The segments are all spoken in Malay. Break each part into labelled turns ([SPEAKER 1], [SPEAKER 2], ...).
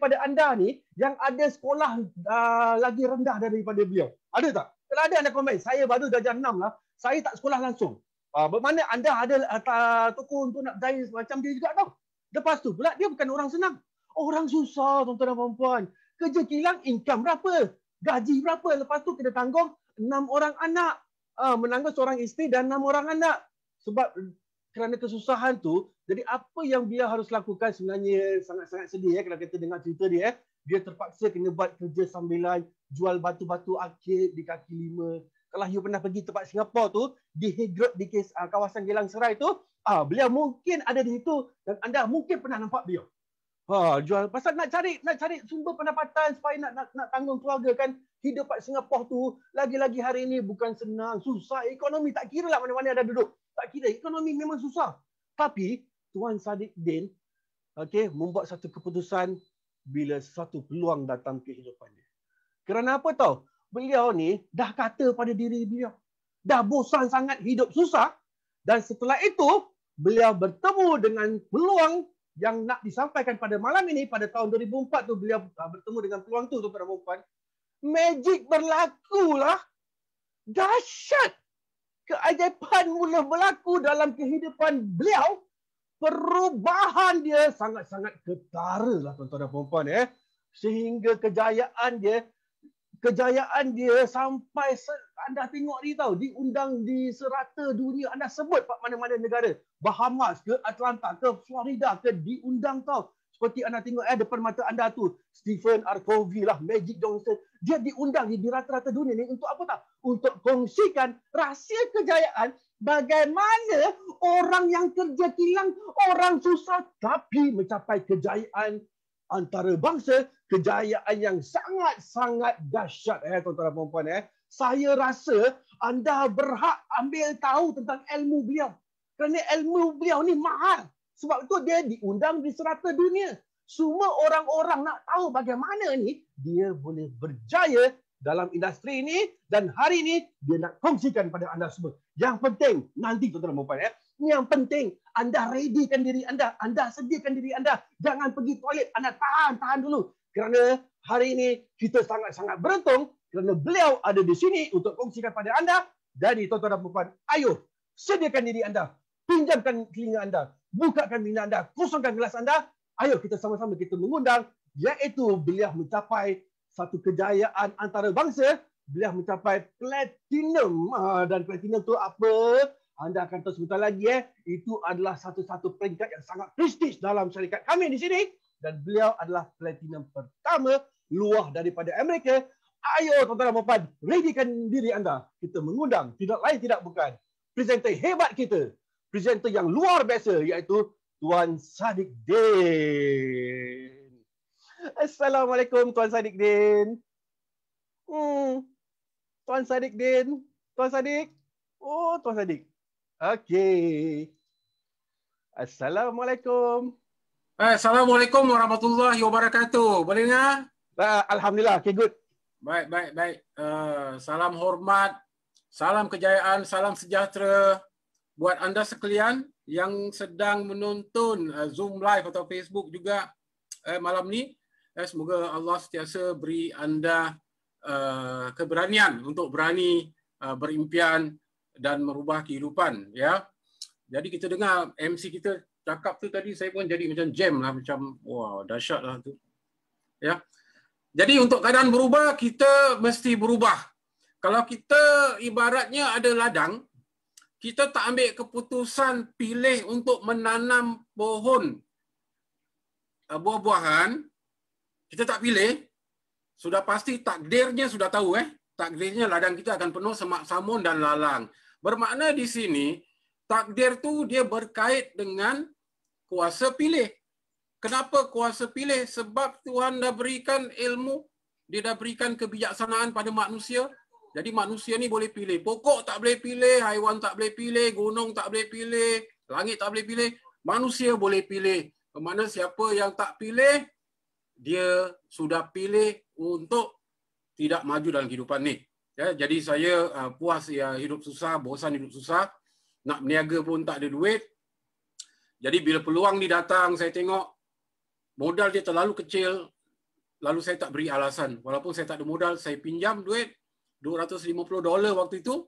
[SPEAKER 1] daripada anda ni yang ada sekolah uh, lagi rendah daripada beliau? Ada tak? Kalau ada anda komen, saya baru darjah 6 lah, saya tak sekolah langsung. Uh, ah, bermakna anda ada uh, toko untuk nak dai macam dia juga tau. Lepas tu pula dia bukan orang senang. Orang susah tuan-tuan dan puan-puan. Kerja kilang income berapa? Gaji berapa? Lepas tu kena tanggung 6 orang anak. Uh, menanggung seorang isteri dan 6 orang anak. Sebab kerana kesusahan tu, jadi apa yang dia harus lakukan sebenarnya sangat-sangat sedih ya. kalau kita dengar cerita dia. Eh. Dia terpaksa kena buat kerja sambilan jual batu-batu akik di kaki lima. Kalau you pernah pergi tempat Singapura tu, di Hegrod di kes, uh, kawasan Gelang Serai tu, ah uh, beliau mungkin ada di situ dan anda mungkin pernah nampak beliau. Ha, uh, jual pasal nak cari nak cari sumber pendapatan supaya nak nak, nak tanggung keluarga kan hidup kat Singapura tu lagi-lagi hari ini bukan senang, susah ekonomi tak kira lah mana-mana ada duduk. Tak kira ekonomi memang susah. Tapi Tuan Sadiq Din okey membuat satu keputusan bila satu peluang datang ke hidupannya. Kerana apa tahu? Beliau ni dah kata pada diri dia, dah bosan sangat hidup susah dan setelah itu beliau bertemu dengan peluang yang nak disampaikan pada malam ini pada tahun 2004 tu beliau ah, bertemu dengan peluang tu tuan perempuan. puan magic berlakulah dahsyat keajaiban mula berlaku dalam kehidupan beliau perubahan dia sangat-sangat ketara lah tuan-tuan dan puan-puan eh. Sehingga kejayaan dia, kejayaan dia sampai anda tengok ni tahu diundang di serata dunia anda sebut pak mana-mana negara Bahamas ke Atlanta ke Florida ke diundang tau seperti anda tengok eh depan mata anda tu Stephen R. Covey lah Magic Johnson dia diundang di rata-rata dunia ni untuk apa tau? untuk kongsikan rahsia kejayaan bagaimana orang yang kerja kilang, orang susah tapi mencapai kejayaan antara bangsa, kejayaan yang sangat-sangat dahsyat eh tuan-tuan dan puan-puan eh. Saya rasa anda berhak ambil tahu tentang ilmu beliau. Kerana ilmu beliau ni mahal. Sebab tu dia diundang di serata dunia. Semua orang-orang nak tahu bagaimana ni dia boleh berjaya dalam industri ini dan hari ini dia nak kongsikan pada anda semua. Yang penting, nanti tuan-tuan dan puan ya. Eh, yang penting, anda readykan diri anda. Anda sediakan diri anda. Jangan pergi toilet. Anda tahan, tahan dulu. Kerana hari ini kita sangat-sangat beruntung kerana beliau ada di sini untuk kongsikan pada anda. Jadi tuan-tuan dan puan, ayo sediakan diri anda. Pinjamkan telinga anda. Bukakan telinga anda. Kosongkan gelas anda. Ayo kita sama-sama kita mengundang iaitu beliau mencapai satu kejayaan antarabangsa beliau mencapai platinum ha, dan platinum tu apa anda akan tahu sebentar lagi eh itu adalah satu-satu peringkat yang sangat prestis dalam syarikat kami di sini dan beliau adalah platinum pertama luar daripada Amerika ayo tuan-tuan dan puan readykan diri anda kita mengundang tidak lain tidak bukan presenter hebat kita presenter yang luar biasa iaitu tuan Sadik Din Assalamualaikum tuan Sadik Din Hmm. Tuan Sadiq Din. Tuan Sadiq. Oh, Tuan Sadiq. okay, Assalamualaikum.
[SPEAKER 2] eh Assalamualaikum warahmatullahi wabarakatuh. Boleh dengar? Nah, Alhamdulillah. Okay, good. Baik, baik, baik. Uh, salam hormat. Salam kejayaan. Salam sejahtera. Buat anda sekalian yang sedang menonton uh, Zoom Live atau Facebook juga uh, malam ni. Uh, semoga Allah setiasa beri anda Eh, keberanian untuk berani eh, berimpian dan merubah kehidupan ya. Jadi kita dengar MC kita cakap tu tadi saya pun jadi macam jam lah macam wow dahsyat lah tu. Ya. Jadi untuk keadaan berubah kita mesti berubah. Kalau kita ibaratnya ada ladang, kita tak ambil keputusan pilih untuk menanam pohon eh, buah-buahan, kita tak pilih, sudah pasti takdirnya sudah tahu eh takdirnya ladang kita akan penuh semak samun dan lalang bermakna di sini takdir tu dia berkait dengan kuasa pilih kenapa kuasa pilih sebab Tuhan dah berikan ilmu dia dah berikan kebijaksanaan pada manusia jadi manusia ni boleh pilih pokok tak boleh pilih haiwan tak boleh pilih gunung tak boleh pilih langit tak boleh pilih manusia boleh pilih bermakna siapa yang tak pilih dia sudah pilih untuk tidak maju dalam kehidupan ni. Ya, jadi saya uh, puas ya hidup susah, bosan hidup susah, nak berniaga pun tak ada duit. Jadi bila peluang ni datang, saya tengok modal dia terlalu kecil, lalu saya tak beri alasan. Walaupun saya tak ada modal, saya pinjam duit 250 dolar waktu itu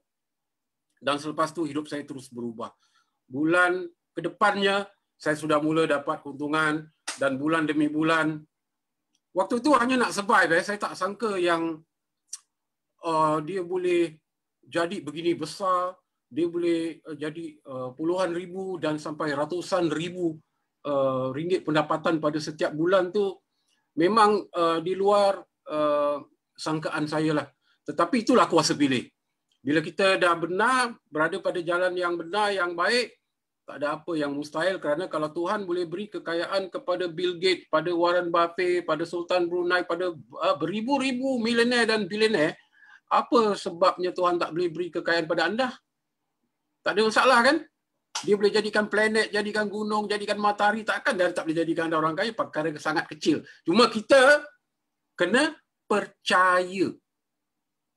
[SPEAKER 2] dan selepas tu hidup saya terus berubah. Bulan ke depannya saya sudah mula dapat keuntungan dan bulan demi bulan waktu tu hanya nak survive eh. saya tak sangka yang uh, dia boleh jadi begini besar dia boleh uh, jadi uh, puluhan ribu dan sampai ratusan ribu uh, ringgit pendapatan pada setiap bulan tu memang uh, di luar uh, sangkaan saya lah tetapi itulah kuasa pilih bila kita dah benar berada pada jalan yang benar yang baik tak ada apa yang mustahil kerana kalau Tuhan boleh beri kekayaan kepada Bill Gates, pada Warren Buffett, pada Sultan Brunei, pada ah, beribu-ribu milioner dan bilioner, apa sebabnya Tuhan tak boleh beri kekayaan pada anda? Tak ada masalah kan? Dia boleh jadikan planet, jadikan gunung, jadikan matahari. Takkan dia tak boleh jadikan anda orang kaya. Perkara sangat kecil. Cuma kita kena percaya.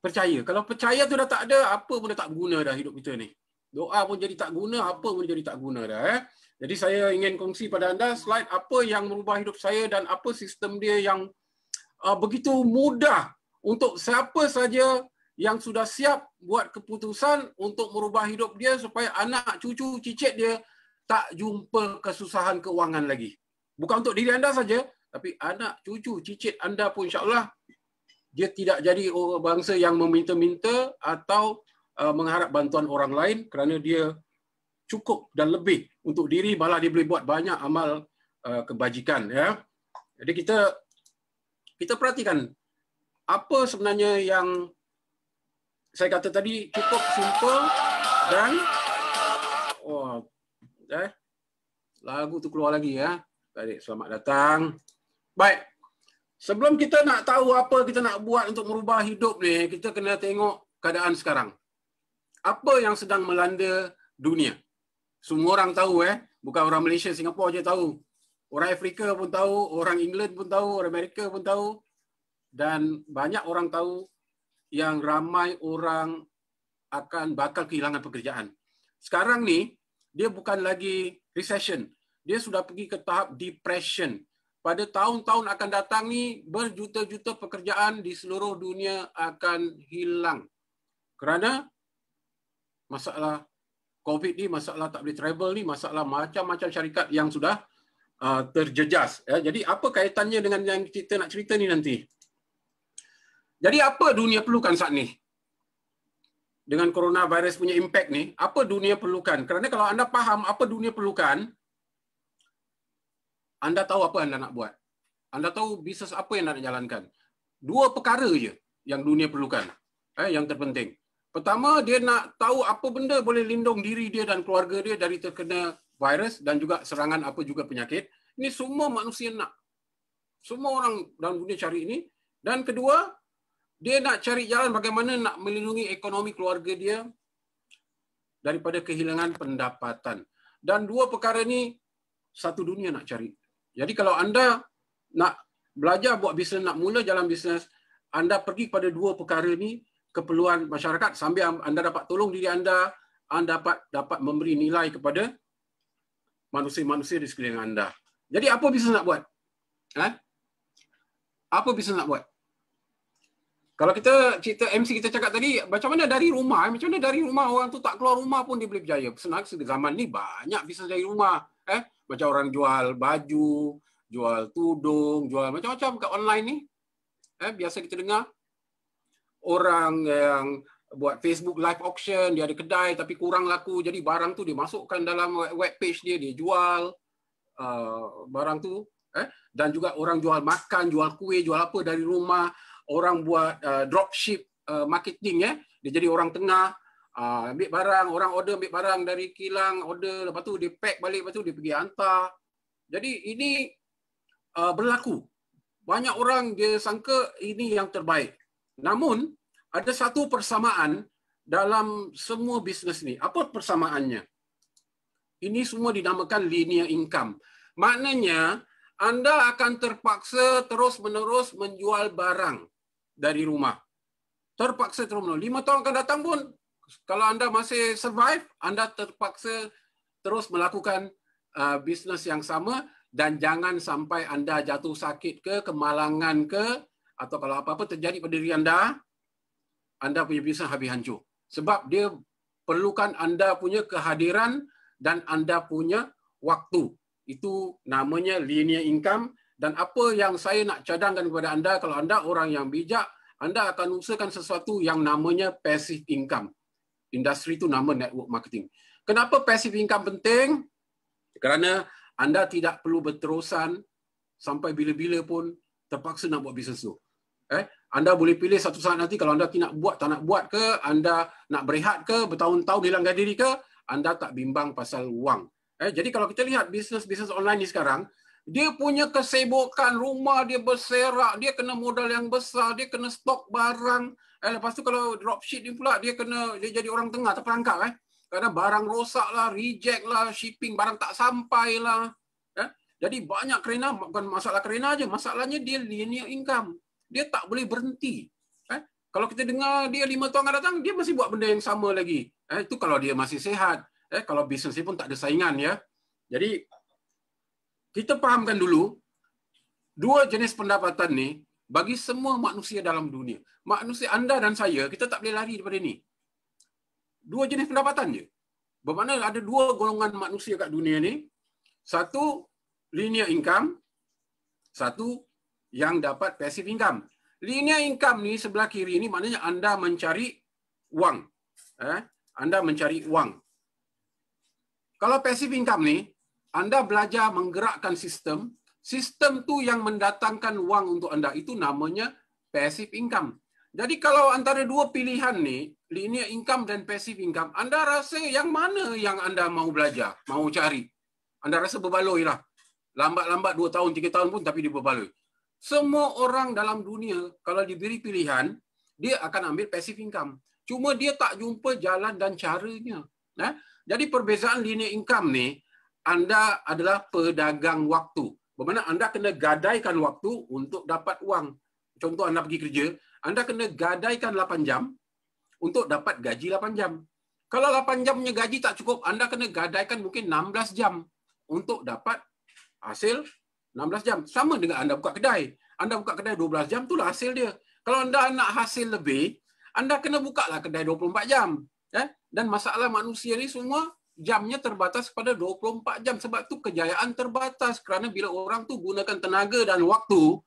[SPEAKER 2] Percaya. Kalau percaya tu dah tak ada, apa pun dah tak guna dah hidup kita ni. Doa pun jadi tak guna, apa pun jadi tak guna dah. Eh? Jadi saya ingin kongsi pada anda slide apa yang merubah hidup saya dan apa sistem dia yang uh, begitu mudah untuk siapa saja yang sudah siap buat keputusan untuk merubah hidup dia supaya anak, cucu, cicit dia tak jumpa kesusahan keuangan lagi. Bukan untuk diri anda saja, tapi anak, cucu, cicit anda pun insyaAllah dia tidak jadi orang bangsa yang meminta-minta atau Uh, mengharap bantuan orang lain kerana dia cukup dan lebih untuk diri malah dia boleh buat banyak amal uh, kebajikan ya. Jadi kita kita perhatikan apa sebenarnya yang saya kata tadi cukup simple dan oh eh lagu tu keluar lagi ya. Baik, selamat datang. Baik. Sebelum kita nak tahu apa kita nak buat untuk merubah hidup ni, kita kena tengok keadaan sekarang apa yang sedang melanda dunia. Semua orang tahu eh, bukan orang Malaysia, Singapura je tahu. Orang Afrika pun tahu, orang England pun tahu, orang Amerika pun tahu. Dan banyak orang tahu yang ramai orang akan bakal kehilangan pekerjaan. Sekarang ni dia bukan lagi recession. Dia sudah pergi ke tahap depression. Pada tahun-tahun akan datang ni berjuta-juta pekerjaan di seluruh dunia akan hilang. Kerana masalah COVID ni, masalah tak boleh travel ni, masalah macam-macam syarikat yang sudah uh, terjejas. Ya, jadi apa kaitannya dengan yang kita nak cerita ni nanti? Jadi apa dunia perlukan saat ni? Dengan coronavirus punya impact ni, apa dunia perlukan? Kerana kalau anda faham apa dunia perlukan, anda tahu apa anda nak buat. Anda tahu bisnes apa yang anda nak jalankan. Dua perkara je yang dunia perlukan. Eh, yang terpenting. Pertama, dia nak tahu apa benda boleh lindung diri dia dan keluarga dia dari terkena virus dan juga serangan apa juga penyakit. Ini semua manusia nak. Semua orang dalam dunia cari ini. Dan kedua, dia nak cari jalan bagaimana nak melindungi ekonomi keluarga dia daripada kehilangan pendapatan. Dan dua perkara ini, satu dunia nak cari. Jadi kalau anda nak belajar buat bisnes, nak mula jalan bisnes, anda pergi pada dua perkara ini, keperluan masyarakat sambil anda dapat tolong diri anda, anda dapat dapat memberi nilai kepada manusia-manusia di sekeliling anda. Jadi apa bisnes nak buat? Ha? Apa bisnes nak buat? Kalau kita cerita MC kita cakap tadi, macam mana dari rumah, eh, macam mana dari rumah orang tu tak keluar rumah pun dia boleh berjaya. Senang sekali zaman ni banyak bisnes dari rumah. Eh, macam orang jual baju, jual tudung, jual macam-macam kat online ni. Eh, biasa kita dengar orang yang buat Facebook live auction, dia ada kedai tapi kurang laku, jadi barang tu dia masukkan dalam web page dia, dia jual uh, barang tu. Eh? Dan juga orang jual makan, jual kuih, jual apa dari rumah, orang buat uh, dropship uh, marketing, eh? dia jadi orang tengah, uh, ambil barang, orang order ambil barang dari kilang, order, lepas tu dia pack balik, lepas tu dia pergi hantar. Jadi ini uh, berlaku. Banyak orang dia sangka ini yang terbaik. Namun, ada satu persamaan dalam semua bisnes ni. Apa persamaannya? Ini semua dinamakan linear income. Maknanya, anda akan terpaksa terus-menerus menjual barang dari rumah. Terpaksa terus-menerus. Lima tahun akan datang pun, kalau anda masih survive, anda terpaksa terus melakukan uh, bisnes yang sama dan jangan sampai anda jatuh sakit ke, kemalangan ke, atau kalau apa-apa terjadi pada diri anda, anda punya bisnes habis hancur. Sebab dia perlukan anda punya kehadiran dan anda punya waktu. Itu namanya linear income. Dan apa yang saya nak cadangkan kepada anda, kalau anda orang yang bijak, anda akan usahakan sesuatu yang namanya passive income. Industri itu nama network marketing. Kenapa passive income penting? Kerana anda tidak perlu berterusan sampai bila-bila pun terpaksa nak buat bisnes itu eh anda boleh pilih satu saat nanti kalau anda nak buat tak nak buat ke anda nak berehat ke bertahun-tahun hilangkan diri ke anda tak bimbang pasal wang eh jadi kalau kita lihat bisnes-bisnes online ni sekarang dia punya kesibukan rumah dia berserak dia kena modal yang besar dia kena stok barang eh lepas tu kalau dropship ni pula dia kena dia jadi orang tengah terperangkap eh kadang barang rosak lah reject lah shipping barang tak sampai lah eh? jadi banyak kerana bukan masalah kerana aja masalahnya dia linear income dia tak boleh berhenti. Eh? Kalau kita dengar dia lima tahun akan datang, dia masih buat benda yang sama lagi. Eh? Itu kalau dia masih sehat. Eh? Kalau bisnes dia pun tak ada saingan. ya. Jadi, kita fahamkan dulu, dua jenis pendapatan ni bagi semua manusia dalam dunia. Manusia anda dan saya, kita tak boleh lari daripada ini. Dua jenis pendapatan je. Bermakna ada dua golongan manusia kat dunia ni. Satu, linear income. Satu, yang dapat passive income. Linear income ni sebelah kiri ni maknanya anda mencari wang. Eh, anda mencari wang. Kalau passive income ni, anda belajar menggerakkan sistem, sistem tu yang mendatangkan wang untuk anda itu namanya passive income. Jadi kalau antara dua pilihan ni, linear income dan passive income, anda rasa yang mana yang anda mau belajar, mau cari? Anda rasa berbaloi lah. Lambat-lambat dua tahun, tiga tahun pun tapi dia berbaloi. Semua orang dalam dunia kalau diberi pilihan, dia akan ambil passive income. Cuma dia tak jumpa jalan dan caranya. Nah, jadi perbezaan linear income ni anda adalah pedagang waktu. Bermakna anda kena gadaikan waktu untuk dapat wang. Contoh anda pergi kerja, anda kena gadaikan 8 jam untuk dapat gaji 8 jam. Kalau 8 jamnya gaji tak cukup, anda kena gadaikan mungkin 16 jam untuk dapat hasil 16 jam. Sama dengan anda buka kedai. Anda buka kedai 12 jam, itulah hasil dia. Kalau anda nak hasil lebih, anda kena buka lah kedai 24 jam. Eh? Dan masalah manusia ni semua, jamnya terbatas pada 24 jam. Sebab tu kejayaan terbatas. Kerana bila orang tu gunakan tenaga dan waktu,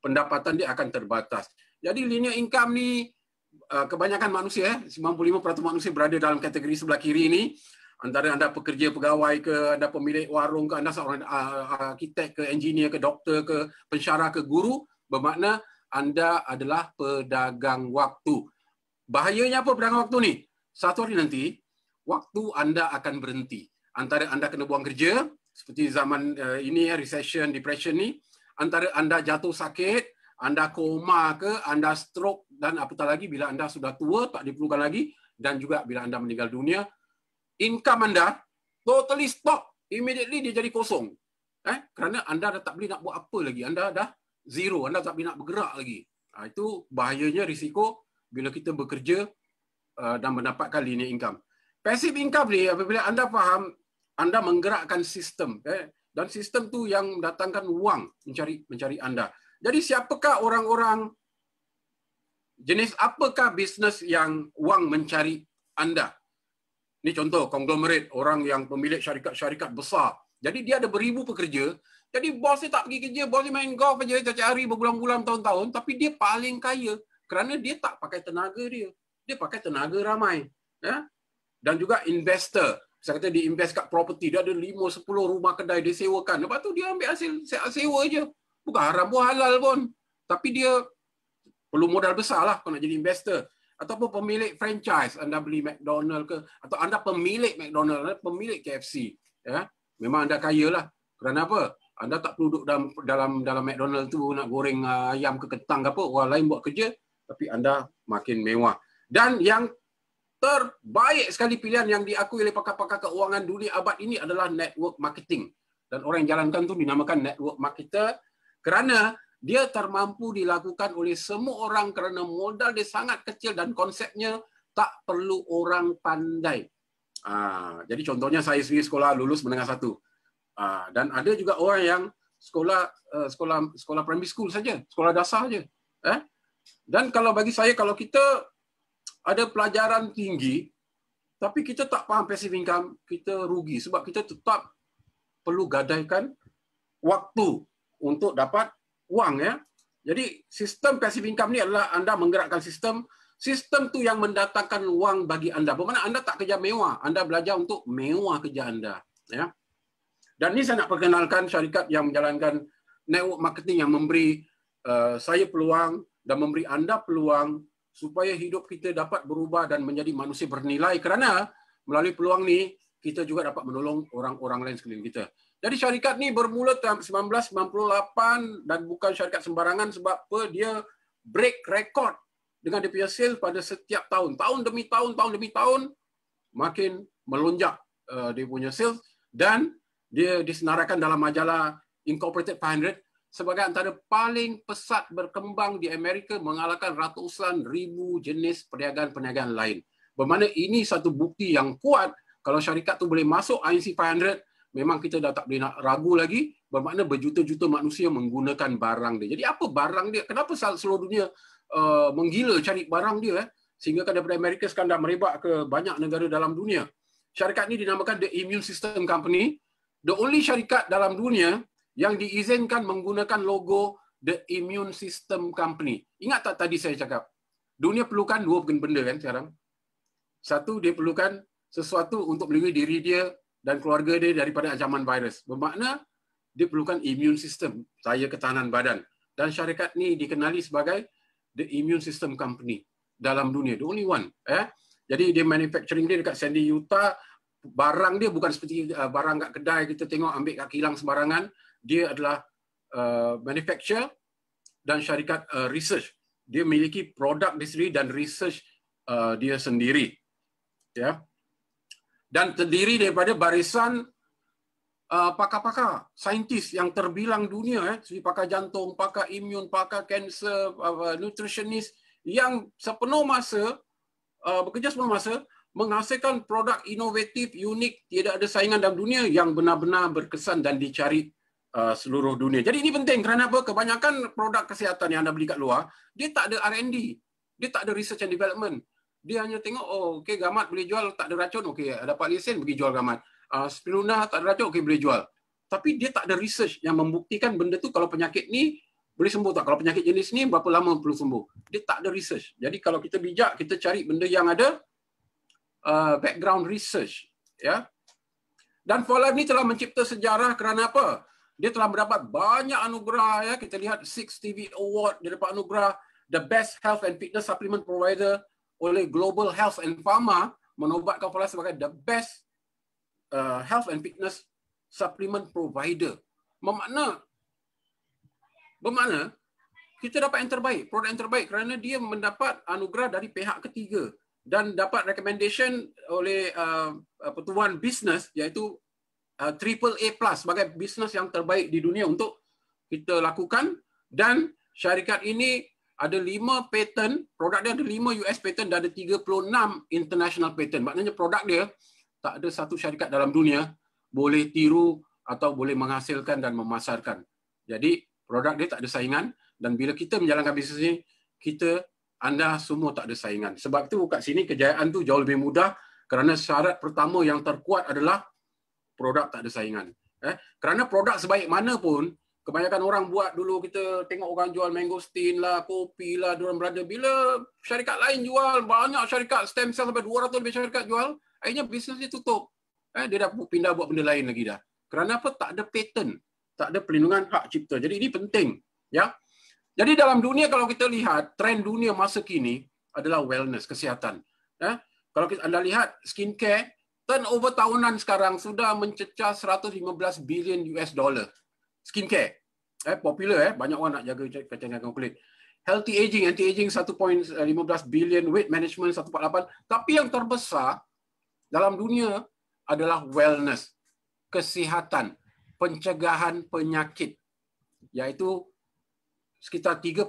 [SPEAKER 2] pendapatan dia akan terbatas. Jadi linear income ni, uh, kebanyakan manusia, 95% eh, manusia berada dalam kategori sebelah kiri ini, antara anda pekerja pegawai ke anda pemilik warung ke anda seorang ah, ah, arkitek ke engineer ke doktor ke pensyarah ke guru bermakna anda adalah pedagang waktu. Bahayanya apa pedagang waktu ni? Satu hari nanti waktu anda akan berhenti. Antara anda kena buang kerja seperti zaman eh, ini ya, recession depression ni, antara anda jatuh sakit, anda koma ke, anda stroke dan apatah lagi bila anda sudah tua tak diperlukan lagi dan juga bila anda meninggal dunia income anda totally stop immediately dia jadi kosong eh kerana anda dah tak boleh nak buat apa lagi anda dah zero anda tak boleh nak bergerak lagi ha, itu bahayanya risiko bila kita bekerja uh, dan mendapatkan linear income passive income ni apabila anda faham anda menggerakkan sistem eh dan sistem tu yang datangkan wang mencari mencari anda jadi siapakah orang-orang jenis apakah bisnes yang wang mencari anda ini contoh konglomerat orang yang pemilik syarikat-syarikat besar. Jadi dia ada beribu pekerja. Jadi bos dia tak pergi kerja, bos dia main golf aja setiap hari berbulan-bulan tahun-tahun tapi dia paling kaya kerana dia tak pakai tenaga dia. Dia pakai tenaga ramai. Ya? Dan juga investor. Saya kata dia invest kat property, dia ada lima, sepuluh rumah kedai dia sewakan. Lepas tu dia ambil hasil sewa aja. Bukan haram pun halal pun. Tapi dia perlu modal besar lah kalau nak jadi investor ataupun pemilik franchise anda beli McDonald ke atau anda pemilik McDonald anda pemilik KFC ya memang anda kaya lah kerana apa anda tak perlu duduk dalam dalam dalam McDonald tu nak goreng ah, ayam ke ketang ke apa orang lain buat kerja tapi anda makin mewah dan yang terbaik sekali pilihan yang diakui oleh pakar-pakar keuangan dunia abad ini adalah network marketing dan orang yang jalankan tu dinamakan network marketer kerana dia termampu dilakukan oleh semua orang kerana modal dia sangat kecil dan konsepnya tak perlu orang pandai. Aa, ah, jadi contohnya saya sendiri sekolah lulus menengah satu. Aa, ah, dan ada juga orang yang sekolah uh, sekolah sekolah primary school saja, sekolah dasar saja. Eh? Dan kalau bagi saya, kalau kita ada pelajaran tinggi, tapi kita tak faham passive income, kita rugi sebab kita tetap perlu gadaikan waktu untuk dapat wang ya. Jadi sistem passive income ni adalah anda menggerakkan sistem, sistem tu yang mendatangkan wang bagi anda. Bermakna anda tak kerja mewah, anda belajar untuk mewah kerja anda ya. Dan ni saya nak perkenalkan syarikat yang menjalankan network marketing yang memberi uh, saya peluang dan memberi anda peluang supaya hidup kita dapat berubah dan menjadi manusia bernilai kerana melalui peluang ni kita juga dapat menolong orang-orang lain sekeliling kita. Jadi syarikat ni bermula tahun 1998 dan bukan syarikat sembarangan sebab apa dia break record dengan dia punya sales pada setiap tahun. Tahun demi tahun, tahun demi tahun makin melonjak uh, dia punya sales dan dia disenaraikan dalam majalah Incorporated 500 sebagai antara paling pesat berkembang di Amerika mengalahkan ratusan ribu jenis perniagaan-perniagaan lain. Bermakna ini satu bukti yang kuat kalau syarikat tu boleh masuk INC 500 memang kita dah tak boleh nak ragu lagi bermakna berjuta-juta manusia menggunakan barang dia. Jadi apa barang dia? Kenapa seluruh dunia uh, menggila cari barang dia eh? sehingga kan daripada Amerika sekarang dah merebak ke banyak negara dalam dunia. Syarikat ini dinamakan The Immune System Company, the only syarikat dalam dunia yang diizinkan menggunakan logo The Immune System Company. Ingat tak tadi saya cakap? Dunia perlukan dua benda kan sekarang. Satu, dia perlukan sesuatu untuk melindungi diri dia dan keluarga dia daripada ancaman virus. Bermakna dia perlukan imun sistem, daya ketahanan badan. Dan syarikat ni dikenali sebagai the immune system company dalam dunia, the only one. Eh? Jadi dia manufacturing dia dekat Sandy, Utah. Barang dia bukan seperti uh, barang kat kedai kita tengok ambil kat kilang sembarangan. Dia adalah uh, manufacturer dan syarikat uh, research. Dia memiliki produk dia sendiri dan research uh, dia sendiri. Ya. Yeah? dan terdiri daripada barisan uh, pakar-pakar, saintis yang terbilang dunia, eh, pakar jantung, pakar imun, pakar kanser, uh, nutritionis yang sepenuh masa uh, bekerja sepenuh masa menghasilkan produk inovatif, unik, tidak ada saingan dalam dunia yang benar-benar berkesan dan dicari uh, seluruh dunia. Jadi ini penting kerana apa? Kebanyakan produk kesihatan yang anda beli kat luar, dia tak ada R&D, dia tak ada research and development dia hanya tengok oh okey gamat boleh jual tak ada racun okey dapat lesen pergi jual gamat ah, uh, spiruna tak ada racun okey boleh jual tapi dia tak ada research yang membuktikan benda tu kalau penyakit ni boleh sembuh tak kalau penyakit jenis ni berapa lama perlu sembuh dia tak ada research jadi kalau kita bijak kita cari benda yang ada uh, background research ya dan for life ni telah mencipta sejarah kerana apa dia telah mendapat banyak anugerah ya kita lihat 6 TV award dia dapat anugerah the best health and fitness supplement provider oleh Global Health and Pharma menobatkan Falas sebagai the best uh, health and fitness supplement provider. Memakna bermakna kita dapat yang terbaik, produk yang terbaik kerana dia mendapat anugerah dari pihak ketiga dan dapat recommendation oleh uh, uh pertubuhan bisnes iaitu uh, triple uh, A plus sebagai bisnes yang terbaik di dunia untuk kita lakukan dan syarikat ini ada lima patent, produk dia ada lima US patent dan ada 36 international patent. Maknanya produk dia tak ada satu syarikat dalam dunia boleh tiru atau boleh menghasilkan dan memasarkan. Jadi produk dia tak ada saingan dan bila kita menjalankan bisnes ini, kita anda semua tak ada saingan. Sebab itu kat sini kejayaan tu jauh lebih mudah kerana syarat pertama yang terkuat adalah produk tak ada saingan. Eh, kerana produk sebaik mana pun Kebanyakan orang buat dulu kita tengok orang jual mangosteen lah, kopi lah, durian berada. Bila syarikat lain jual, banyak syarikat stem cell sampai 200 lebih syarikat jual, akhirnya bisnes dia tutup. Eh, dia dah pindah buat benda lain lagi dah. Kerana apa? Tak ada patent. Tak ada perlindungan hak cipta. Jadi ini penting. ya. Jadi dalam dunia kalau kita lihat, trend dunia masa kini adalah wellness, kesihatan. Ya. Kalau anda lihat skincare, turnover tahunan sekarang sudah mencecah 115 bilion US dollar skincare. Eh, popular eh, banyak orang nak jaga kecantikan kulit. Healthy aging, anti aging 1.15 billion weight management 1.8. Tapi yang terbesar dalam dunia adalah wellness, kesihatan, pencegahan penyakit iaitu sekitar 3.7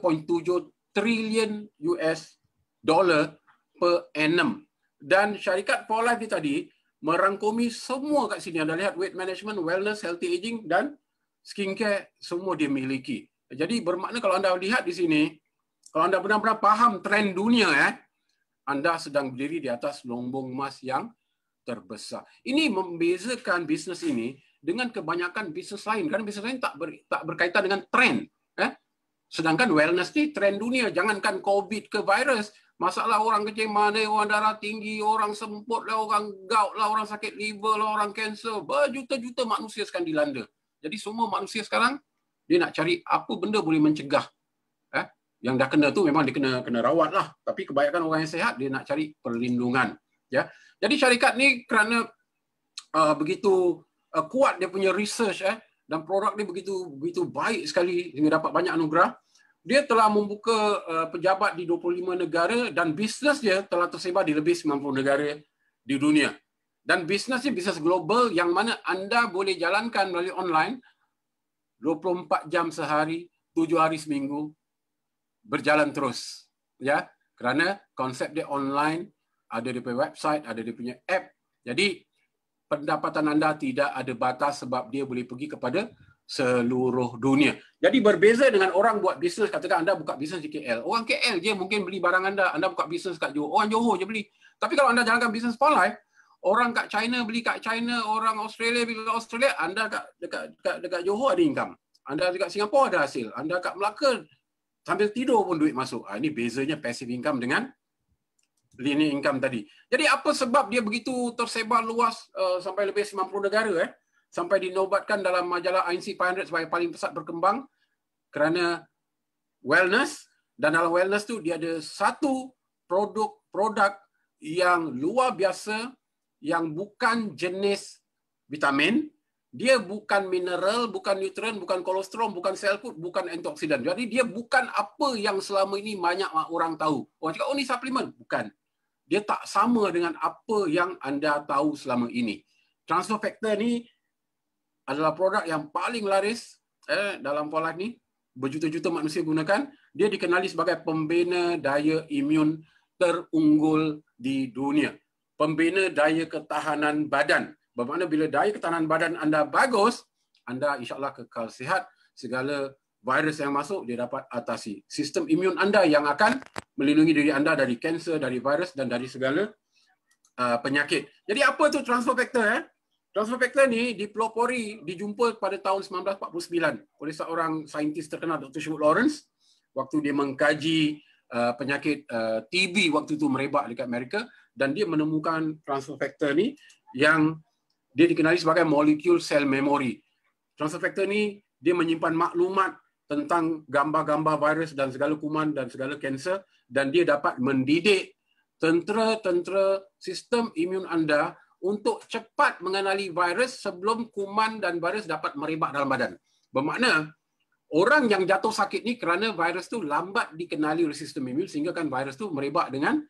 [SPEAKER 2] trillion US dollar per annum. Dan syarikat Polar Life tadi merangkumi semua kat sini. Anda lihat weight management, wellness, healthy aging dan skincare semua dia miliki. Jadi bermakna kalau anda lihat di sini, kalau anda benar-benar faham trend dunia eh, anda sedang berdiri di atas lombong emas yang terbesar. Ini membezakan bisnes ini dengan kebanyakan bisnes lain kerana bisnes lain tak ber, tak berkaitan dengan trend, eh. Sedangkan wellness ni trend dunia, jangankan COVID ke virus, masalah orang kecil mana, orang darah tinggi, orang semput lah, orang gout lah, orang sakit liver lah, orang kanser, berjuta-juta manusia sekarang dilanda. Jadi semua manusia sekarang dia nak cari apa benda boleh mencegah. Eh? Yang dah kena tu memang dia kena kena rawat lah. Tapi kebanyakan orang yang sehat dia nak cari perlindungan. Ya. Jadi syarikat ni kerana uh, begitu uh, kuat dia punya research eh dan produk ni begitu begitu baik sekali sehingga dapat banyak anugerah. Dia telah membuka uh, pejabat di 25 negara dan bisnes dia telah tersebar di lebih 90 negara di dunia dan bisnes ni bisnes global yang mana anda boleh jalankan melalui online 24 jam sehari, 7 hari seminggu berjalan terus. Ya, kerana konsep dia online, ada di website, ada di punya app. Jadi pendapatan anda tidak ada batas sebab dia boleh pergi kepada seluruh dunia. Jadi berbeza dengan orang buat bisnes, katakan anda buka bisnes di KL. Orang KL je mungkin beli barang anda, anda buka bisnes kat Johor. Orang Johor je beli. Tapi kalau anda jalankan bisnes for life, orang kat China beli kat China, orang Australia beli kat Australia, anda kat dekat dekat, dekat Johor ada income. Anda dekat Singapura ada hasil. Anda kat Melaka sambil tidur pun duit masuk. Ha, ini bezanya passive income dengan linear income tadi. Jadi apa sebab dia begitu tersebar luas uh, sampai lebih 90 negara eh? Sampai dinobatkan dalam majalah INC 500 sebagai paling pesat berkembang kerana wellness dan dalam wellness tu dia ada satu produk produk yang luar biasa yang bukan jenis vitamin, dia bukan mineral, bukan nutrien, bukan kolostrum, bukan sel food, bukan antioksidan. Jadi dia bukan apa yang selama ini banyak orang tahu. Orang cakap, oh ini suplemen. Bukan. Dia tak sama dengan apa yang anda tahu selama ini. Transfer factor ni adalah produk yang paling laris eh, dalam pola ni. Berjuta-juta manusia gunakan. Dia dikenali sebagai pembina daya imun terunggul di dunia pembina daya ketahanan badan. Bermakna bila daya ketahanan badan anda bagus, anda insyaAllah kekal sihat. Segala virus yang masuk, dia dapat atasi. Sistem imun anda yang akan melindungi diri anda dari kanser, dari virus dan dari segala uh, penyakit. Jadi apa tu transfer factor? Eh? Transfer factor ni dipelopori, dijumpa pada tahun 1949 oleh seorang saintis terkenal Dr. Sherwood Lawrence waktu dia mengkaji uh, penyakit uh, TB waktu tu merebak dekat Amerika dan dia menemukan transfer factor ni yang dia dikenali sebagai molekul sel memori. Transfer factor ni dia menyimpan maklumat tentang gambar-gambar virus dan segala kuman dan segala kanser dan dia dapat mendidik tentera-tentera sistem imun anda untuk cepat mengenali virus sebelum kuman dan virus dapat merebak dalam badan. Bermakna orang yang jatuh sakit ni kerana virus tu lambat dikenali oleh sistem imun sehingga kan virus tu merebak dengan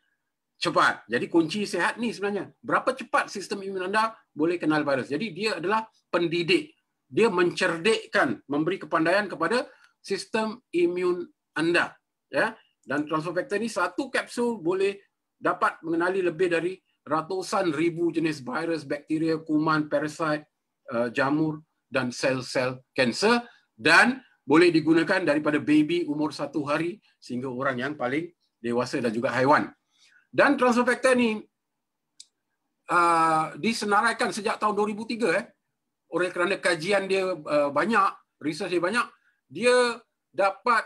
[SPEAKER 2] cepat. Jadi kunci sehat ni sebenarnya. Berapa cepat sistem imun anda boleh kenal virus. Jadi dia adalah pendidik. Dia mencerdikkan, memberi kepandaian kepada sistem imun anda. Ya. Dan transfer factor ni satu kapsul boleh dapat mengenali lebih dari ratusan ribu jenis virus, bakteria, kuman, parasit, eh, jamur dan sel-sel kanser dan boleh digunakan daripada baby umur satu hari sehingga orang yang paling dewasa dan juga haiwan. Dan transfer factor ni uh, disenaraikan sejak tahun 2003 eh oleh kerana kajian dia uh, banyak, research dia banyak, dia dapat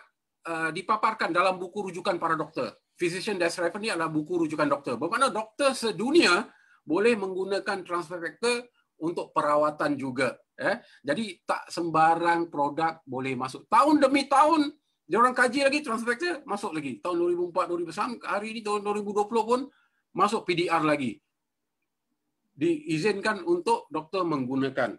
[SPEAKER 2] uh, dipaparkan dalam buku rujukan para doktor. Physician Reference ni adalah buku rujukan doktor. Bermakna doktor sedunia boleh menggunakan transfer factor untuk perawatan juga. Eh. Jadi tak sembarang produk boleh masuk. Tahun demi tahun, dia orang kaji lagi transfer masuk lagi tahun 2004 2005 hari ini tahun 2020 pun masuk PDR lagi diizinkan untuk doktor menggunakan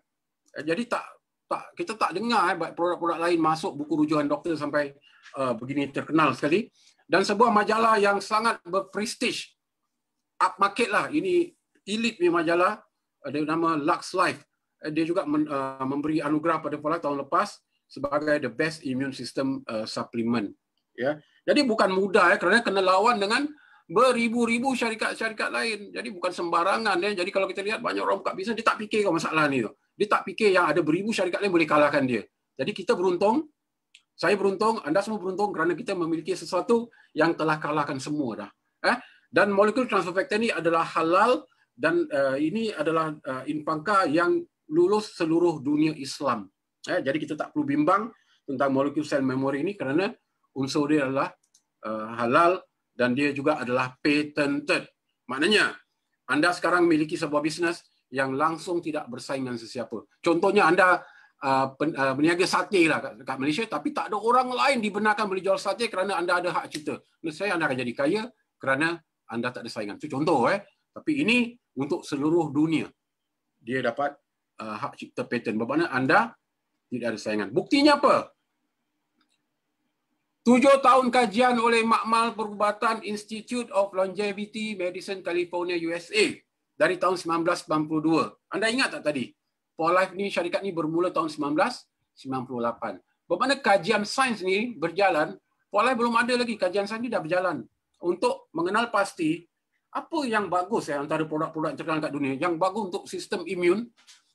[SPEAKER 2] eh, jadi tak tak kita tak dengar eh, produk-produk lain masuk buku rujukan doktor sampai uh, begini terkenal sekali dan sebuah majalah yang sangat berprestij upmarket lah ini elit punya majalah ada eh, nama Lux Life dia juga memberi anugerah pada pola tahun lepas sebagai the best immune system uh, supplement. Ya, hmm. jadi bukan mudah ya, kerana kena lawan dengan beribu-ribu syarikat-syarikat lain. Jadi bukan sembarangan ya. Jadi kalau kita lihat banyak orang buka bisnes, dia tak fikir kau masalah ni tu. Dia tak fikir yang ada beribu syarikat lain boleh kalahkan dia. Jadi kita beruntung, saya beruntung, anda semua beruntung kerana kita memiliki sesuatu yang telah kalahkan semua dah. Eh? Dan molekul transfer ini adalah halal dan uh, ini adalah uh, impangka yang lulus seluruh dunia Islam. Eh, jadi kita tak perlu bimbang tentang molekul sel memori ini kerana unsur dia adalah uh, halal dan dia juga adalah patented. Maknanya, anda sekarang memiliki sebuah bisnes yang langsung tidak bersaing dengan sesiapa. Contohnya anda eh, eh, berniaga uh, uh, sate lah kat, kat Malaysia tapi tak ada orang lain dibenarkan beli jual sate kerana anda ada hak cipta. Saya anda akan jadi kaya kerana anda tak ada saingan. Itu contoh. Eh. Tapi ini untuk seluruh dunia. Dia dapat uh, hak cipta patent. Bermakna anda tidak ada saingan. Buktinya apa? Tujuh tahun kajian oleh Makmal Perubatan Institute of Longevity Medicine California USA dari tahun 1992. Anda ingat tak tadi? For Life ni syarikat ni bermula tahun 1998. Bermakna kajian sains ni berjalan, For Life belum ada lagi kajian sains ni dah berjalan. Untuk mengenal pasti apa yang bagus ya antara produk-produk yang terkenal kat dunia yang bagus untuk sistem imun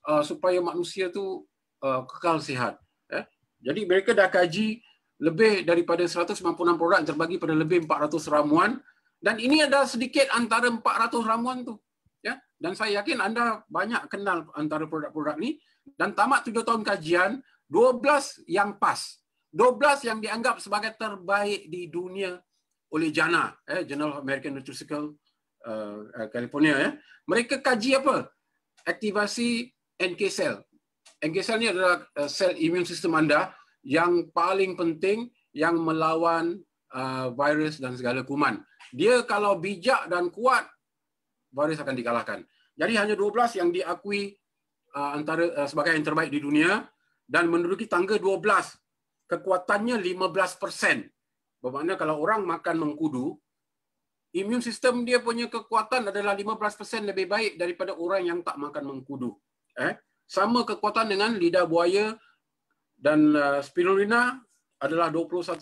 [SPEAKER 2] uh, supaya manusia tu uh, kekal sihat. Eh? Jadi mereka dah kaji lebih daripada 196 produk terbagi pada lebih 400 ramuan dan ini ada sedikit antara 400 ramuan tu. Ya? Dan saya yakin anda banyak kenal antara produk-produk ni dan tamat 7 tahun kajian, 12 yang pas. 12 yang dianggap sebagai terbaik di dunia oleh JANA, eh, General American Nutraceutical uh, uh, California. Eh. Mereka kaji apa? Aktivasi NK cell, NK cell ni adalah uh, sel imun sistem anda yang paling penting yang melawan uh, virus dan segala kuman. Dia kalau bijak dan kuat, virus akan dikalahkan. Jadi hanya 12 yang diakui uh, antara uh, sebagai yang terbaik di dunia dan menduduki tangga 12. Kekuatannya 15%. Bermakna kalau orang makan mengkudu, imun sistem dia punya kekuatan adalah 15% lebih baik daripada orang yang tak makan mengkudu. Eh? sama kekuatan dengan lidah buaya dan uh, spirulina adalah 21%.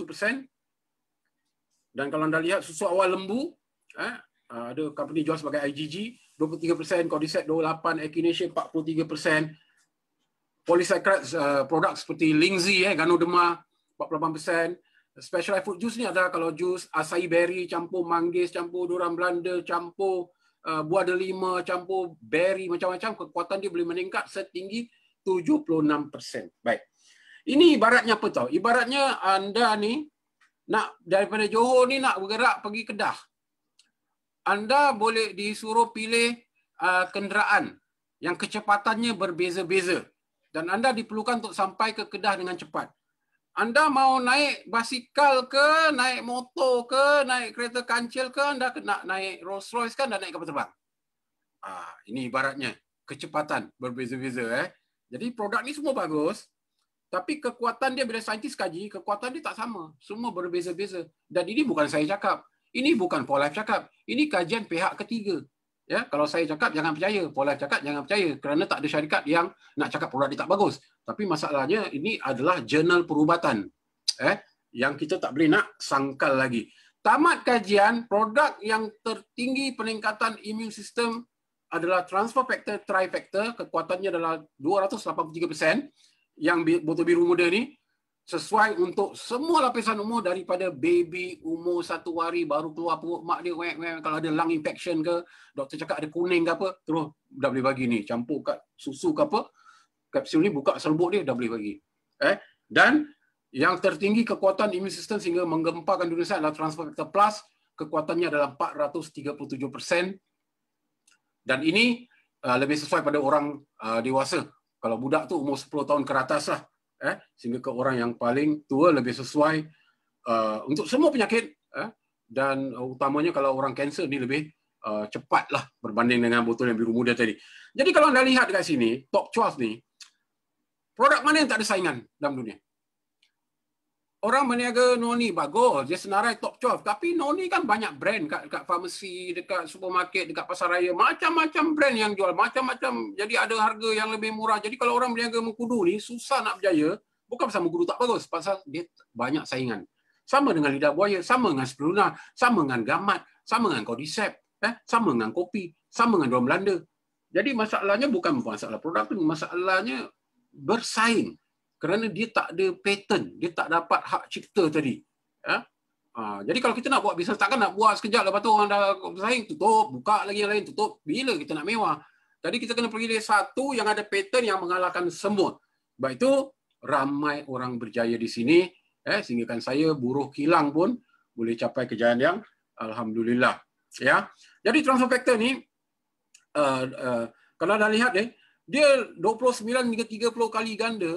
[SPEAKER 2] Dan kalau anda lihat susu awal lembu, eh, uh, ada company jual sebagai IgG, 23%, Cordyceps 28%, Echinacea 43%, polysaccharide uh, produk seperti Lingzi, eh, Ganoderma 48%, Specialized food juice ni ada kalau jus acai berry, campur manggis, campur durian belanda, campur Uh, buah delima campur berry macam-macam kekuatan dia boleh meningkat setinggi 76%. Baik. Ini ibaratnya apa tahu? Ibaratnya anda ni nak daripada Johor ni nak bergerak pergi Kedah. Anda boleh disuruh pilih uh, kenderaan yang kecepatannya berbeza-beza dan anda diperlukan untuk sampai ke Kedah dengan cepat. Anda mau naik basikal ke, naik motor ke, naik kereta kancil ke, anda kena naik Rolls Royce kan, dan naik kapal terbang. Ah, ini ibaratnya kecepatan berbeza-beza. Eh. Jadi produk ni semua bagus, tapi kekuatan dia bila saintis kaji, kekuatan dia tak sama. Semua berbeza-beza. Dan ini bukan saya cakap. Ini bukan Paul Life cakap. Ini kajian pihak ketiga. Ya, kalau saya cakap, jangan percaya. Paul Life cakap, jangan percaya. Kerana tak ada syarikat yang nak cakap produk dia tak bagus. Tapi masalahnya ini adalah jurnal perubatan. Eh, yang kita tak boleh nak sangkal lagi. Tamat kajian, produk yang tertinggi peningkatan imun sistem adalah transfer factor tri factor, kekuatannya adalah 283% yang botol biru muda ni sesuai untuk semua lapisan umur daripada baby umur satu hari baru keluar perut mak dia wek, wek. kalau ada lung infection ke doktor cakap ada kuning ke apa terus dah boleh bagi ni campur kat susu ke apa kapsul ni buka serbuk dia dah boleh bagi. Eh dan yang tertinggi kekuatan immune system sehingga menggemparkan dunia sehat adalah transfer factor plus kekuatannya adalah 437% dan ini uh, lebih sesuai pada orang uh, dewasa. Kalau budak tu umur 10 tahun ke atas lah. Eh sehingga ke orang yang paling tua lebih sesuai uh, untuk semua penyakit eh dan uh, utamanya kalau orang kanser ni lebih uh, cepatlah berbanding dengan botol yang biru muda tadi. Jadi kalau anda lihat dekat sini, top choice ni, Produk mana yang tak ada saingan dalam dunia? Orang berniaga noni bagus, dia senarai top 12. Tapi noni kan banyak brand kat, kat farmasi, dekat supermarket, dekat pasar raya. Macam-macam brand yang jual. Macam-macam. Jadi ada harga yang lebih murah. Jadi kalau orang berniaga mengkudu ni, susah nak berjaya. Bukan pasal mengkudu tak bagus. Pasal dia banyak saingan. Sama dengan lidah buaya, sama dengan spiruna, sama dengan gamat, sama dengan kodisep, eh? sama dengan kopi, sama dengan dua Belanda. Jadi masalahnya bukan masalah produk tu, masalahnya bersaing kerana dia tak ada patent, dia tak dapat hak cipta tadi. Ya? Ha, jadi kalau kita nak buat bisnes, takkan nak buat sekejap lepas tu orang dah bersaing, tutup, buka lagi yang lain, tutup, bila kita nak mewah. Jadi kita kena pergi dari satu yang ada patent yang mengalahkan semua. Baik itu, ramai orang berjaya di sini, eh, sehinggakan saya buruh kilang pun boleh capai kejayaan yang Alhamdulillah. Ya, Jadi transfer factor ni, uh, uh, kalau dah lihat, eh, dia 29 hingga 30 kali ganda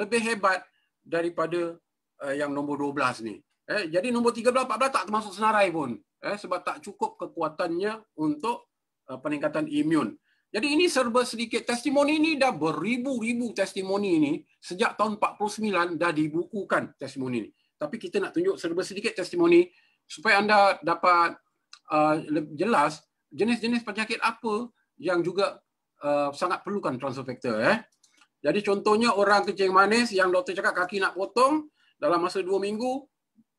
[SPEAKER 2] lebih hebat daripada uh, yang nombor 12 ni. Eh, jadi nombor 13 14 tak termasuk senarai pun. Eh, sebab tak cukup kekuatannya untuk uh, peningkatan imun. Jadi ini serba sedikit testimoni ini dah beribu-ribu testimoni ini sejak tahun 49 dah dibukukan testimoni ini. Tapi kita nak tunjuk serba sedikit testimoni supaya anda dapat uh, jelas jenis-jenis penyakit apa yang juga uh, sangat perlukan transfer factor. Eh. Jadi contohnya orang kencing manis yang doktor cakap kaki nak potong dalam masa dua minggu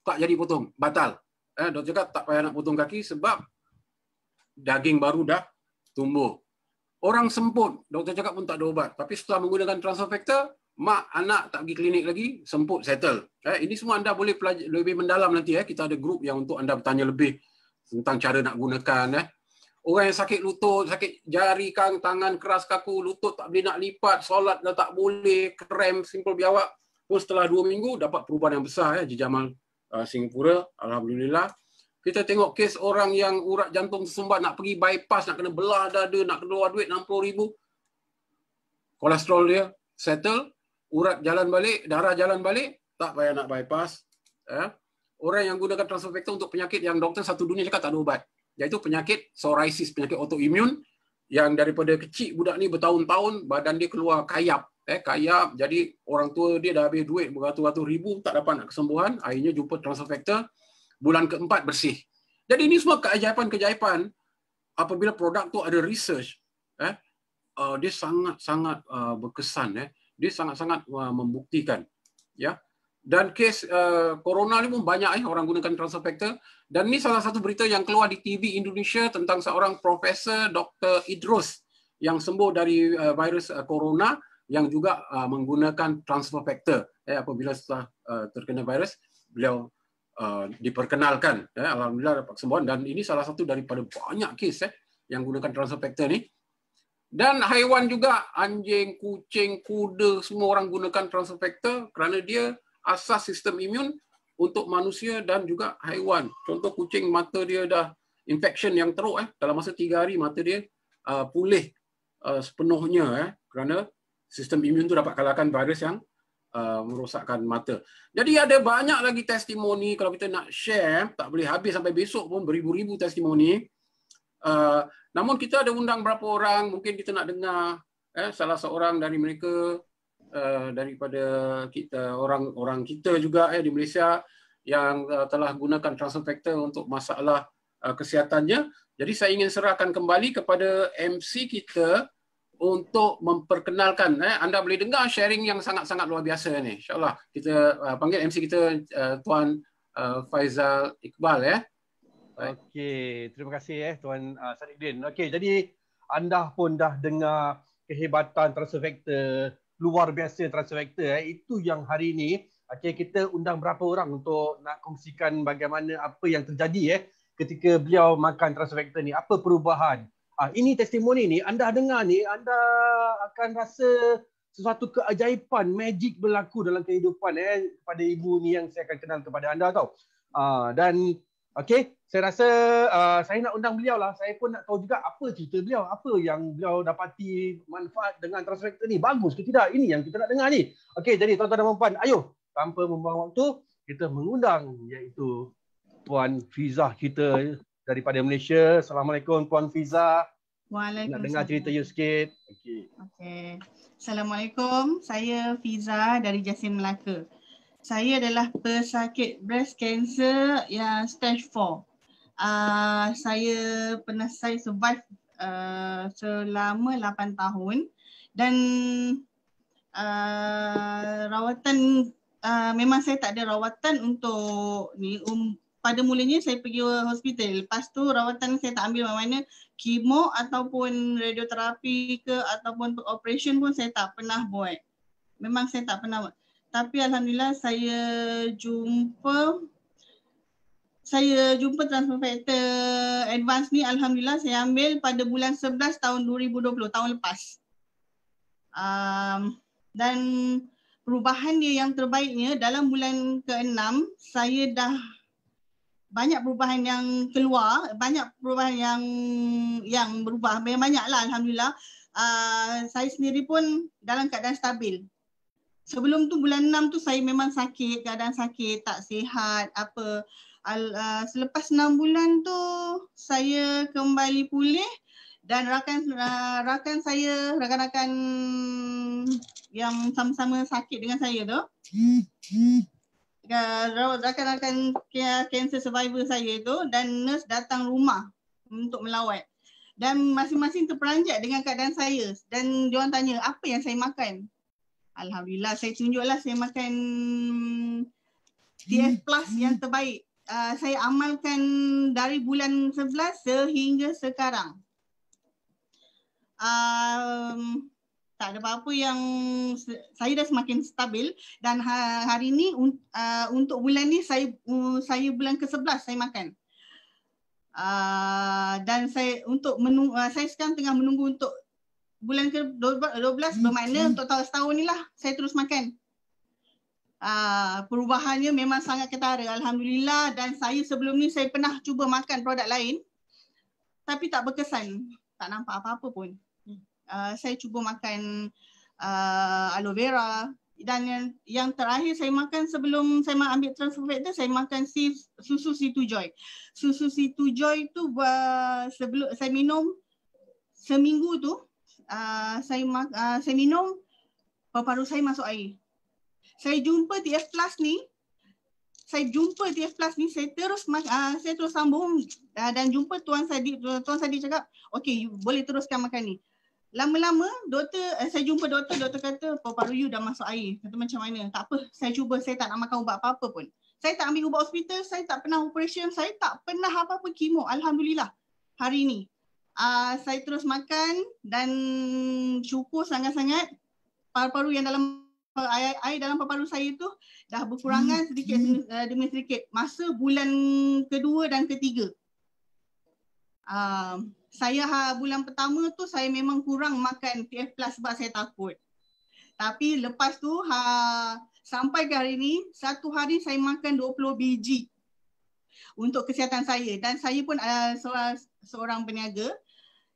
[SPEAKER 2] tak jadi potong, batal. Eh, doktor cakap tak payah nak potong kaki sebab daging baru dah tumbuh. Orang semput, doktor cakap pun tak ada ubat. Tapi setelah menggunakan transfer factor, mak, anak tak pergi klinik lagi, semput, settle. Eh, ini semua anda boleh pelajari lebih mendalam nanti. Eh. Kita ada grup yang untuk anda bertanya lebih tentang cara nak gunakan. Eh. Orang yang sakit lutut, sakit jari kang tangan keras kaku, lutut tak boleh nak lipat, solat dah tak boleh, krem, simple biawak. Pun setelah dua minggu, dapat perubahan yang besar ya, eh, Haji Jamal uh, Singapura. Alhamdulillah. Kita tengok kes orang yang urat jantung tersumbat, nak pergi bypass, nak kena belah dada, nak kena keluar duit RM60,000. Kolesterol dia settle, urat jalan balik, darah jalan balik, tak payah nak bypass. Ya. Orang yang gunakan transfer factor untuk penyakit yang doktor satu dunia cakap tak ada ubat yaitu penyakit psoriasis, penyakit autoimun yang daripada kecil budak ni bertahun-tahun badan dia keluar kayap. Eh, kayap, jadi orang tua dia dah habis duit beratus-ratus ribu, tak dapat nak kesembuhan, akhirnya jumpa transfer factor, bulan keempat bersih. Jadi ini semua keajaiban-keajaiban apabila produk tu ada research, eh, uh, dia sangat-sangat uh, berkesan. Eh. Dia sangat-sangat uh, membuktikan. Ya. Yeah dan kes uh, corona ni pun banyak eh orang gunakan transfer factor dan ni salah satu berita yang keluar di TV Indonesia tentang seorang profesor Dr Idros yang sembuh dari uh, virus uh, corona yang juga uh, menggunakan transfer factor eh apabila setelah uh, terkena virus beliau uh, diperkenalkan eh alhamdulillah dapat kesembuhan dan ini salah satu daripada banyak kes eh yang gunakan transfer factor ni dan haiwan juga anjing kucing kuda semua orang gunakan transfer factor kerana dia asas sistem imun untuk manusia dan juga haiwan. Contoh kucing mata dia dah infection yang teruk eh dalam masa 3 hari mata dia uh, pulih uh, sepenuhnya eh kerana sistem imun tu dapat kalahkan virus yang uh, merosakkan mata. Jadi ada banyak lagi testimoni kalau kita nak share tak boleh habis sampai besok pun beribu-ribu testimoni. Uh, namun kita ada undang berapa orang mungkin kita nak dengar eh salah seorang dari mereka Eh, daripada kita orang-orang kita juga ya di Malaysia yang uh, telah gunakan transfer factor untuk masalah uh, kesihatannya. Jadi saya ingin serahkan kembali kepada MC kita untuk memperkenalkan eh anda boleh dengar sharing yang sangat-sangat luar biasa ni. Insya-Allah kita uh, panggil MC kita uh, tuan uh, Faizal Iqbal ya. Eh.
[SPEAKER 1] Okey, terima kasih eh tuan uh, Saridin. Okey, jadi anda pun dah dengar kehebatan transfer factor luar biasa transfer factor eh. itu yang hari ini okay, kita undang berapa orang untuk nak kongsikan bagaimana apa yang terjadi eh ketika beliau makan transfer factor ni apa perubahan ah ini testimoni ni anda dengar ni anda akan rasa sesuatu keajaiban magic berlaku dalam kehidupan eh kepada ibu ni yang saya akan kenal kepada anda tau ah dan Okay, saya rasa uh, saya nak undang beliau lah. Saya pun nak tahu juga apa cerita beliau. Apa yang beliau dapati manfaat dengan transfer ni. Bagus ke tidak? Ini yang kita nak dengar ni. Okay, jadi tuan-tuan dan puan-puan, ayo. Tanpa membuang waktu, kita mengundang iaitu Puan Fizah kita daripada Malaysia. Assalamualaikum Puan Fizah.
[SPEAKER 3] Waalaikumsalam. Nak dengar cerita
[SPEAKER 1] you sikit. Okay.
[SPEAKER 3] okay. Assalamualaikum. Saya Fizah dari Jasin Melaka saya adalah pesakit breast cancer yang stage 4. Uh, ah, saya pernah saya survive uh, selama 8 tahun dan uh, rawatan uh, memang saya tak ada rawatan untuk ni um, pada mulanya saya pergi hospital lepas tu rawatan saya tak ambil mana-mana kemo ataupun radioterapi ke ataupun operation pun saya tak pernah buat memang saya tak pernah buat tapi alhamdulillah saya jumpa saya jumpa transfer factor advance ni alhamdulillah saya ambil pada bulan 11 tahun 2020 tahun lepas. Um, dan perubahan dia yang terbaiknya dalam bulan ke-6 saya dah banyak perubahan yang keluar, banyak perubahan yang yang berubah, banyak banyaklah alhamdulillah. Uh, saya sendiri pun dalam keadaan stabil Sebelum tu bulan enam tu saya memang sakit, keadaan sakit, tak sihat, apa. Al, uh, selepas enam bulan tu saya kembali pulih dan rakan uh, rakan saya, rakan-rakan yang sama-sama sakit dengan saya tu. rakan ah, rakan-rakan cancer survivor saya tu dan nurse datang rumah untuk melawat. Dan masing-masing terperanjat dengan keadaan saya dan dia orang tanya apa yang saya makan. Alhamdulillah saya tunjuklah saya makan TF plus hmm. yang terbaik. Uh, saya amalkan dari bulan 11 sehingga sekarang. Um, tak ada apa-apa yang saya dah semakin stabil dan ha-, hari ini uh, ah, untuk bulan ni saya uh, saya bulan ke-11 saya makan. Uh, dan saya untuk menunggu uh, saya sekarang tengah menunggu untuk bulan ke-12 hmm, bermakna hmm. untuk tahun setahun ni lah saya terus makan. Uh, perubahannya memang sangat ketara. Alhamdulillah dan saya sebelum ni saya pernah cuba makan produk lain tapi tak berkesan. Tak nampak apa-apa pun. Uh, saya cuba makan uh, aloe vera dan yang, yang terakhir saya makan sebelum saya ambil transfer factor saya makan si, susu C2 Joy. Susu C2 Joy tu uh, sebelum saya minum seminggu tu uh, saya ma- uh, saya minum paru-paru saya masuk air. Saya jumpa TF plus ni saya jumpa TF plus ni saya terus uh, saya terus sambung uh, dan jumpa tuan Sadi, tuan Sadi cakap okey you boleh teruskan makan ni. Lama-lama doktor uh, saya jumpa doktor doktor kata paru-paru you dah masuk air. Kata macam mana? Tak apa, saya cuba saya tak nak makan ubat apa-apa pun. Saya tak ambil ubat hospital, saya tak pernah operation, saya tak pernah apa-apa kemo alhamdulillah hari ni uh, saya terus makan dan syukur sangat-sangat paru-paru yang dalam eh, air, air dalam paru-paru saya itu dah berkurangan hmm. sedikit hmm. demi sedikit masa bulan kedua dan ketiga. Uh, saya ha, bulan pertama tu saya memang kurang makan TF Plus sebab saya takut. Tapi lepas tu ha, sampai ke hari ni satu hari saya makan 20 biji untuk kesihatan saya dan saya pun uh, seorang peniaga.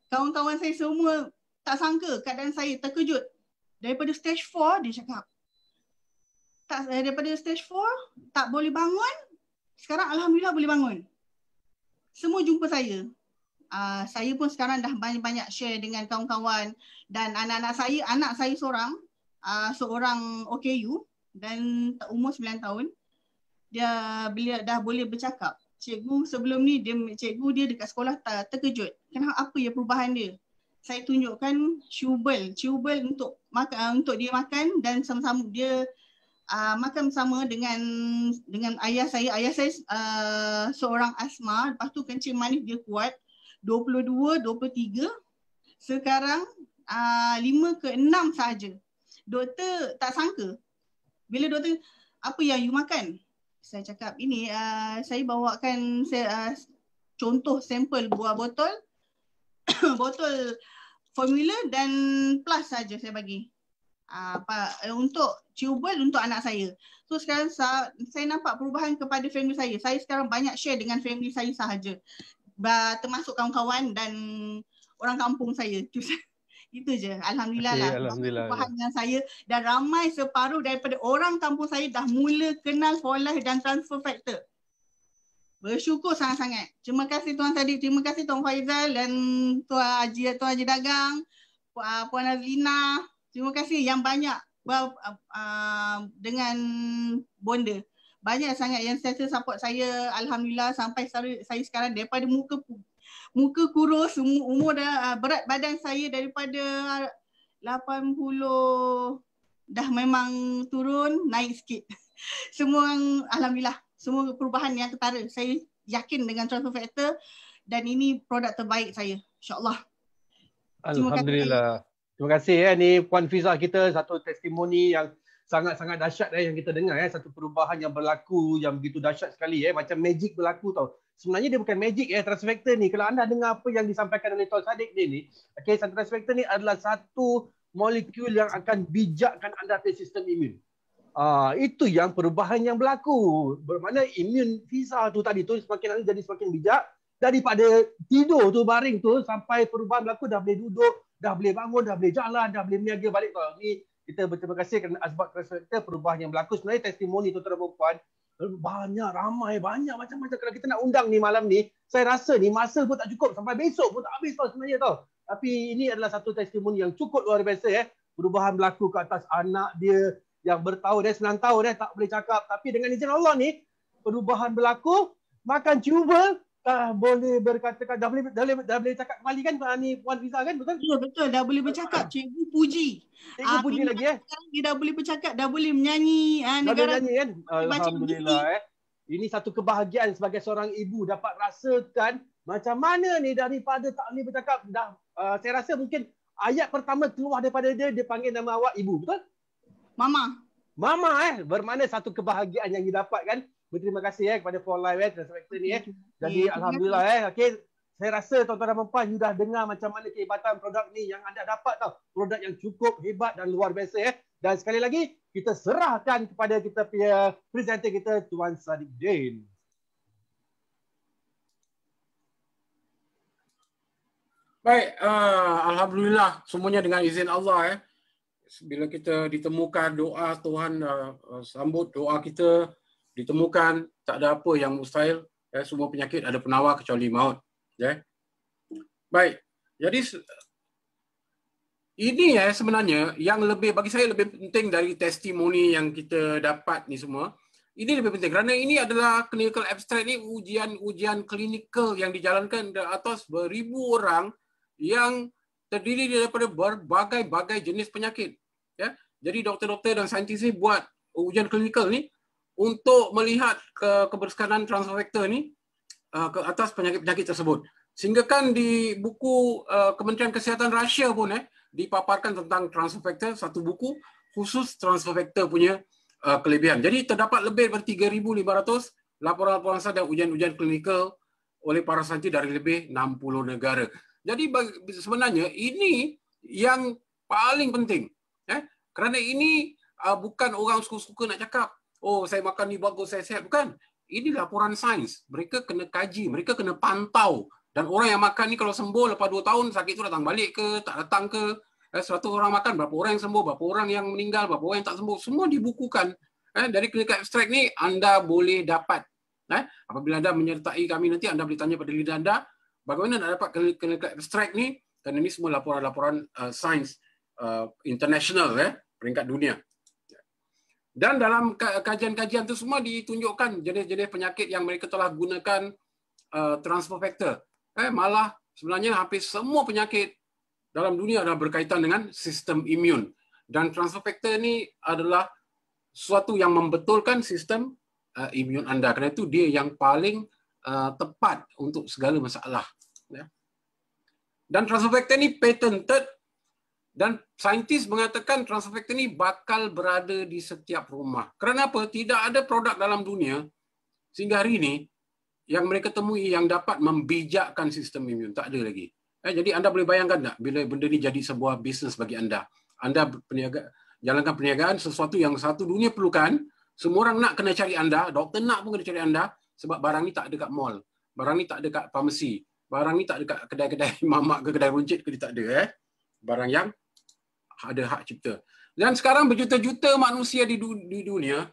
[SPEAKER 3] Kawan-kawan saya semua tak sangka keadaan saya terkejut. Daripada stage 4 dia cakap. Tak eh, daripada stage 4 tak boleh bangun. Sekarang alhamdulillah boleh bangun. Semua jumpa saya. Uh, saya pun sekarang dah banyak-banyak share dengan kawan-kawan dan anak-anak saya, anak saya seorang, uh, seorang OKU dan umur 9 tahun. Dia bila dah boleh bercakap cikgu sebelum ni dia cikgu dia dekat sekolah tak terkejut. Kenapa apa ya perubahan dia? Saya tunjukkan chewable, chewable untuk makan ah, untuk dia makan dan sama-sama dia uh, makan sama dengan dengan ayah saya. Ayah saya uh, seorang asma, lepas tu kencing manis dia kuat 22 23 sekarang uh, 5 ke 6 saja. Doktor tak sangka. Bila doktor apa yang you makan? saya cakap ini uh, saya bawakan saya, uh, contoh sampel buah botol botol formula dan plus saja saya bagi ah, apa eh, untuk tubal untuk anak saya. So sekarang saya nampak perubahan kepada family saya. Saya sekarang banyak share dengan family saya sahaja. termasuk kawan-kawan dan orang kampung saya. Itu je. Alhamdulillah okay, lah. Alhamdulillah. Faham dengan saya dan ramai separuh daripada orang kampung saya dah mula kenal for life dan transfer factor. Bersyukur sangat-sangat. Terima kasih Tuan tadi, Terima kasih Tuan Faizal dan Tuan Haji, Tuan Haji Dagang. Puan ah, Azlina. Terima kasih yang banyak well, ah, ah, dengan bonda. Banyak sangat yang saya support saya. Alhamdulillah sampai saya, saya sekarang daripada muka muka kurus umur, umur dah uh, berat badan saya daripada 80 dah memang turun naik sikit semua alhamdulillah semua perubahan yang ketara saya yakin dengan transfer factor dan ini produk terbaik saya insyaallah
[SPEAKER 1] alhamdulillah terima kasih ya ni puan Fiza kita satu testimoni yang sangat-sangat dahsyat eh, yang kita dengar eh satu perubahan yang berlaku yang begitu dahsyat sekali eh macam magic berlaku tau. Sebenarnya dia bukan magic eh transvector ni. Kalau anda dengar apa yang disampaikan oleh Tuan Sadiq ni ni, okey transvector ni adalah satu molekul yang akan bijakkan anda ke sistem imun. Ah itu yang perubahan yang berlaku. Bermakna imun visa tu tadi tu semakin hari jadi semakin bijak daripada tidur tu baring tu sampai perubahan berlaku dah boleh duduk, dah boleh bangun, dah boleh jalan, dah boleh meniaga balik tau. Ni kita berterima kasih kerana asbab kerasa kita perubahan yang berlaku sebenarnya testimoni tuan-tuan puan banyak ramai banyak macam-macam kalau kita nak undang ni malam ni saya rasa ni masa pun tak cukup sampai besok pun tak habis tau sebenarnya tau tapi ini adalah satu testimoni yang cukup luar biasa eh perubahan berlaku ke atas anak dia yang bertahun dah eh, 9 tahun dah eh, tak boleh cakap tapi dengan izin Allah ni perubahan berlaku makan cuba dah boleh berkata-kata dah boleh dah boleh dah boleh cakap kembali kan Ani puan Riza kan betul Betul ya, betul dah boleh bercakap ah. cikgu puji cikgu ah, puji lagi eh dia dah boleh bercakap dah boleh menyanyi ah, negara dah menyanyi kan alhamdulillah eh ini satu kebahagiaan sebagai seorang ibu dapat rasakan macam mana ni daripada tak boleh bercakap dah uh, saya rasa mungkin ayat pertama keluar daripada dia dia panggil nama awak ibu betul mama mama eh bermakna satu kebahagiaan yang didapatkan kan berterima kasih eh kepada For Live eh transfer ni eh. Jadi yeah, alhamdulillah eh. okay saya rasa tuan-tuan dan puan you dah dengar macam mana kehebatan produk ni yang anda dapat tau. Produk yang cukup hebat dan luar biasa eh. Dan sekali lagi kita serahkan kepada kita punya presenter kita Tuan Sadiq Din.
[SPEAKER 2] Baik, uh, alhamdulillah semuanya dengan izin Allah eh. Bila kita ditemukan doa Tuhan uh, sambut doa kita ditemukan tak ada apa yang mustahil ya semua penyakit ada penawar kecuali maut ya baik jadi ini ya sebenarnya yang lebih bagi saya lebih penting dari testimoni yang kita dapat ni semua ini lebih penting kerana ini adalah clinical abstract ni ujian-ujian klinikal yang dijalankan di atas beribu orang yang terdiri daripada berbagai-bagai jenis penyakit ya jadi doktor-doktor dan saintis ni buat ujian klinikal ni untuk melihat ke keberskanan ini ni uh, ke atas penyakit-penyakit tersebut. Sehingga kan di buku uh, Kementerian Kesihatan Rusia pun eh dipaparkan tentang transfer satu buku khusus transfer punya uh, kelebihan. Jadi terdapat lebih dari 3500 laporan-laporan dan ujian-ujian klinikal oleh para saintis dari lebih 60 negara. Jadi sebenarnya ini yang paling penting eh kerana ini bukan orang suku-suku nak cakap oh saya makan ni bagus saya sehat bukan ini laporan sains mereka kena kaji mereka kena pantau dan orang yang makan ni kalau sembuh lepas 2 tahun sakit tu datang balik ke tak datang ke eh, 100 orang makan berapa orang yang sembuh berapa orang yang meninggal berapa orang yang tak sembuh semua dibukukan eh, dari klinik abstrak ni anda boleh dapat eh, apabila anda menyertai kami nanti anda boleh tanya pada lidah anda bagaimana nak dapat klinik abstrak ni kerana ini semua laporan-laporan uh, sains uh, international eh, peringkat dunia dan dalam kajian-kajian itu semua ditunjukkan jenis-jenis penyakit yang mereka telah gunakan uh, transfer factor. Eh, malah sebenarnya hampir semua penyakit dalam dunia adalah berkaitan dengan sistem imun. Dan transfer factor ini adalah suatu yang membetulkan sistem uh, imun anda. Kerana itu dia yang paling uh, tepat untuk segala masalah. Ya. Dan transfer factor ini patented dan saintis mengatakan transfektor ini bakal berada di setiap rumah. Kerana apa? Tidak ada produk dalam dunia sehingga hari ini yang mereka temui yang dapat membijakkan sistem imun. Tak ada lagi. Eh, jadi anda boleh bayangkan tak bila benda ini jadi sebuah bisnes bagi anda. Anda peniaga, jalankan perniagaan sesuatu yang satu dunia perlukan. Semua orang nak kena cari anda. Doktor nak pun kena cari anda. Sebab barang ini tak ada kat mall. Barang ini tak ada kat farmasi. Barang ini tak ada kat kedai-kedai mamak ke kedai runcit ke dia tak ada. Eh? barang yang ada hak cipta. Dan sekarang berjuta-juta manusia di, dunia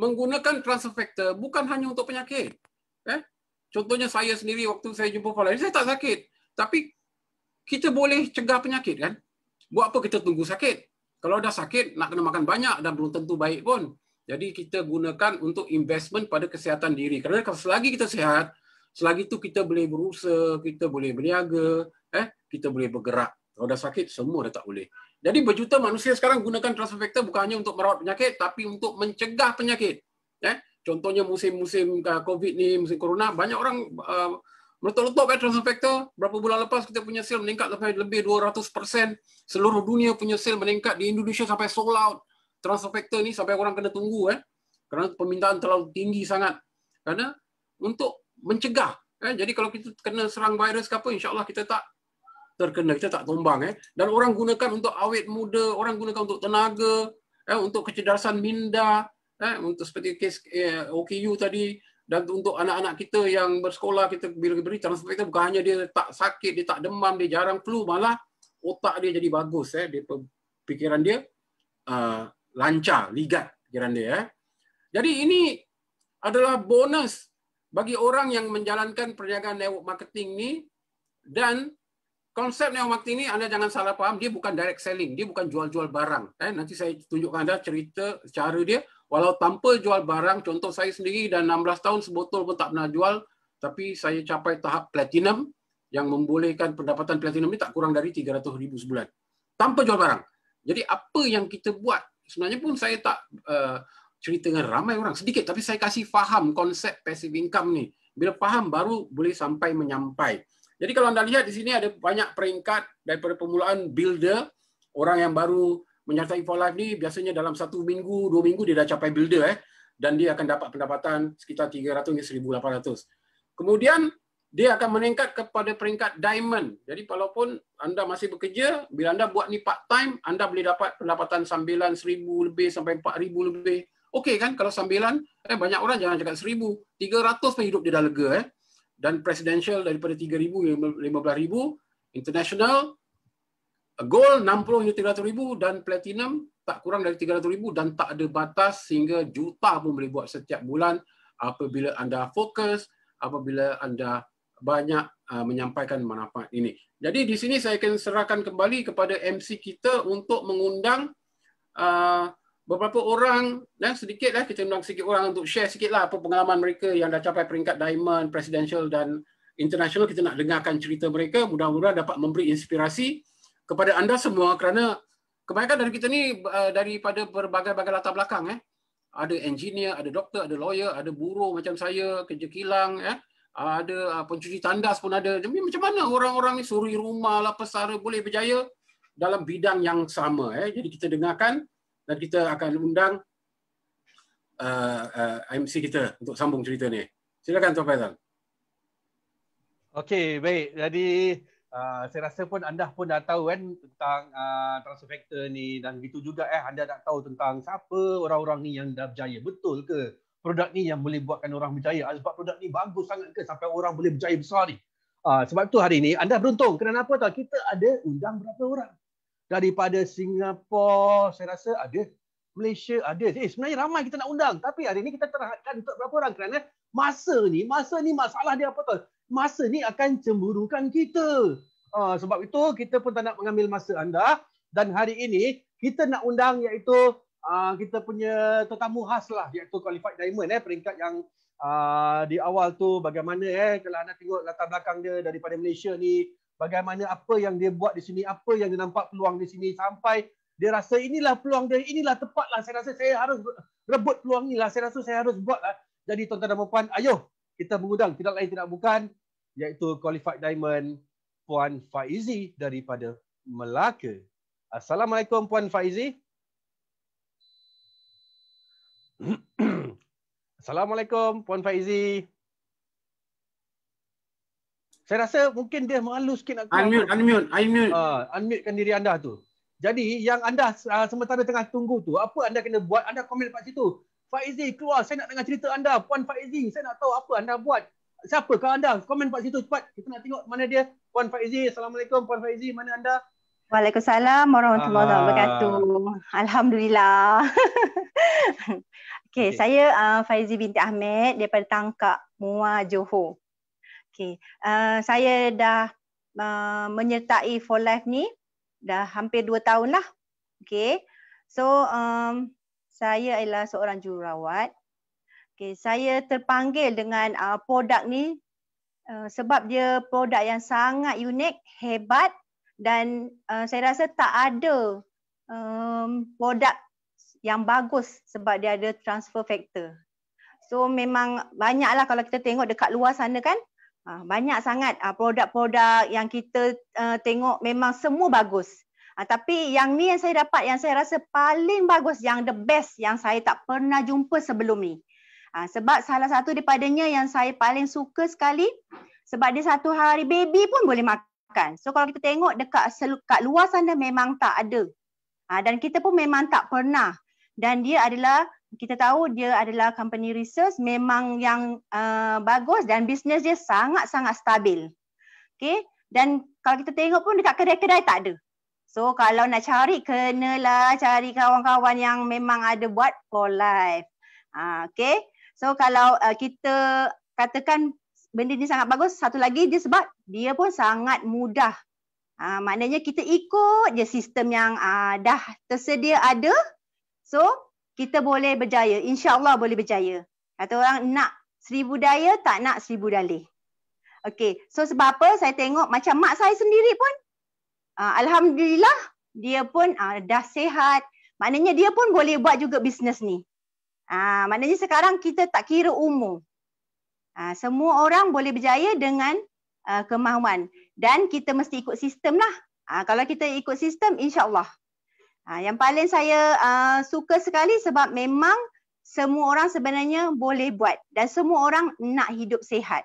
[SPEAKER 2] menggunakan transfer factor bukan hanya untuk penyakit. Eh? Contohnya saya sendiri waktu saya jumpa Fulani, saya tak sakit. Tapi kita boleh cegah penyakit kan? Buat apa kita tunggu sakit? Kalau dah sakit, nak kena makan banyak dan belum tentu baik pun. Jadi kita gunakan untuk investment pada kesihatan diri. Kerana selagi kita sihat, selagi itu kita boleh berusaha, kita boleh berniaga, eh? kita boleh bergerak. Kalau dah sakit, semua dah tak boleh. Jadi berjuta manusia sekarang gunakan transfer factor bukan hanya untuk merawat penyakit, tapi untuk mencegah penyakit. Eh? Contohnya musim-musim eh, COVID ni, musim corona, banyak orang uh, eh, meletup-letup eh, transfer factor. Berapa bulan lepas kita punya sale meningkat sampai lebih 200%. Seluruh dunia punya sale meningkat di Indonesia sampai sold out. Transfer factor ni sampai orang kena tunggu. Eh? Kerana permintaan terlalu tinggi sangat. Kerana untuk mencegah. Eh? Jadi kalau kita kena serang virus ke apa, insyaAllah kita tak terkena kita tak tumbang eh dan orang gunakan untuk awet muda orang gunakan untuk tenaga eh untuk kecerdasan minda eh untuk seperti kes eh, OKU tadi dan untuk anak-anak kita yang bersekolah kita bila beri transfer kita bukan hanya dia tak sakit dia tak demam dia jarang flu malah otak dia jadi bagus eh dia pikiran dia uh, lancar ligat pikiran dia eh jadi ini adalah bonus bagi orang yang menjalankan perniagaan network marketing ni dan konsep neomarket ini anda jangan salah paham dia bukan direct selling dia bukan jual-jual barang eh, nanti saya tunjukkan anda cerita cara dia walau tanpa jual barang contoh saya sendiri dan 16 tahun sebotol pun tak pernah jual tapi saya capai tahap platinum yang membolehkan pendapatan platinum ini tak kurang dari 300 ribu sebulan tanpa jual barang jadi apa yang kita buat sebenarnya pun saya tak uh, cerita dengan ramai orang sedikit tapi saya kasih faham konsep passive income ni bila faham baru boleh sampai menyampai jadi kalau anda lihat di sini ada banyak peringkat daripada permulaan builder, orang yang baru menyertai for life ni biasanya dalam satu minggu, dua minggu dia dah capai builder eh dan dia akan dapat pendapatan sekitar 300 hingga 1800. Kemudian dia akan meningkat kepada peringkat diamond. Jadi walaupun anda masih bekerja, bila anda buat ni part time, anda boleh dapat pendapatan sambilan 1000 lebih sampai 4000 lebih. Okey kan kalau sambilan, eh banyak orang jangan cakap 1000, 300 pun hidup dia dah lega eh dan presidential daripada 3000 hingga 15000 international gold 60 hingga 300000 dan platinum tak kurang dari 300000 dan tak ada batas sehingga juta pun boleh buat setiap bulan apabila anda fokus apabila anda banyak uh, menyampaikan manfaat ini. Jadi di sini saya akan serahkan kembali kepada MC kita untuk mengundang uh, beberapa orang dan ya, sedikitlah kita undang sedikit orang untuk share sikitlah apa pengalaman mereka yang dah capai peringkat diamond presidential dan international kita nak dengarkan cerita mereka mudah-mudahan dapat memberi inspirasi kepada anda semua kerana kebanyakan dari kita ni eh, daripada berbagai-bagai latar belakang eh ada engineer ada doktor ada lawyer ada buruh macam saya kerja kilang ya. eh ada pencuci tandas pun ada Jadi macam mana orang-orang ni suri rumah lah pesara boleh berjaya dalam bidang yang sama eh jadi kita dengarkan dan kita akan undang uh, uh, MC kita untuk sambung cerita ni. Silakan Tuan Faizal.
[SPEAKER 1] Okey, baik. Jadi uh, saya rasa pun anda pun dah tahu kan tentang uh, transfer factor ni dan begitu juga eh anda dah tahu tentang siapa orang-orang ni yang dah berjaya. Betul ke produk ni yang boleh buatkan orang berjaya? Ah, sebab produk ni bagus sangat ke sampai orang boleh berjaya besar ni? Ah, sebab tu hari ni anda beruntung. Kenapa tahu kita ada undang berapa orang? daripada Singapura, saya rasa ada. Malaysia ada. Eh, sebenarnya ramai kita nak undang. Tapi hari ini kita terhadkan untuk berapa orang. Kerana masa ni, masa ni masalah dia apa tu? Masa ni akan cemburukan kita. Uh, sebab itu kita pun tak nak mengambil masa anda. Dan hari ini kita nak undang iaitu uh, kita punya tetamu khas lah. Iaitu Qualified Diamond. Eh, peringkat yang uh, di awal tu bagaimana. Eh, kalau anda tengok latar belakang dia daripada Malaysia ni bagaimana apa yang dia buat di sini, apa yang dia nampak peluang di sini sampai dia rasa inilah peluang dia, inilah tepatlah saya rasa saya harus rebut peluang inilah, saya rasa saya harus buatlah. Jadi tuan-tuan dan puan, ayuh kita mengundang tidak lain tidak bukan iaitu qualified diamond Puan Faizi daripada Melaka. Assalamualaikum Puan Faizi. Assalamualaikum Puan Faizi. Saya rasa mungkin dia malu sikit nak keluar. Unmute, unmute, unmute. Uh, unmutekan diri anda tu. Jadi yang anda uh, sementara tengah tunggu tu, apa anda kena buat? Anda komen dekat situ. Faizi keluar, saya nak dengar cerita anda. Puan Faizi, saya nak tahu apa anda buat. Siapa kau anda? Komen dekat situ cepat. Kita nak tengok mana dia. Puan Faizi, Assalamualaikum. Puan Faizi, mana anda?
[SPEAKER 4] Waalaikumsalam warahmatullahi ah. wabarakatuh. Alhamdulillah. okay, okay, saya uh, Faizi binti Ahmed daripada Tangkak, Muar, Johor. Okay. Uh, saya dah uh, menyertai For Life ni dah hampir dua tahun lah. Okay. So um, saya ialah seorang jururawat. Okay. Saya terpanggil dengan uh, produk ni uh, sebab dia produk yang sangat unik, hebat dan uh, saya rasa tak ada um, produk yang bagus sebab dia ada transfer factor. So memang banyaklah kalau kita tengok dekat luar sana kan Ah, banyak sangat ah, produk-produk yang kita eh, tengok memang semua bagus. Ah, tapi yang ni yang saya dapat yang saya rasa paling bagus, yang the best yang saya tak pernah jumpa sebelum ni. sebab salah satu daripadanya yang saya paling suka sekali, sebab dia satu hari baby pun boleh makan. So kalau kita tengok dekat sel- kat luar sana memang tak ada. Ha, dan kita pun memang tak pernah. Dan dia adalah kita tahu dia adalah company research memang yang uh, bagus dan bisnes dia sangat-sangat stabil. Okay. Dan kalau kita tengok pun dekat kedai-kedai tak ada. So kalau nak cari, kenalah cari kawan-kawan yang memang ada buat for life. Uh, okay. So kalau uh, kita katakan benda ni sangat bagus, satu lagi dia sebab dia pun sangat mudah. Uh, maknanya kita ikut je sistem yang uh, dah tersedia ada. So kita boleh berjaya. InsyaAllah boleh berjaya. Kata orang nak seribu daya, tak nak seribu dalih. Okay, so sebab apa saya tengok macam mak saya sendiri pun, uh, Alhamdulillah dia pun uh, dah sehat. Maknanya dia pun boleh buat juga bisnes ni. Uh, maknanya sekarang kita tak kira umur. Uh, semua orang boleh berjaya dengan uh, kemahuan. Dan kita mesti ikut sistem lah. Uh, kalau kita ikut sistem, insyaAllah. Ha, yang paling saya uh, suka sekali sebab memang semua orang sebenarnya boleh buat dan semua orang nak hidup sehat.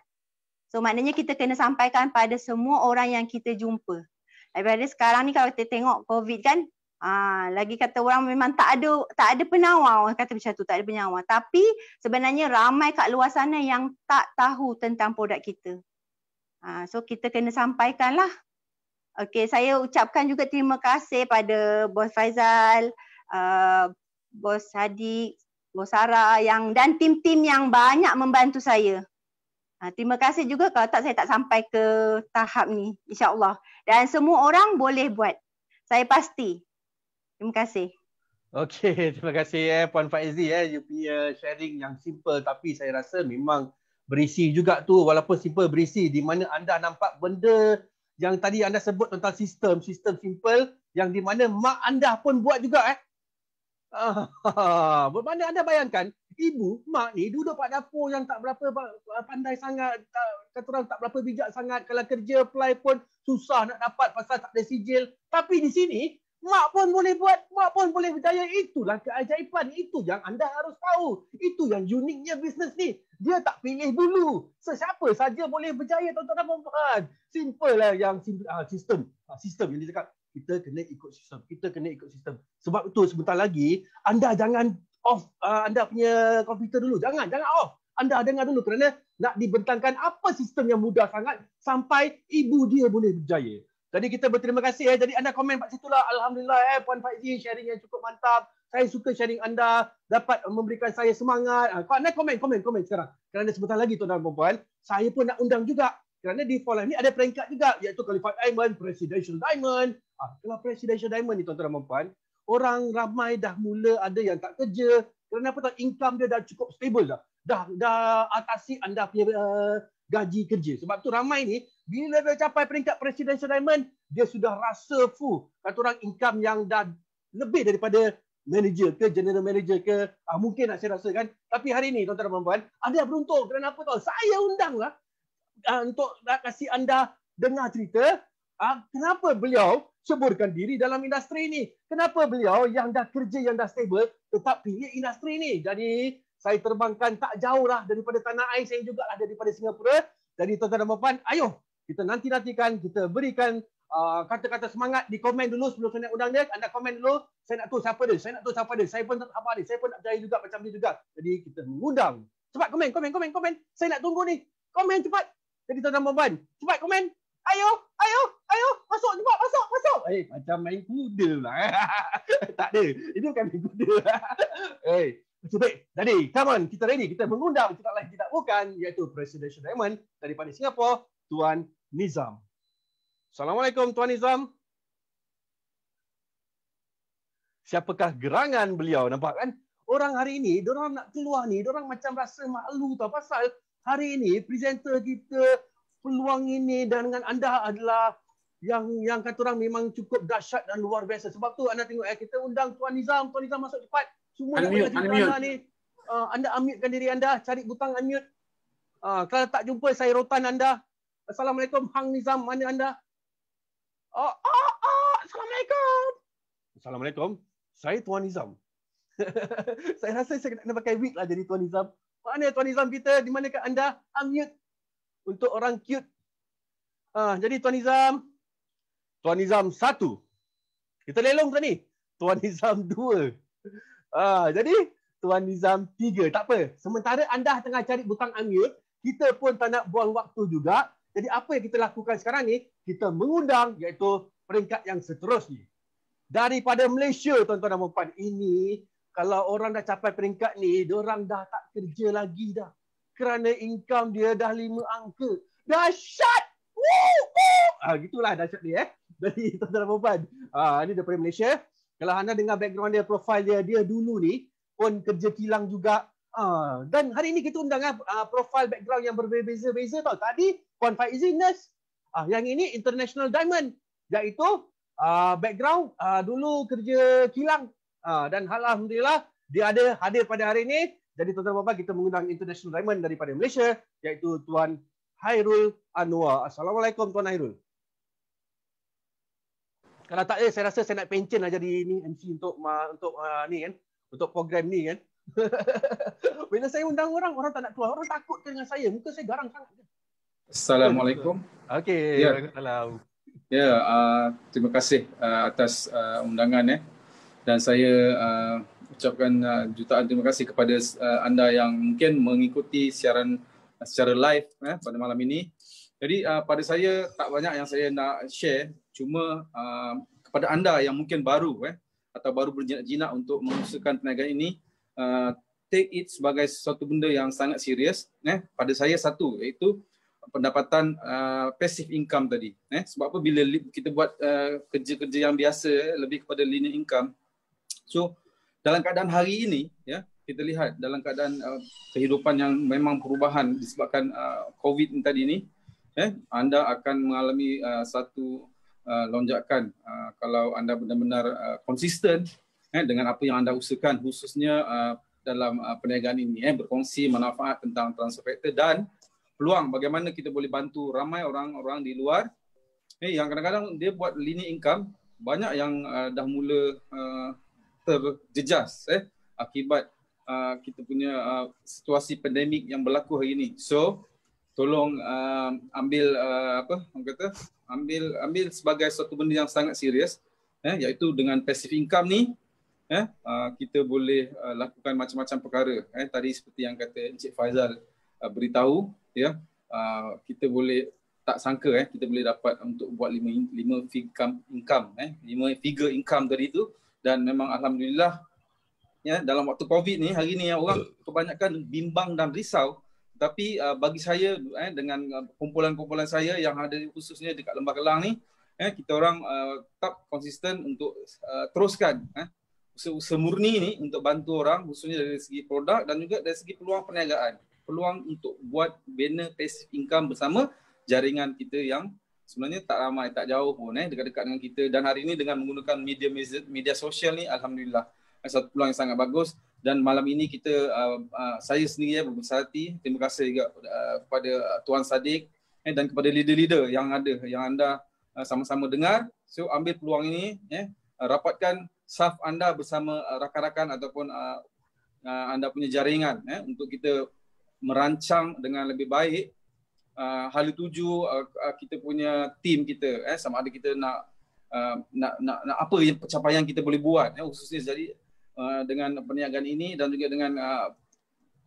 [SPEAKER 4] So maknanya kita kena sampaikan pada semua orang yang kita jumpa. Daripada sekarang ni kalau kita tengok COVID kan, ha, lagi kata orang memang tak ada tak ada penawar, orang kata macam tu, tak ada penawar. Tapi sebenarnya ramai kat luar sana yang tak tahu tentang produk kita. Ha, so kita kena sampaikan lah. Okey, saya ucapkan juga terima kasih pada Bos Faizal, uh, Bos Hadi, Bos Sarah yang dan tim-tim yang banyak membantu saya. Uh, terima kasih juga kalau tak saya tak sampai ke tahap ni, insya-Allah. Dan semua orang boleh buat. Saya pasti. Terima kasih.
[SPEAKER 1] Okey, terima kasih eh Puan Faizi eh you punya sharing yang simple tapi saya rasa memang berisi juga tu walaupun simple berisi di mana anda nampak benda yang tadi anda sebut tentang sistem, sistem simple yang di mana mak anda pun buat juga eh. Bermakna ah, anda bayangkan, ibu, mak ni duduk pada dapur yang tak berapa pandai sangat, tak, kata orang tak berapa bijak sangat, kalau kerja apply pun susah nak dapat pasal tak ada sijil. Tapi di sini, Mak pun boleh buat, mak pun boleh berjaya Itulah keajaiban. Itu yang anda harus tahu. Itu yang uniknya bisnes ni. Dia tak pilih dulu. Sesiapa saja boleh berjaya, tuan-tuan dan puan Simple lah yang uh, sistem. Uh, sistem yang dia cakap. Kita kena ikut sistem. Kita kena ikut sistem. Sebab itu sebentar lagi, anda jangan off uh, anda punya komputer dulu. Jangan, jangan off. Anda dengar dulu kerana nak dibentangkan apa sistem yang mudah sangat sampai ibu dia boleh berjaya. Jadi kita berterima kasih eh. Jadi anda komen kat situlah. Alhamdulillah eh Puan Faizi sharing yang cukup mantap. Saya suka sharing anda. Dapat memberikan saya semangat. Ha, kau komen, komen, komen sekarang. Kerana sebentar lagi tuan dan perempuan. Saya pun nak undang juga. Kerana di Fall Life ni ada peringkat juga. Iaitu Qualified Diamond, Presidential Diamond. Ha, kalau Presidential Diamond ni tuan-tuan dan perempuan. Orang ramai dah mula ada yang tak kerja. Kerana apa tak income dia dah cukup stable dah. Dah, dah atasi anda punya uh, gaji kerja. Sebab tu ramai ni bila dia capai peringkat presidential diamond, dia sudah rasa full. Kata orang income yang dah lebih daripada manager ke general manager ke ah, mungkin nak saya rasa kan tapi hari ini, tuan-tuan dan puan-puan anda beruntung kerana apa tahu saya undanglah ah, untuk nak kasi anda dengar cerita ah, kenapa beliau ceburkan diri dalam industri ini. kenapa beliau yang dah kerja yang dah stable tetap pilih industri ini? jadi saya terbangkan tak jauh lah daripada tanah air saya juga lah daripada Singapura jadi tuan-tuan dan puan-puan ayo kita nanti-nantikan kita berikan uh, kata-kata uh, semangat di komen dulu sebelum saya nak undang dia anda komen dulu saya nak tahu siapa dia saya nak tahu siapa dia saya pun tak apa ni saya pun nak cari juga macam ni juga jadi kita mengundang cepat komen komen komen komen saya nak tunggu ni komen cepat jadi tuan nombor ban cepat komen ayo ayo ayo masuk cepat masuk masuk eh macam main kuda lah. tak ada ini bukan main kuda eh Cepat. Jadi, come on. Kita ready. Kita mengundang. Kita lain. Kita bukan. Iaitu Presiden Diamond daripada Singapura. Tuan Nizam. Assalamualaikum Tuan Nizam. Siapakah gerangan beliau nampak kan? Orang hari ini, orang nak keluar ni, orang macam rasa malu tau pasal hari ini presenter kita peluang ini dan dengan anda adalah yang yang kata orang memang cukup dahsyat dan luar biasa. Sebab tu anda tengok eh, kita undang Tuan Nizam, Tuan Nizam masuk cepat. Semua unmute, nak di Anda, ni. Uh, anda unmutekan diri anda, cari butang unmute. Uh, kalau tak jumpa saya rotan anda. Assalamualaikum Hang Nizam, mana anda? Oh, oh, oh, Assalamualaikum. Assalamualaikum. Saya Tuan Nizam. saya rasa saya kena pakai wig lah jadi Tuan Nizam. Mana Tuan Nizam kita? Di mana ke anda? Unmute. Untuk orang cute. Ah, uh, jadi Tuan Nizam. Tuan Nizam satu. Kita lelong tadi. Tuan Nizam dua. Ah, uh, jadi Tuan Nizam tiga. Tak apa. Sementara anda tengah cari butang unmute, kita pun tak nak buang waktu juga. Jadi apa yang kita lakukan sekarang ni, kita mengundang iaitu peringkat yang seterusnya. Daripada Malaysia, tuan-tuan dan puan ini kalau orang dah capai peringkat ni, dia orang dah tak kerja lagi dah. Kerana income dia dah lima angka. Dahsyat! Woo! Woo! Ah, gitulah dahsyat dia. Eh. dari tuan-tuan dan puan ah, ini daripada Malaysia. Kalau anda dengar background dia, profil dia, dia dulu ni pun kerja kilang juga, Ha, dan hari ini kita undang uh, ah, ah, profil background yang berbeza-beza tau. Tadi Puan Faizin Nas, uh, ah, yang ini International Diamond. Iaitu uh, background uh, dulu kerja kilang uh, dan alhamdulillah dia ada hadir pada hari ini. Jadi tuan-tuan dan puan kita mengundang International Diamond daripada Malaysia iaitu Tuan Hairul Anwar. Assalamualaikum Tuan Hairul. Kalau tak ada, saya rasa saya nak pension lah jadi ini MC untuk untuk uh, ni kan, untuk program ni kan. Bila saya undang orang, orang tak nak keluar. Orang takut dengan saya. Muka saya garang
[SPEAKER 2] sangat.
[SPEAKER 5] Assalamualaikum. Okey. Ya. Yeah. Ya, uh, terima kasih uh, atas uh, undangan eh. Dan saya uh, ucapkan uh, jutaan terima kasih kepada uh, anda yang mungkin mengikuti siaran uh, secara live eh, pada malam ini. Jadi uh, pada saya tak banyak yang saya nak share, cuma uh, kepada anda yang mungkin baru eh atau baru berjinak-jinak untuk mengusulkan tenaga ini, Uh, take it sebagai sesuatu benda yang sangat serius eh pada saya satu iaitu pendapatan uh, passive income tadi eh sebab apa bila kita buat uh, kerja-kerja yang biasa eh, lebih kepada linear income so dalam keadaan hari ini ya yeah, kita lihat dalam keadaan uh, kehidupan yang memang perubahan disebabkan uh, covid ini tadi ni eh anda akan mengalami uh, satu uh, lonjakan uh, kalau anda benar-benar uh, konsisten eh, dengan apa yang anda usahakan khususnya uh, dalam uh, perniagaan ini eh, berkongsi manfaat tentang transfer factor dan peluang bagaimana kita boleh bantu ramai orang-orang di luar eh, yang kadang-kadang dia buat lini income banyak yang uh, dah mula uh, terjejas eh, akibat uh, kita punya uh, situasi pandemik yang berlaku hari ini. So tolong uh, ambil uh, apa orang kata ambil ambil sebagai satu benda yang sangat serius eh, iaitu dengan passive income ni eh ah, kita boleh ah, lakukan macam-macam perkara eh tadi seperti yang kata Encik Faizal ah, beritahu ya kita boleh tak sangka eh kita boleh dapat untuk buat lima lima income income eh lima figure income dari itu. dan memang alhamdulillah ya dalam waktu covid ni hari ni yang orang kebanyakan bimbang dan risau tapi uh, bagi saya eh dengan kumpulan-kumpulan saya yang ada khususnya dekat Lembah Kelang ni eh kita orang uh, tetap konsisten untuk uh, teruskan eh semurni ni untuk bantu orang khususnya dari segi produk dan juga dari segi peluang perniagaan. Peluang untuk buat banner passive income bersama jaringan kita yang sebenarnya tak ramai, tak jauh pun eh, dekat-dekat dengan kita dan hari ini dengan menggunakan media media sosial ni Alhamdulillah eh, satu peluang yang sangat bagus dan malam ini kita, uh, uh, saya sendiri ya, berbesar hati, terima kasih juga uh, kepada uh, Tuan Sadiq eh, dan kepada leader-leader yang ada, yang anda uh, sama-sama dengar. So ambil peluang ini, eh, rapatkan Staff anda bersama uh, rakan-rakan ataupun uh, uh, anda punya jaringan eh, untuk kita merancang dengan lebih baik hal tuju kita punya tim kita eh, sama ada kita nak, nak nak nak apa yang capaian kita boleh buat eh, khususnya jadi dengan perniagaan ini dan juga dengan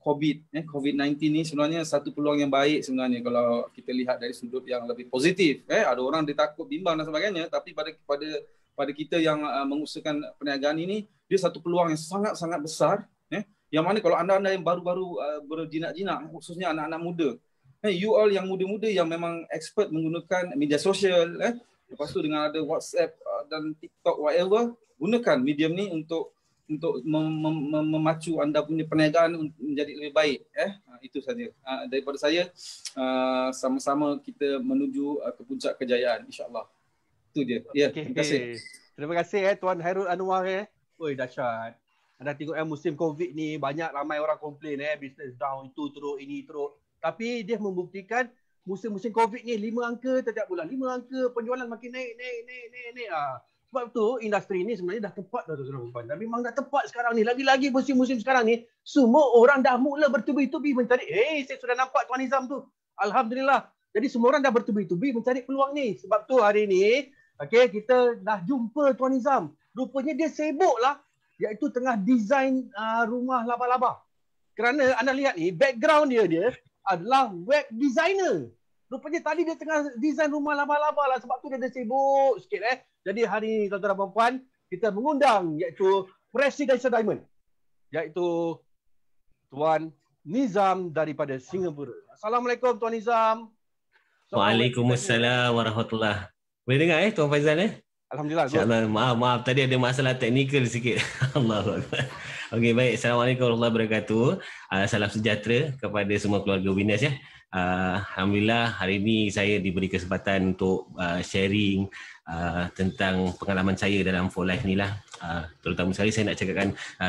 [SPEAKER 5] COVID eh, COVID-19 ni sebenarnya satu peluang yang baik sebenarnya kalau kita lihat dari sudut yang lebih positif eh ada orang ditakut bimbang dan sebagainya tapi pada pada pada kita yang uh, mengusahakan perniagaan ini dia satu peluang yang sangat-sangat besar eh yang mana kalau anda-anda yang baru-baru uh, berjinak-jinak khususnya anak-anak muda eh you all yang muda-muda yang memang expert menggunakan media sosial eh lepas tu dengan ada WhatsApp uh, dan TikTok whatever gunakan medium ni untuk untuk mem- mem- mem- memacu anda punya perniagaan menjadi lebih baik eh ha, itu saja uh, daripada saya uh, sama-sama kita menuju uh, ke puncak kejayaan insyaallah itu dia. Ya, okay, terima kasih.
[SPEAKER 1] Terima kasih eh Tuan Hairul Anwar eh. Oi, dahsyat. Anda tengok eh musim Covid ni banyak ramai orang komplain eh business down itu teruk ini teruk. Tapi dia membuktikan musim-musim Covid ni lima angka setiap bulan. lima angka penjualan makin naik naik naik naik naik ah. Sebab tu industri ni sebenarnya dah tepat dah tuan-tuan puan. Tapi memang dah tepat sekarang ni. Lagi-lagi musim-musim sekarang ni semua orang dah mula bertubi-tubi mencari. Eh, saya sudah nampak Tuan Nizam tu. Alhamdulillah. Jadi semua orang dah bertubi-tubi mencari peluang ni. Sebab tu hari ni Okay, kita dah jumpa Tuan Nizam. Rupanya dia sibuklah iaitu tengah design uh, rumah laba-laba. Kerana anda lihat ni, background dia dia adalah web designer. Rupanya tadi dia tengah design rumah laba-laba lah sebab tu dia dah sibuk sikit eh. Jadi hari ini, tuan-tuan dan puan-puan, kita mengundang iaitu Presidential Diamond. Iaitu Tuan Nizam daripada Singapura. Assalamualaikum Tuan Nizam.
[SPEAKER 6] Waalaikumsalam warahmatullahi boleh dengar eh Tuan Faizal eh? Alhamdulillah. Maaf, maaf. Tadi ada masalah teknikal sikit. Allah Okey, baik. Assalamualaikum warahmatullahi wabarakatuh. Ah, salam sejahtera kepada semua keluarga Winners ya. Ah, Alhamdulillah hari ini saya diberi kesempatan untuk ah, sharing tentang pengalaman saya dalam For Life ni lah. terutama sekali saya nak cakapkan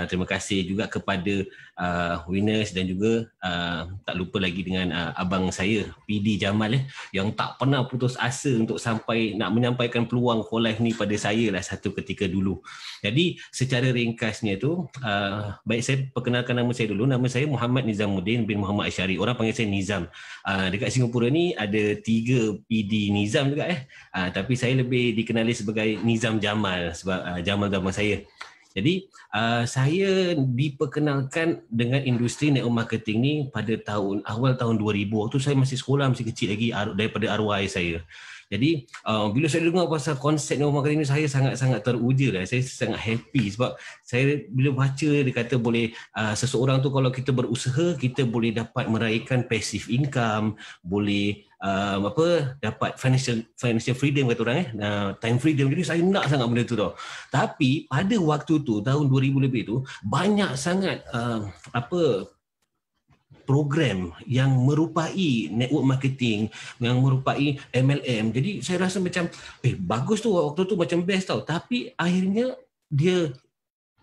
[SPEAKER 6] terima kasih juga kepada uh, winners dan juga uh, tak lupa lagi dengan uh, abang saya PD Jamal eh, yang tak pernah putus asa untuk sampai nak menyampaikan peluang for life ni pada saya lah satu ketika dulu. Jadi secara ringkasnya tu uh, baik saya perkenalkan nama saya dulu nama saya Muhammad Nizamuddin bin Muhammad Asyari. Orang panggil saya Nizam. Uh, dekat Singapura ni ada tiga PD Nizam juga eh. Uh, tapi saya lebih dikenali sebagai Nizam Jamal sebab uh, Jamal nama saya. Jadi uh, saya diperkenalkan dengan industri network marketing ni pada tahun awal tahun 2000. Waktu saya masih sekolah masih kecil lagi daripada arwah saya. Jadi uh, bila saya dengar pasal konsep ni Umar ini saya sangat-sangat teruja lah. Saya sangat happy sebab saya bila baca dia kata boleh uh, seseorang tu kalau kita berusaha kita boleh dapat meraihkan passive income, boleh uh, apa dapat financial financial freedom kata orang eh. Uh, time freedom jadi saya nak sangat benda tu tau. Tapi pada waktu tu tahun 2000 lebih tu banyak sangat uh, apa program yang merupai network marketing yang merupai MLM. Jadi saya rasa macam eh bagus tu waktu tu macam best tau tapi akhirnya dia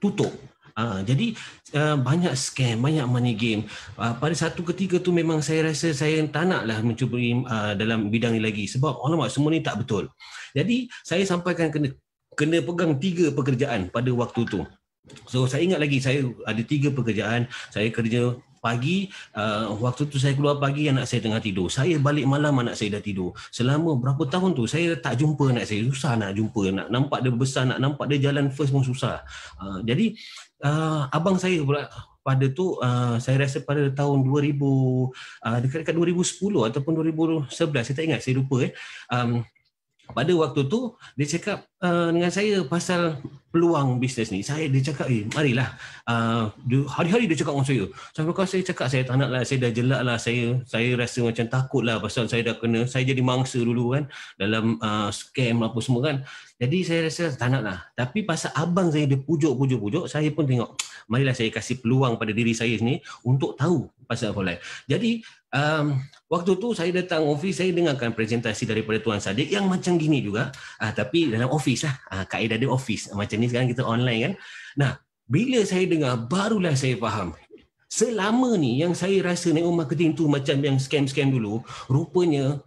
[SPEAKER 6] tutup. Ha, jadi uh, banyak scam, banyak money game. Uh, pada satu ketiga tu memang saya rasa saya tak naklah mencuba uh, dalam bidang ini lagi sebab alamak semua ni tak betul. Jadi saya sampaikan kena kena pegang tiga pekerjaan pada waktu tu. So saya ingat lagi saya ada tiga pekerjaan, saya kerja pagi uh, waktu tu saya keluar pagi anak saya tengah tidur saya balik malam anak saya dah tidur selama berapa tahun tu saya tak jumpa anak saya susah nak jumpa nak nampak dia besar nak nampak dia jalan first pun susah uh, jadi uh, abang saya pula pada tu uh, saya rasa pada tahun 2000 uh, dekat-dekat 2010 ataupun 2011 saya tak ingat saya lupa eh um, pada waktu tu dia cakap uh, dengan saya pasal peluang bisnes ni saya dia cakap eh marilah uh, hari-hari dia cakap dengan saya sampai kalau saya cakap saya tak nak lah saya dah jelak lah saya saya rasa macam takut lah pasal saya dah kena saya jadi mangsa dulu kan dalam uh, scam apa semua kan jadi saya rasa tak nak lah tapi pasal abang saya dia pujuk-pujuk-pujuk saya pun tengok marilah saya kasih peluang pada diri saya ni untuk tahu pasal apa lain jadi um, waktu tu saya datang ofis saya dengarkan presentasi daripada Tuan Sadiq yang macam gini juga uh, tapi dalam ofis lah uh, kaedah dia ofis macam ni sekarang kita online kan nah bila saya dengar barulah saya faham selama ni yang saya rasa network marketing tu macam yang scam-scam dulu rupanya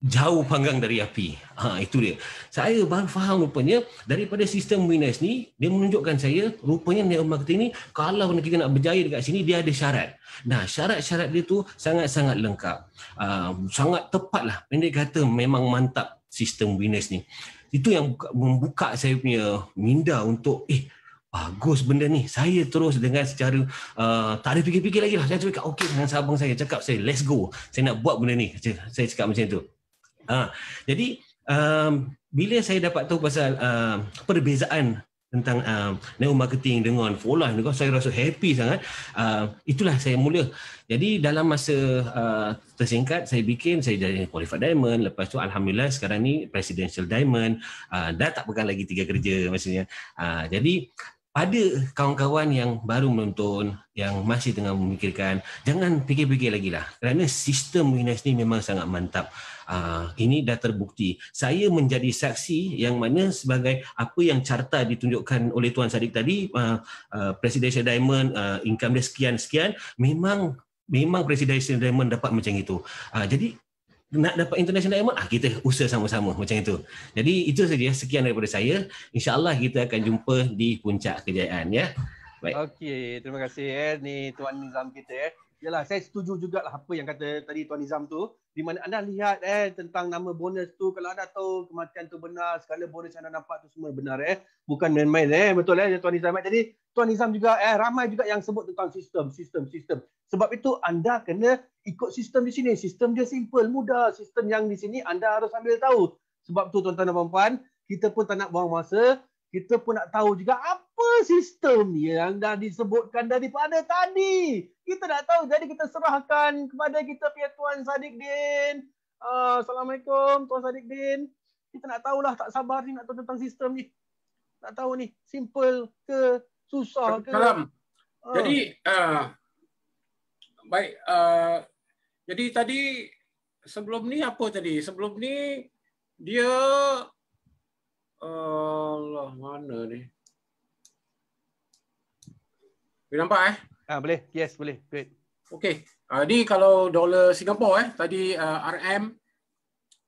[SPEAKER 6] jauh panggang dari api. Ha, itu dia. Saya baru faham rupanya daripada sistem Winners ni, dia menunjukkan saya rupanya network marketing ni kalau kita nak berjaya dekat sini, dia ada syarat. Nah, syarat-syarat dia tu sangat-sangat lengkap. Uh, sangat tepat lah. Pendek kata memang mantap sistem Winners ni. Itu yang membuka saya punya minda untuk eh, Bagus benda ni. Saya terus dengan secara uh, tak ada fikir-fikir lagi lah. Saya cakap okey dengan sahabat saya. Cakap saya let's go. Saya nak buat benda ni. Saya cakap macam tu. Ha, jadi um, bila saya dapat tahu pasal uh, perbezaan tentang uh, network marketing dengan for life saya rasa happy sangat uh, itulah saya mula jadi dalam masa uh, tersingkat saya bikin saya jadi qualified diamond lepas tu alhamdulillah sekarang ni presidential diamond uh, dah tak pegang lagi tiga kerja maksudnya uh, jadi ada kawan-kawan yang baru menonton yang masih tengah memikirkan jangan fikir-fikir lagi lah kerana sistem Winas ni memang sangat mantap ah, ini dah terbukti saya menjadi saksi yang mana sebagai apa yang carta ditunjukkan oleh Tuan Sadiq tadi ah, ah, presiden uh, Diamond income dia sekian-sekian memang memang Presidential Diamond dapat macam itu jadi nak dapat international diamond ah kita usaha sama-sama macam itu. Jadi itu saja sekian daripada saya. Insya-Allah kita akan jumpa di puncak kejayaan ya. Baik.
[SPEAKER 1] Okey, terima kasih eh ni tuan Nizam kita eh. Yalah, saya setuju juga lah apa yang kata tadi Tuan Nizam tu. Di mana anda lihat eh tentang nama bonus tu, kalau anda tahu kematian tu benar, segala bonus yang anda nampak tu semua benar eh. Bukan main-main eh, betul eh Tuan Nizam. Jadi Tuan Nizam juga eh, ramai juga yang sebut tentang sistem, sistem, sistem. Sebab itu anda kena ikut sistem di sini. Sistem dia simple, mudah. Sistem yang di sini anda harus ambil tahu. Sebab tu tuan-tuan dan puan-puan, kita pun tak nak buang masa kita pun nak tahu juga apa sistem yang dah disebutkan daripada tadi. Kita nak tahu. Jadi kita serahkan kepada kita punya Tuan Sadiq Din. Uh, Assalamualaikum Tuan Sadiq Din. Kita nak tahulah tak sabar ni nak tahu tentang sistem ni. Nak tahu ni simple ke susah ke. Salam.
[SPEAKER 2] Uh. Jadi uh, baik. Uh, jadi tadi sebelum ni apa tadi? Sebelum ni dia Allah mana ni? Boleh nampak eh? Ah ha, boleh. Yes, boleh. Good. Okey. Ah uh, ni kalau dolar Singapura eh tadi uh, RM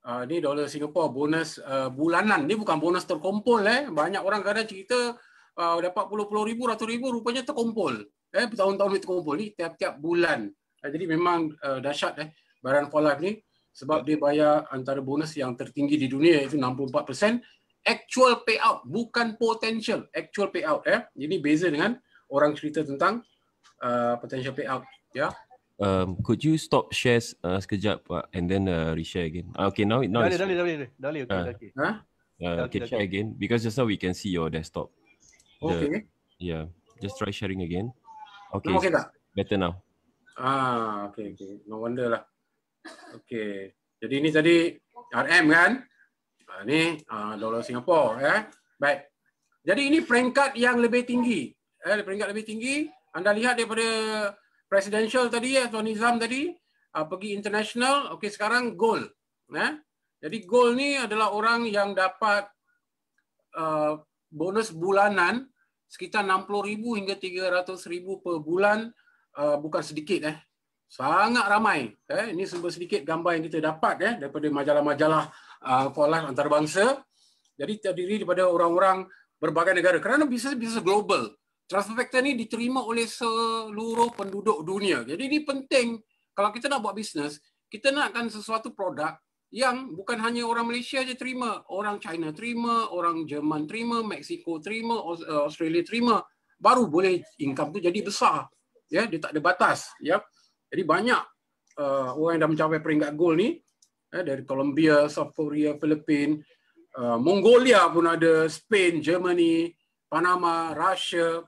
[SPEAKER 2] ah uh, ni dolar Singapura bonus uh, bulanan. Ni bukan bonus terkumpul eh. Banyak orang kadang cerita ah uh, dapat puluh-puluh ribu, ratus ribu rupanya terkumpul. Eh tahun-tahun terkumpul ni tiap-tiap bulan. Uh, jadi memang uh, dahsyat eh Baran for Life ni sebab ya. dia bayar antara bonus yang tertinggi di dunia iaitu 64% actual payout bukan potential actual payout ya jadi beza dengan orang cerita tentang uh, potential payout ya
[SPEAKER 7] um could you stop shares uh, sekejap uh, and then uh, reshare again uh, okay now now Dali, dali,
[SPEAKER 2] dali, dali. Ah. okay okay ha uh, okay share
[SPEAKER 7] again because just now we can see your desktop okay The, yeah just try sharing again okay, okay tak?
[SPEAKER 2] better now ah okay okay no wonder lah okay jadi ini tadi RM kan Ha, ni ha, lolos Singapura. Eh. Baik. Jadi ini peringkat yang lebih tinggi. Eh, peringkat lebih tinggi. Anda lihat daripada presidential tadi, eh, Tuan Nizam tadi, uh, pergi international. Okey, sekarang goal. Eh. Jadi goal ni adalah orang yang dapat uh, bonus bulanan sekitar RM60,000 hingga RM300,000 per bulan. Uh, bukan sedikit. Eh. Sangat ramai. Eh. Ini sebuah sedikit gambar yang kita dapat eh, daripada majalah-majalah. Uh, persoalan antarabangsa. Jadi terdiri daripada orang-orang berbagai negara kerana bisnes-bisnes global. Transfer factor ini diterima oleh seluruh penduduk dunia. Jadi ini penting kalau kita nak buat bisnes, kita nakkan sesuatu produk yang bukan hanya orang Malaysia saja terima, orang China terima, orang Jerman terima, Mexico terima, uh, Australia terima, baru boleh income tu jadi besar. Ya, dia tak ada batas, ya. Jadi banyak uh, orang yang dah mencapai peringkat gold ni, eh, dari Colombia, South Korea, Filipin, uh, Mongolia pun ada, Spain, Germany, Panama, Russia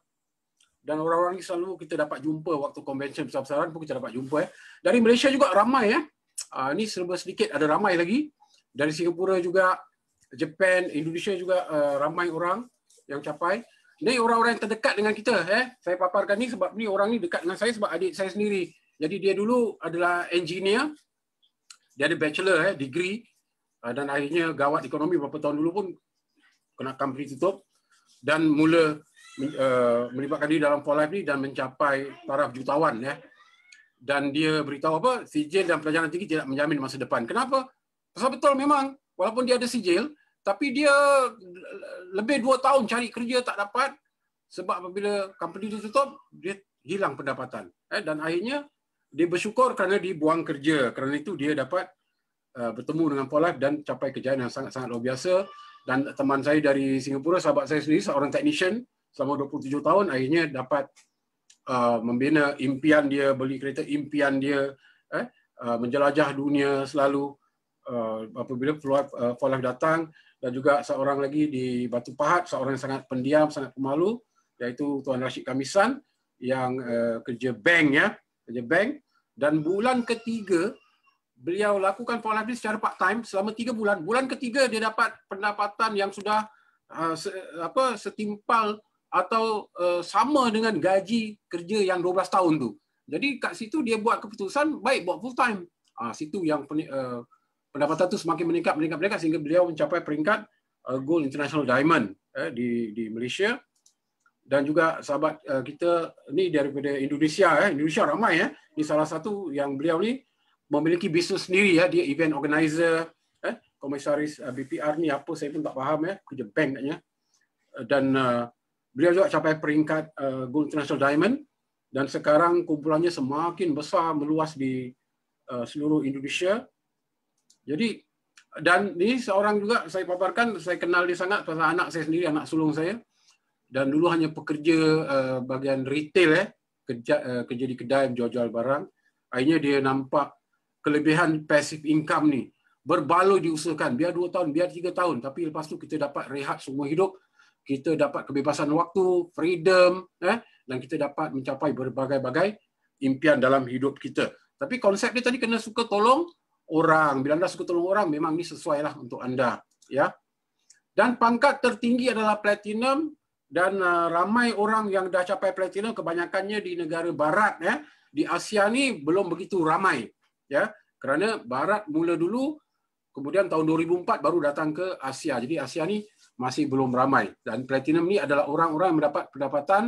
[SPEAKER 2] dan orang-orang ini selalu kita dapat jumpa waktu convention besar-besaran pun kita dapat jumpa. Eh. Dari Malaysia juga ramai. Eh. Uh, ah, ini serba sedikit ada ramai lagi. Dari Singapura juga, Japan, Indonesia juga uh, ramai orang yang capai. Ini orang-orang yang terdekat dengan kita. Eh. Saya paparkan ni sebab ni orang ni dekat dengan saya sebab adik saya sendiri. Jadi dia dulu adalah engineer dia ada bachelor eh degree ah, dan akhirnya gawat ekonomi beberapa tahun dulu pun kena company tutup dan mula uh, melibatkan diri dalam for life ni dan mencapai taraf jutawan ya. Eh. Dan dia beritahu apa? Sijil dan pelajaran tinggi tidak menjamin masa depan. Kenapa? Pasal betul memang walaupun dia ada sijil tapi dia lebih dua tahun cari kerja tak dapat sebab apabila company dia tutup dia hilang pendapatan eh, dan akhirnya dia bersyukur kerana dibuang kerja kerana itu dia dapat uh, bertemu dengan Paul Life dan capai kejayaan yang sangat-sangat luar biasa dan teman saya dari Singapura sahabat saya sendiri seorang technician selama 27 tahun akhirnya dapat uh, membina impian dia beli kereta impian dia eh uh, menjelajah dunia selalu uh, apabila Paul Life uh, datang dan juga seorang lagi di Batu Pahat seorang yang sangat pendiam sangat pemalu iaitu Tuan Rashid Kamisan yang uh, kerja bank ya kerja bank dan bulan ketiga, beliau lakukan pengalaman secara part-time selama tiga bulan. Bulan ketiga, dia dapat pendapatan yang sudah uh, se apa setimpal atau uh, sama dengan gaji kerja yang 12 tahun tu. Jadi kat situ dia buat keputusan, baik buat full-time. Uh, situ yang uh, pendapatan tu semakin meningkat, meningkat, meningkat sehingga beliau mencapai peringkat uh, Gold International Diamond eh, di, di Malaysia dan juga sahabat eh, kita ni daripada Indonesia eh Indonesia ramai eh ni salah satu yang beliau ni memiliki bisnes sendiri ya dia event organizer eh komisaris eh, BPR ni apa saya pun tak faham ya kerja bank katanya dan beliau juga capai peringkat gold international diamond dan sekarang kumpulannya semakin besar meluas di seluruh Indonesia jadi dan ni seorang juga saya paparkan saya kenal dia sangat pasal anak saya sendiri anak sulung saya dan dulu hanya pekerja uh, bahagian retail eh kerja uh, kerja di kedai jual-jual barang akhirnya dia nampak kelebihan passive income ni berbaloi diusahakan biar 2 tahun biar 3 tahun tapi lepas tu kita dapat rehat semua hidup kita dapat kebebasan waktu freedom eh dan kita dapat mencapai berbagai-bagai impian dalam hidup kita tapi konsep dia tadi kena suka tolong orang bila anda suka tolong orang memang ini sesuailah untuk anda ya dan pangkat tertinggi adalah platinum dan uh, ramai orang yang dah capai platinum kebanyakannya di negara barat ya di Asia ni belum begitu ramai ya kerana barat mula dulu kemudian tahun 2004 baru datang ke Asia jadi Asia ni masih belum ramai dan platinum ni adalah orang-orang yang mendapat pendapatan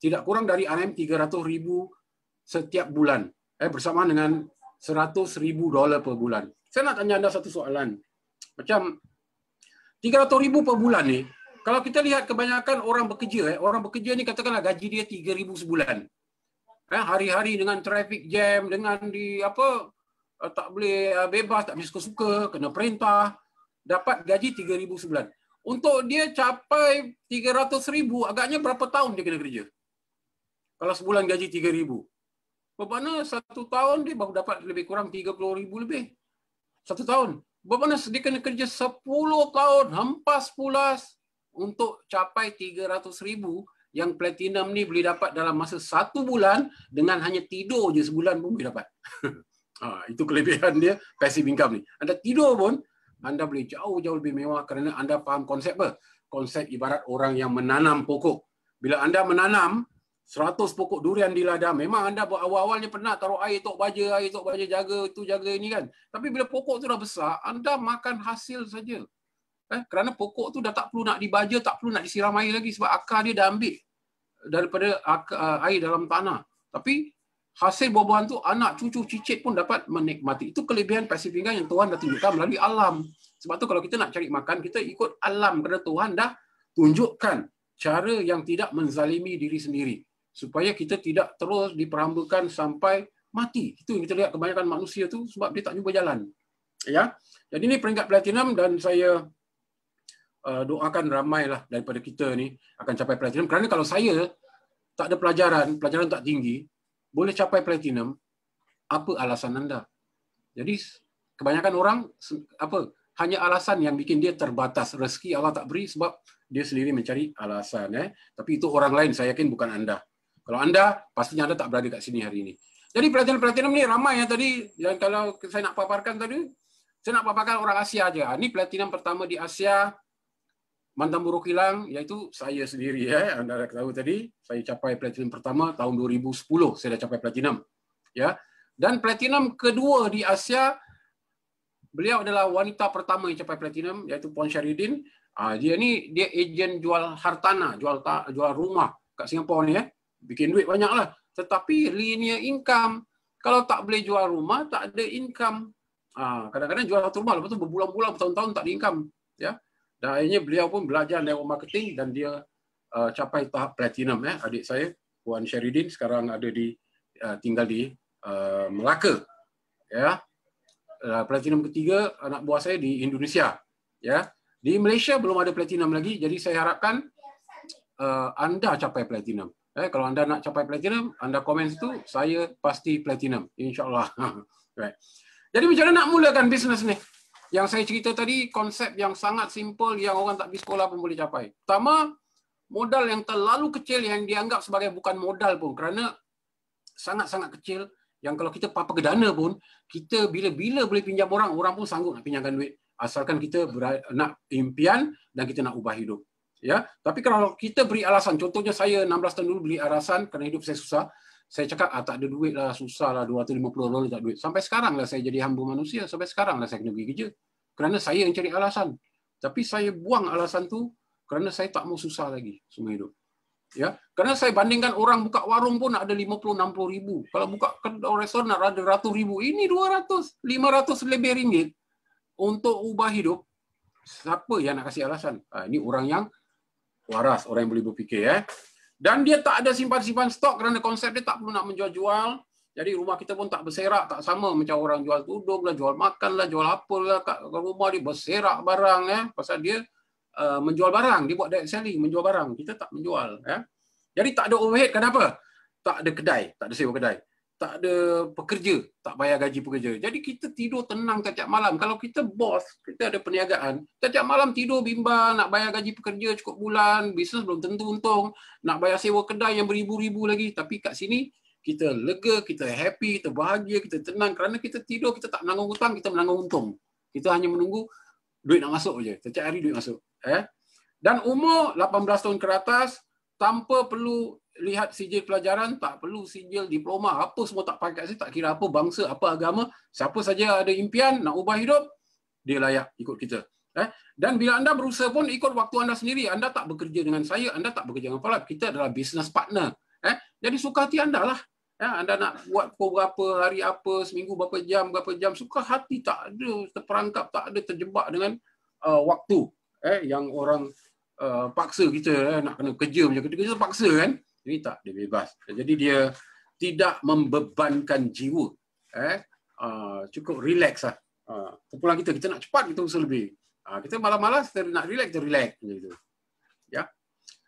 [SPEAKER 2] tidak kurang dari RM300,000 setiap bulan eh bersamaan dengan 100,000 dolar per bulan saya nak tanya anda satu soalan macam 300,000 per bulan ni kalau kita lihat kebanyakan orang bekerja, eh, orang bekerja ni katakanlah gaji dia 3000 sebulan. Eh, hari-hari dengan traffic jam, dengan di apa uh, tak boleh uh, bebas, tak boleh suka-suka, kena perintah, dapat gaji 3000 sebulan. Untuk dia capai 300000 agaknya berapa tahun dia kena kerja? Kalau sebulan gaji 3000 Bermakna satu tahun dia baru dapat lebih kurang 30000 lebih. Satu tahun. Bermakna dia kena kerja 10 tahun, hampas pulas, untuk capai 300 ribu yang platinum ni boleh dapat dalam masa satu bulan dengan hanya tidur je sebulan pun boleh dapat. ha, itu kelebihan dia passive income ni. Anda tidur pun anda boleh jauh-jauh lebih mewah kerana anda faham konsep apa? Konsep ibarat orang yang menanam pokok. Bila anda menanam 100 pokok durian di ladang, memang anda buat awal-awalnya pernah taruh air tok baja, air tok baja jaga itu jaga ini kan. Tapi bila pokok tu dah besar, anda makan hasil saja. Eh, kerana pokok tu dah tak perlu nak dibaja, tak perlu nak disiram air lagi sebab akar dia dah ambil daripada eh, air dalam tanah. Tapi hasil buah-buahan tu anak cucu cicit pun dapat menikmati. Itu kelebihan pasif income yang Tuhan dah tunjukkan melalui alam. Sebab tu kalau kita nak cari makan, kita ikut alam kerana Tuhan dah tunjukkan cara yang tidak menzalimi diri sendiri supaya kita tidak terus diperhambakan sampai mati. Itu yang kita lihat kebanyakan manusia tu sebab dia tak jumpa jalan. Ya. Jadi ini peringkat platinum dan saya uh, doakan ramailah daripada kita ni akan capai platinum kerana kalau saya tak ada pelajaran, pelajaran tak tinggi, boleh capai platinum, apa alasan anda? Jadi kebanyakan orang apa hanya alasan yang bikin dia terbatas rezeki Allah tak beri sebab dia sendiri mencari alasan eh tapi itu orang lain saya yakin bukan anda. Kalau anda pastinya anda tak berada kat sini hari ini. Jadi platinum platinum ni ramai yang tadi yang kalau saya nak paparkan tadi saya nak paparkan orang Asia aja. Ini ah, platinum pertama di Asia mantan buruh kilang yaitu saya sendiri ya anda dah tahu tadi saya capai platinum pertama tahun 2010 saya dah capai platinum ya dan platinum kedua di Asia beliau adalah wanita pertama yang capai platinum yaitu Puan Syaridin ah dia ni dia ejen jual hartana, jual jual rumah kat Singapura ni ya bikin duit banyaklah tetapi linear income kalau tak boleh jual rumah tak ada income ah, kadang-kadang jual satu rumah lepas tu berbulan-bulan bertahun-tahun tak ada income ya dan akhirnya beliau pun belajar network marketing dan dia uh, capai tahap platinum eh adik saya Puan Sheridan sekarang ada di uh, tinggal di uh, Melaka. Ya. Yeah. Uh, platinum ketiga anak buah saya di Indonesia. Ya. Yeah. Di Malaysia belum ada platinum lagi jadi saya harapkan uh, anda capai platinum. Eh kalau anda nak capai platinum anda komen situ saya pasti platinum insyaallah. right. Jadi macam mana nak mulakan bisnes ni? Yang saya cerita tadi, konsep yang sangat simple yang orang tak pergi sekolah pun boleh capai. Pertama, modal yang terlalu kecil yang dianggap sebagai bukan modal pun. Kerana sangat-sangat kecil, yang kalau kita papa ke pun, kita bila-bila boleh pinjam orang, orang pun sanggup nak pinjamkan duit. Asalkan kita nak impian dan kita nak ubah hidup. Ya, tapi kalau kita beri alasan, contohnya saya 16 tahun dulu beli alasan kerana hidup saya susah, saya cakap ah, tak ada duit lah susah lah 250 dolar tak duit sampai sekarang lah saya jadi hamba manusia sampai sekarang lah saya kena pergi kerja kerana saya yang cari alasan tapi saya buang alasan tu kerana saya tak mau susah lagi semua hidup ya kerana saya bandingkan orang buka warung pun ada 50 60 ribu kalau buka kedai restoran nak ada ratus ribu ini 200 500 lebih ringgit untuk ubah hidup siapa yang nak kasih alasan ah, ini orang yang waras orang yang boleh berfikir eh ya dan dia tak ada simpan-simpan stok kerana konsep dia tak perlu nak menjual-jual. Jadi rumah kita pun tak berserak, tak sama macam orang jual tudung lah, jual makan lah, jual apa lah kat rumah dia berserak barang eh. Pasal dia uh, menjual barang, dia buat direct selling, menjual barang. Kita tak menjual. Eh. Jadi tak ada overhead, kenapa? Tak ada kedai, tak ada sewa kedai tak ada pekerja, tak bayar gaji pekerja. Jadi kita tidur tenang tiap malam. Kalau kita bos, kita ada perniagaan, tiap malam tidur bimbang, nak bayar gaji pekerja cukup bulan, bisnes belum tentu untung, nak bayar sewa kedai yang beribu-ribu lagi. Tapi kat sini, kita lega, kita happy, kita bahagia, kita tenang. Kerana kita tidur, kita tak menanggung hutang, kita menanggung untung. Kita hanya menunggu duit nak masuk saja. Setiap hari duit masuk. Eh? Dan umur 18 tahun ke atas, tanpa perlu lihat sijil pelajaran, tak perlu sijil diploma, apa semua tak pakai saja, tak kira apa bangsa, apa agama, siapa saja ada impian nak ubah hidup, dia layak ikut kita. Eh? Dan bila anda berusaha pun ikut waktu anda sendiri, anda tak bekerja dengan saya, anda tak bekerja dengan pelab. kita adalah business partner. Eh? Jadi suka hati anda lah. Eh? anda nak buat pukul berapa, hari apa, seminggu berapa jam, berapa jam, suka hati tak ada, terperangkap, tak ada terjebak dengan uh, waktu eh? yang orang uh, paksa kita eh? nak kena kerja macam kerja, kerja paksa kan ini tak dia bebas jadi dia tidak membebankan jiwa eh uh, cukup relax lah uh, ah, pulang kita kita nak cepat kita usah lebih uh, kita malas-malas kita nak relax kita relax gitu ya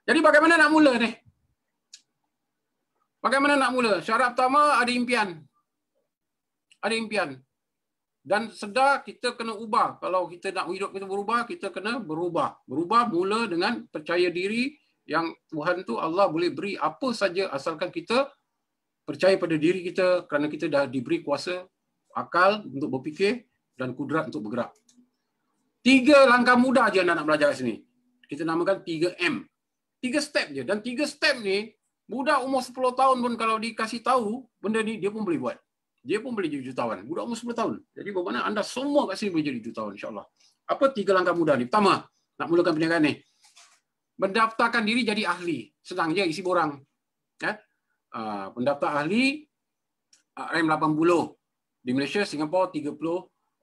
[SPEAKER 2] jadi bagaimana nak mula ni bagaimana nak mula syarat pertama ada impian ada impian dan sedar kita kena ubah kalau kita nak hidup kita berubah kita kena berubah berubah mula dengan percaya diri yang Tuhan tu Allah boleh beri apa saja asalkan kita percaya pada diri kita kerana kita dah diberi kuasa akal untuk berfikir dan kudrat untuk bergerak. Tiga langkah mudah aja anda nak belajar kat sini. Kita namakan 3M. Tiga step je dan tiga step ni budak umur 10 tahun pun kalau dikasih tahu benda ni dia pun boleh buat. Dia pun boleh jadi jutawan. Budak umur 10 tahun. Jadi bagaimana anda semua kat sini boleh jadi jutawan insya-Allah. Apa tiga langkah mudah ni? Pertama, nak mulakan perniagaan ni mendaftarkan diri jadi ahli. Senang je isi borang. Ya. pendaftar ah, ahli ah, RM80 di Malaysia, Singapura 30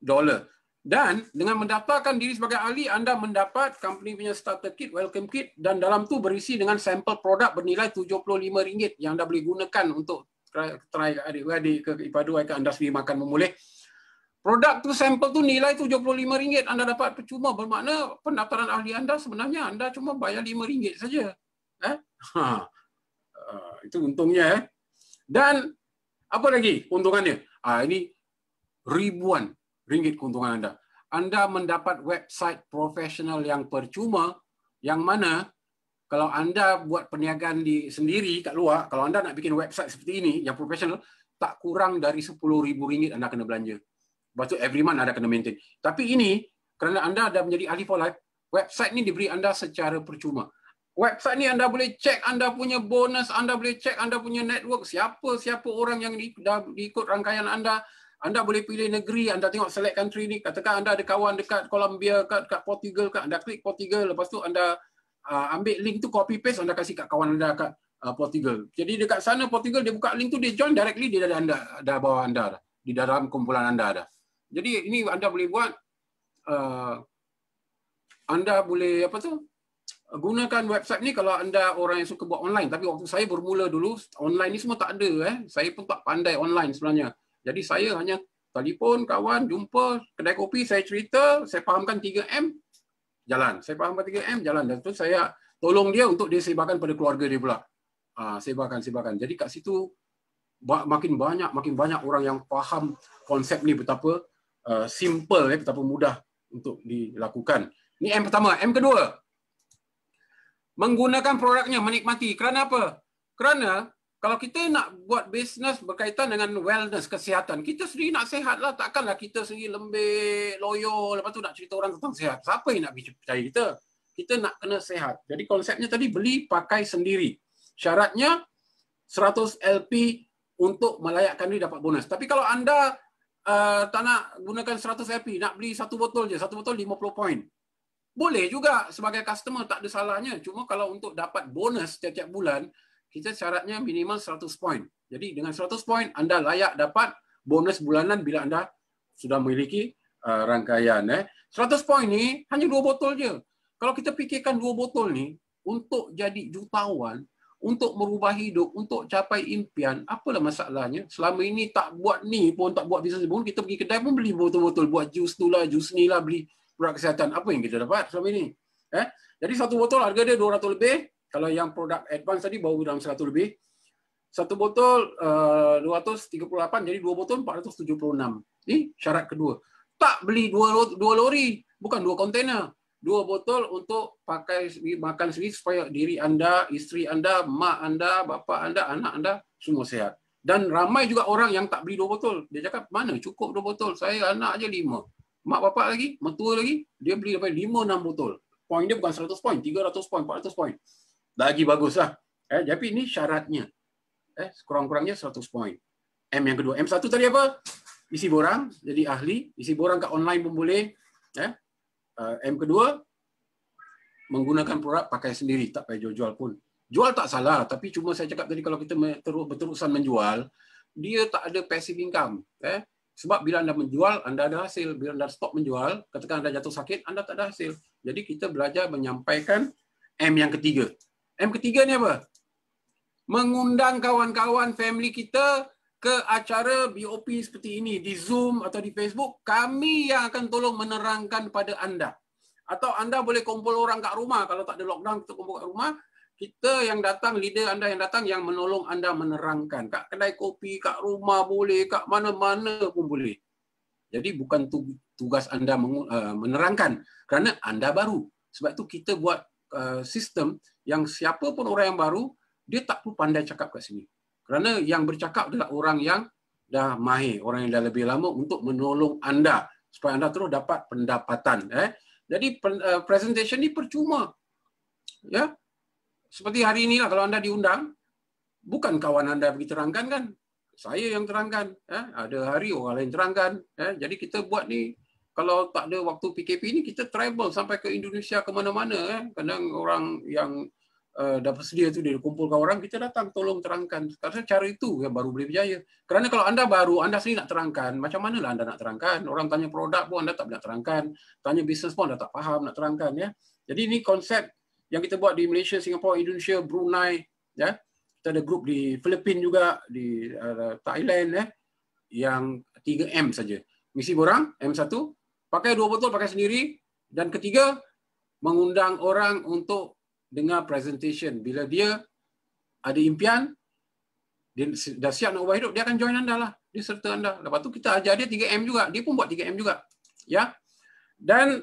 [SPEAKER 2] dolar. Dan dengan mendaftarkan diri sebagai ahli, anda mendapat company punya starter kit, welcome kit dan dalam tu berisi dengan sampel produk bernilai RM75 yang anda boleh gunakan untuk try, try adik-adik ke ipadu, adik anda sendiri makan memulih. Produk tu sampel tu nilai RM75 anda dapat percuma bermakna pendaftaran ahli anda sebenarnya anda cuma bayar RM5 saja. Eh? Ha. Uh, itu untungnya eh. Dan apa lagi keuntungannya? Ah ini ribuan ringgit keuntungan anda. Anda mendapat website profesional yang percuma yang mana kalau anda buat perniagaan di sendiri kat luar, kalau anda nak bikin website seperti ini yang profesional tak kurang dari RM10,000 anda kena belanja. Lepas tu every month ada kena maintain. Tapi ini kerana anda dah menjadi ahli for life, website ni diberi anda secara percuma. Website ni anda boleh check anda punya bonus, anda boleh check anda punya network, siapa-siapa orang yang dah diikut rangkaian anda, anda boleh pilih negeri, anda tengok select country ni, katakan anda ada kawan dekat Colombia, kat, kat Portugal, kat, anda klik Portugal, lepas tu anda uh, ambil link tu copy paste, anda kasih kat kawan anda kat uh, Portugal. Jadi dekat sana Portugal, dia buka link tu, dia join directly, dia dah, anda, dah bawa anda dah. Di dalam kumpulan anda dah. Jadi ini anda boleh buat uh, anda boleh apa tu? gunakan website ni kalau anda orang yang suka buat online tapi waktu saya bermula dulu online ni semua tak ada eh saya pun tak pandai online sebenarnya jadi saya hanya telefon kawan jumpa kedai kopi saya cerita saya fahamkan 3M jalan saya fahamkan 3M jalan dan tu saya tolong dia untuk dia sebarkan pada keluarga dia pula ha, sebarkan sebarkan jadi kat situ makin banyak makin banyak orang yang faham konsep ni betapa Uh, simple eh, tetapi mudah untuk dilakukan. Ini M pertama. M kedua, menggunakan produknya menikmati. Kerana apa? Kerana kalau kita nak buat bisnes berkaitan dengan wellness, kesihatan, kita sendiri nak sihat lah. Takkanlah kita sendiri lembek, loyo, lepas tu nak cerita orang tentang sihat. Siapa yang nak percaya kita? Kita nak kena sihat. Jadi konsepnya tadi, beli pakai sendiri. Syaratnya, 100 LP untuk melayakkan diri dapat bonus. Tapi kalau anda Eh, tak nak gunakan 100 happy, nak beli satu botol je, satu botol 50 point. Boleh juga sebagai customer, tak ada salahnya. Cuma kalau untuk dapat bonus setiap bulan, kita syaratnya minimal 100 point. Jadi dengan 100 point, anda layak dapat bonus bulanan bila anda sudah memiliki uh, rangkaian. Eh. 100 point ni hanya dua botol je. Kalau kita fikirkan dua botol ni, untuk jadi jutawan, untuk merubah hidup, untuk capai impian, apalah masalahnya? Selama ini tak buat ni pun, tak buat bisnes pun, kita pergi kedai pun beli botol-botol, buat jus tu lah, jus ni lah, beli produk kesihatan. Apa yang kita dapat selama ini? Eh? Jadi satu botol harga dia 200 lebih, kalau yang produk advance tadi baru dalam 100 lebih. Satu botol eh, uh, 238, jadi dua botol 476. Ini syarat kedua. Tak beli dua, dua lori, bukan dua kontainer dua botol untuk pakai makan sendiri supaya diri anda, isteri anda, mak anda, bapa anda, anak anda semua sehat. Dan ramai juga orang yang tak beli dua botol. Dia cakap, mana cukup dua botol? Saya anak aja lima. Mak bapa lagi, mentua lagi, dia beli sampai lima, enam botol. Poin dia bukan seratus poin, tiga ratus poin, empat ratus poin. Lagi baguslah. Eh, tapi ini syaratnya. Eh, Kurang-kurangnya seratus poin. M yang kedua. M satu tadi apa? Isi borang, jadi ahli. Isi borang kat online pun boleh. Eh, uh, M kedua menggunakan produk pakai sendiri tak payah jual-jual pun jual tak salah tapi cuma saya cakap tadi kalau kita terus berterusan menjual dia tak ada passive income eh sebab bila anda menjual anda ada hasil bila anda stop menjual katakan anda jatuh sakit anda tak ada hasil jadi kita belajar menyampaikan M yang ketiga M ketiga ni apa mengundang kawan-kawan family kita ke acara BOP seperti ini di Zoom atau di Facebook, kami yang akan tolong menerangkan pada anda. Atau anda boleh kumpul orang kat rumah kalau tak ada lockdown kita kumpul kat rumah. Kita yang datang, leader anda yang datang yang menolong anda menerangkan. Kat kedai kopi, kat rumah boleh, kat mana-mana pun boleh. Jadi bukan tugas anda eh, menerangkan kerana anda baru. Sebab tu kita buat eh, sistem yang siapa pun orang yang baru, dia tak perlu pandai cakap kat sini. Kerana yang bercakap adalah orang yang dah mahir, orang yang dah lebih lama untuk menolong anda supaya anda terus dapat pendapatan. Eh. Jadi eh, presentation ni percuma. Ya, seperti hari ini lah kalau anda diundang, bukan kawan anda pergi terangkan kan? Saya yang terangkan. Eh. Ada hari orang lain terangkan. Eh. Jadi kita buat ni kalau tak ada waktu PKP ni kita travel sampai ke Indonesia ke mana-mana eh. kadang orang yang Eh, dah bersedia tu dia kumpulkan orang kita datang tolong terangkan kerana cara itu yang baru boleh berjaya kerana kalau anda baru anda sendiri nak terangkan macam manalah anda nak terangkan orang tanya produk pun anda tak boleh terangkan tanya bisnes pun anda tak faham nak terangkan ya jadi ini konsep yang kita buat di Malaysia Singapura Indonesia Brunei ya kita ada grup di Filipina juga di uh, Thailand ya yang 3M saja misi borang M1 pakai dua botol pakai sendiri dan ketiga mengundang orang untuk dengar presentation. Bila dia ada impian, dia dah siap nak ubah hidup, dia akan join anda lah. Dia serta anda. Lepas tu kita ajar dia 3M juga. Dia pun buat 3M juga. Ya. Dan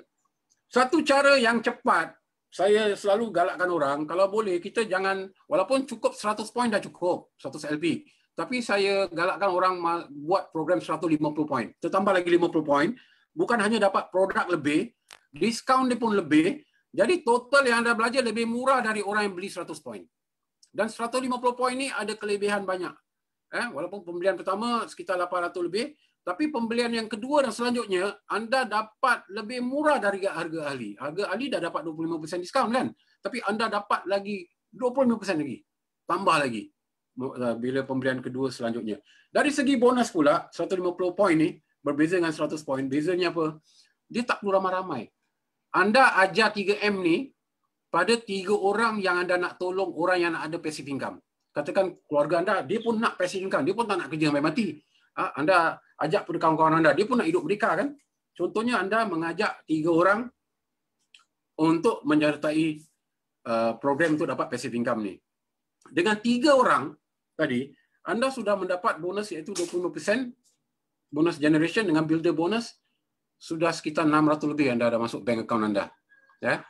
[SPEAKER 2] satu cara yang cepat, saya selalu galakkan orang, kalau boleh kita jangan, walaupun cukup 100 poin dah cukup, 100 LP. Tapi saya galakkan orang buat program 150 poin. Tertambah lagi 50 poin. Bukan hanya dapat produk lebih, diskaun dia pun lebih, jadi total yang anda belajar lebih murah dari orang yang beli 100 poin. Dan 150 poin ini ada kelebihan banyak. Eh, walaupun pembelian pertama sekitar 800 lebih, tapi pembelian yang kedua dan selanjutnya, anda dapat lebih murah dari harga ahli. Harga ahli dah dapat 25% diskaun kan? Tapi anda dapat lagi 25% lagi. Tambah lagi. Eh, bila pembelian kedua selanjutnya. Dari segi bonus pula, 150 poin ini berbeza dengan 100 poin, bezanya apa? Dia tak perlu ramai-ramai anda ajar 3M ni pada tiga orang yang anda nak tolong orang yang nak ada passive income. Katakan keluarga anda, dia pun nak passive income. Dia pun tak nak kerja sampai mati. Ha, anda ajak pada kawan-kawan anda, dia pun nak hidup mereka kan. Contohnya anda mengajak tiga orang untuk menyertai uh, program untuk dapat passive income ni. Dengan tiga orang tadi, anda sudah mendapat bonus iaitu 25% bonus generation dengan builder bonus sudah sekitar 600 lebih anda ada masuk bank account anda. Ya.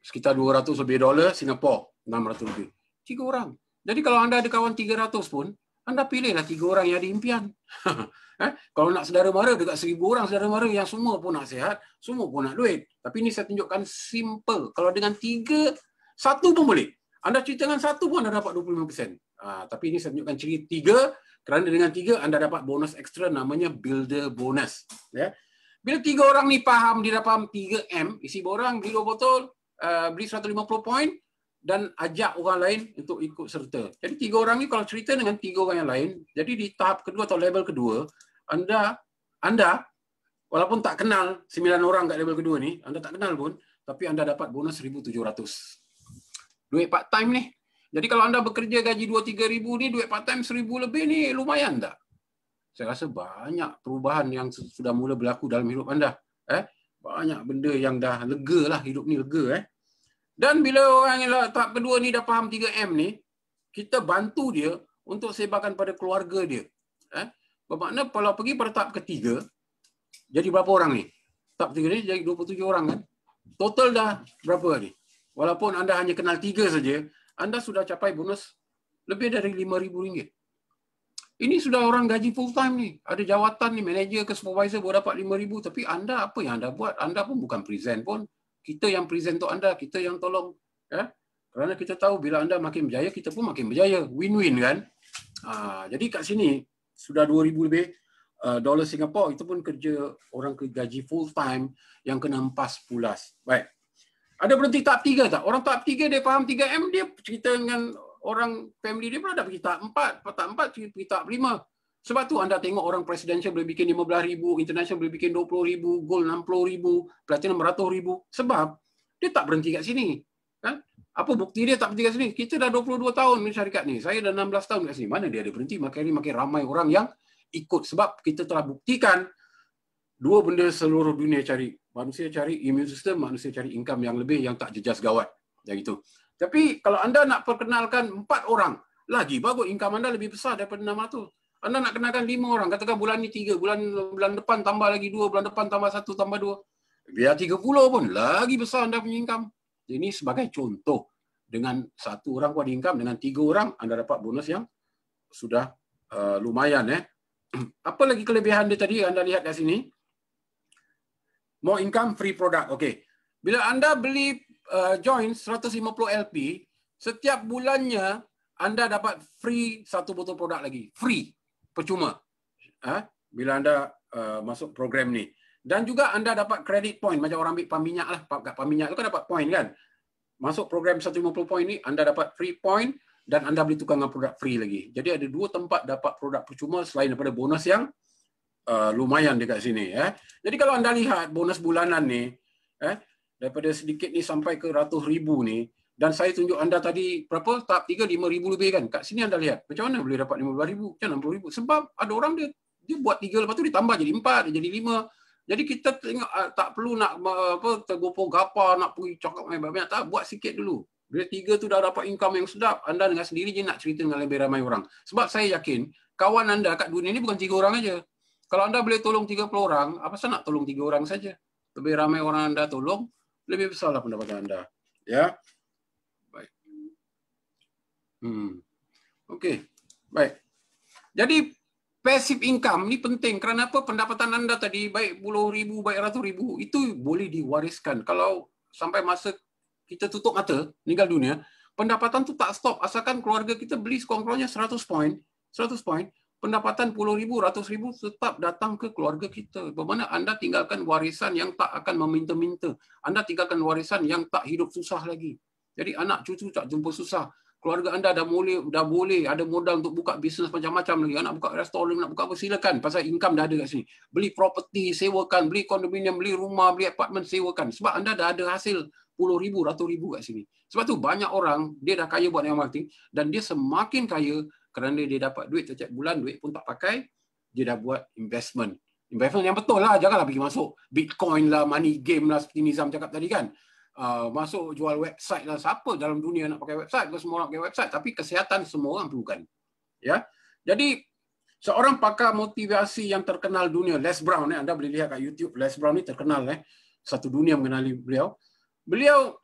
[SPEAKER 2] Sekitar 200 lebih dolar Singapura, 600 lebih. Tiga orang. Jadi kalau anda ada kawan 300 pun, anda pilihlah tiga orang yang ada impian. eh? Kalau nak saudara mara, dekat seribu orang saudara mara yang semua pun nak sihat, semua pun nak duit. Tapi ini saya tunjukkan simple. Kalau dengan tiga, satu pun boleh. Anda cerita dengan satu pun anda dapat 25%. Ah, ha, tapi ini saya tunjukkan cerita tiga, kerana dengan tiga anda dapat bonus ekstra namanya builder bonus. Ya. Bila tiga orang ni faham, dia faham 3M, isi borang, beli dua botol, uh, beli 150 poin, dan ajak orang lain untuk ikut serta. Jadi tiga orang ni kalau cerita dengan tiga orang yang lain, jadi di tahap kedua atau level kedua, anda, anda walaupun tak kenal sembilan orang kat level kedua ni, anda tak kenal pun, tapi anda dapat bonus 1,700. Duit part time ni. Jadi kalau anda bekerja gaji 2-3 ribu ni, duit part time 1,000 lebih ni lumayan tak? saya rasa banyak perubahan yang sudah mula berlaku dalam hidup anda. Eh? Banyak benda yang dah lega lah, hidup ni lega. Eh? Dan bila orang yang tahap kedua ni dah faham 3M ni, kita bantu dia untuk sebarkan pada keluarga dia. Eh? Bermakna kalau pergi pada tahap ketiga, jadi berapa orang ni? Tahap ketiga ni jadi 27 orang kan? Total dah berapa ni? Walaupun anda hanya kenal tiga saja, anda sudah capai bonus lebih dari RM5,000. Ini sudah orang gaji full time ni. Ada jawatan ni, manager ke supervisor boleh dapat 5,000. Tapi anda apa yang anda buat? Anda pun bukan present pun. Kita yang present untuk anda, kita yang tolong. Ya? Kerana kita tahu bila anda makin berjaya, kita pun makin berjaya. Win-win kan? Ha, jadi kat sini, sudah 2,000 lebih uh, dolar uh, Singapura, itu pun kerja orang ke gaji full time yang kena empas pulas. Baik. Ada berhenti tahap tiga tak? Orang tahap tiga dia faham 3M, dia cerita dengan orang family dia pun ada pergi tahap 4, pergi tahap 4, pergi tahap 5. Sebab tu anda tengok orang presidential boleh bikin ribu, international boleh bikin ribu, gold 60,000, platinum ribu. Sebab dia tak berhenti kat sini. Kan? Apa bukti dia tak berhenti kat sini? Kita dah 22 tahun di syarikat ni. Saya dah 16 tahun kat sini. Mana dia ada berhenti? Makin ini makin ramai orang yang ikut. Sebab kita telah buktikan dua benda seluruh dunia cari. Manusia cari immune system, manusia cari income yang lebih yang tak jejas gawat. Yang itu. Tapi kalau anda nak perkenalkan empat orang, lagi bagus income anda lebih besar daripada nama tu. Anda nak kenalkan lima orang, katakan bulan ni tiga, bulan bulan depan tambah lagi dua, bulan depan tambah satu, tambah dua. Biar tiga puluh pun, lagi besar anda punya income. Ini sebagai contoh. Dengan satu orang pun ada income, dengan tiga orang anda dapat bonus yang sudah uh, lumayan. Eh. Apa lagi kelebihan dia tadi anda lihat kat sini? More income, free product. Okay. Bila anda beli Uh, join 150 LP, setiap bulannya anda dapat free satu botol produk lagi. Free. Percuma. Eh, bila anda uh, masuk program ni. Dan juga anda dapat kredit point. Macam orang ambil pam minyak lah. Kat pam minyak tu kan dapat point kan. Masuk program 150 point ni, anda dapat free point dan anda boleh tukar dengan produk free lagi. Jadi ada dua tempat dapat produk percuma selain daripada bonus yang uh, lumayan dekat sini. Eh. Jadi kalau anda lihat bonus bulanan ni, eh, daripada sedikit ni sampai ke ratus ribu ni dan saya tunjuk anda tadi berapa Tak tiga lima ribu lebih kan kat sini anda lihat macam mana boleh dapat 15 ribu macam puluh ribu sebab ada orang dia dia buat tiga lepas tu ditambah jadi empat, jadi lima. jadi kita tengok ah, tak perlu nak apa tergopoh gapa nak pergi cakap banyak-banyak tak buat sikit dulu bila tiga tu dah dapat income yang sedap, anda dengan sendiri je nak cerita dengan lebih ramai orang. Sebab saya yakin, kawan anda kat dunia ni bukan tiga orang aja. Kalau anda boleh tolong tiga puluh orang, apa sahaja nak tolong tiga orang saja? Lebih ramai orang anda tolong, lebih besarlah pendapatan anda. Ya. Baik. Hmm. Okay. Baik. Jadi passive income ni penting kerana apa? Pendapatan anda tadi baik puluh ribu, baik ratus ribu itu boleh diwariskan. Kalau sampai masa kita tutup mata, meninggal dunia, pendapatan tu tak stop asalkan keluarga kita beli sekurang-kurangnya 100 point, seratus point, pendapatan puluh ribu, ratus ribu tetap datang ke keluarga kita. Bagaimana anda tinggalkan warisan yang tak akan meminta-minta. Anda tinggalkan warisan yang tak hidup susah lagi. Jadi anak cucu tak jumpa susah. Keluarga anda dah boleh, dah boleh ada modal untuk buka bisnes macam-macam lagi. Anak buka restoran, nak buka apa, silakan. Pasal income dah ada kat sini. Beli properti, sewakan. Beli kondominium, beli rumah, beli apartmen, sewakan. Sebab anda dah ada hasil puluh ribu, ratus ribu kat sini. Sebab tu banyak orang, dia dah kaya buat yang marketing. Dan dia semakin kaya, kerana dia dapat duit setiap bulan, duit pun tak pakai, dia dah buat investment. Investment yang betul lah, janganlah pergi masuk Bitcoin lah, money game lah seperti Nizam cakap tadi kan. Uh, masuk jual website lah, siapa dalam dunia nak pakai website, kalau semua orang pakai website, tapi kesihatan semua orang perlukan. Ya? Jadi, seorang pakar motivasi yang terkenal dunia, Les Brown, eh, anda boleh lihat kat YouTube, Les Brown ni terkenal, eh. satu dunia mengenali beliau. Beliau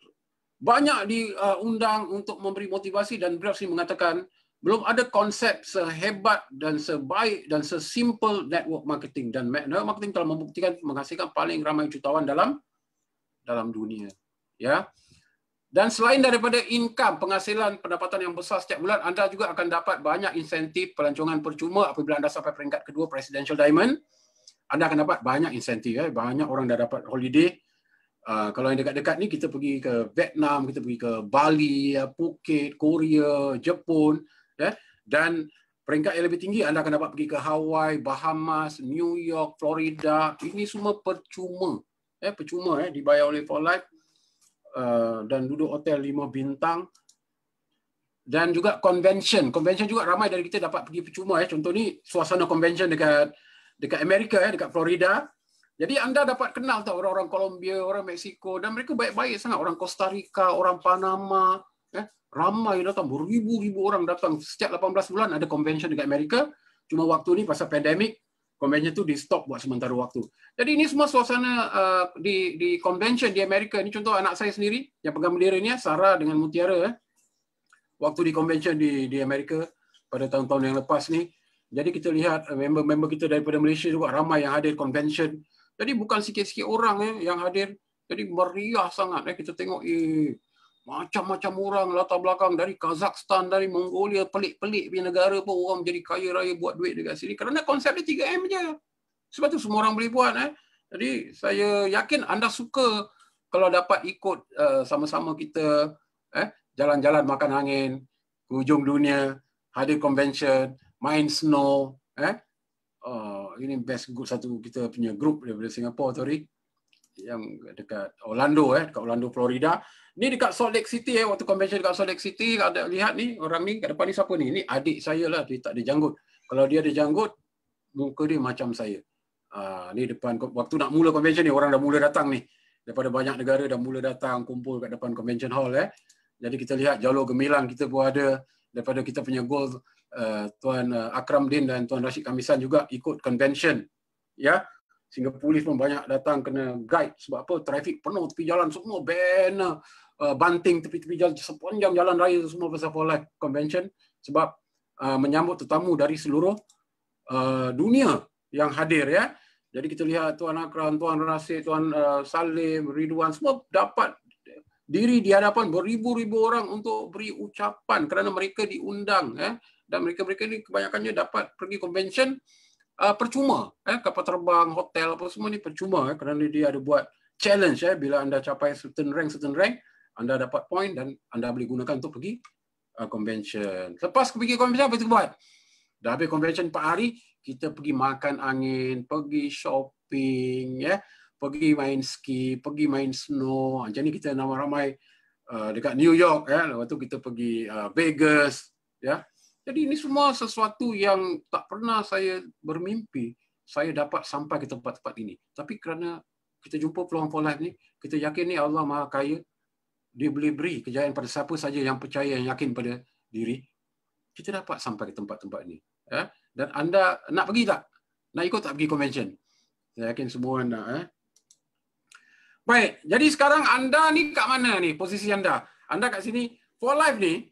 [SPEAKER 2] banyak diundang untuk memberi motivasi dan beliau sendiri mengatakan belum ada konsep sehebat dan sebaik dan sesimple network marketing dan network marketing telah membuktikan menghasilkan paling ramai jutawan dalam dalam dunia ya dan selain daripada income penghasilan pendapatan yang besar setiap bulan anda juga akan dapat banyak insentif pelancongan percuma apabila anda sampai peringkat kedua presidential diamond anda akan dapat banyak insentif ya banyak orang dah dapat holiday Uh, kalau yang dekat-dekat ni kita pergi ke Vietnam, kita pergi ke Bali, ya, Phuket, Korea, Jepun, Ya? Dan peringkat yang lebih tinggi, anda akan dapat pergi ke Hawaii, Bahamas, New York, Florida. Ini semua percuma. Ya? Percuma, ya? dibayar oleh For Life. Uh, dan duduk hotel lima bintang dan juga convention convention juga ramai dari kita dapat pergi percuma ya contoh ni suasana convention dekat dekat Amerika ya dekat Florida jadi anda dapat kenal tak orang-orang Colombia orang Mexico dan mereka baik-baik sangat orang Costa Rica orang Panama ramai datang beribu-ribu orang datang setiap 18 bulan ada convention dekat Amerika cuma waktu ni pasal pandemik convention tu di stop buat sementara waktu jadi ini semua suasana uh, di di convention di Amerika ini contoh anak saya sendiri yang pegang bendera ni eh, Sarah dengan Mutiara eh. waktu di convention di di Amerika pada tahun-tahun yang lepas ni jadi kita lihat uh, member-member kita daripada Malaysia juga ramai yang hadir convention jadi bukan sikit-sikit orang eh, yang hadir jadi meriah sangat eh. kita tengok eh, macam-macam orang latar belakang dari Kazakhstan, dari Mongolia, pelik-pelik punya negara pun orang menjadi kaya raya buat duit dekat sini. Kerana konsep dia 3M je. Sebab tu semua orang boleh buat. Eh. Jadi saya yakin anda suka kalau dapat ikut uh, sama-sama kita eh, jalan-jalan makan angin, ke hujung dunia, hadir convention, main snow. Eh. Uh, ini best group satu kita punya group daripada Singapura, Torik yang dekat Orlando eh dekat Orlando Florida ni dekat Salt Lake City eh waktu convention dekat Salt Lake City ada lihat ni orang ni kat depan ni siapa ni ni adik saya lah dia tak ada janggut kalau dia ada janggut muka dia macam saya Ah, ni depan waktu nak mula convention ni orang dah mula datang ni daripada banyak negara dah mula datang kumpul kat depan convention hall eh jadi kita lihat jalur gemilang kita pun ada daripada kita punya gold uh, eh, tuan uh, Akram Din dan tuan Rashid Kamisan juga ikut convention ya yeah? sehingga polis pun banyak datang kena guide sebab apa trafik penuh tepi jalan semua banner uh, banting tepi-tepi jalan sepanjang jalan raya semua pasal for life convention sebab uh, menyambut tetamu dari seluruh uh, dunia yang hadir ya jadi kita lihat tuan akram tuan rasid tuan uh, salim ridwan semua dapat diri di hadapan beribu-ribu orang untuk beri ucapan kerana mereka diundang ya dan mereka-mereka ini kebanyakannya dapat pergi convention uh, percuma eh kapal terbang hotel apa semua ni percuma eh, kerana dia ada buat challenge eh bila anda capai certain rank certain rank anda dapat point dan anda boleh gunakan untuk pergi uh, convention lepas pergi convention apa kita buat dah habis convention 4 hari kita pergi makan angin pergi shopping ya eh, pergi main ski pergi main snow ah, macam ni kita ramai-ramai uh, dekat New York ya eh. lepas tu kita pergi uh, Vegas ya jadi ini semua sesuatu yang tak pernah saya bermimpi saya dapat sampai ke tempat-tempat ini. Tapi kerana kita jumpa peluang for life ni, kita yakin ni Allah Maha Kaya, dia boleh beri kejayaan pada siapa saja yang percaya yang yakin pada diri. Kita dapat sampai ke tempat-tempat ini. Ya? Dan anda nak pergi tak? Nak ikut tak pergi convention? Saya yakin semua anda. Ya. Baik, jadi sekarang anda ni kat mana ni posisi anda? Anda kat sini, for life ni,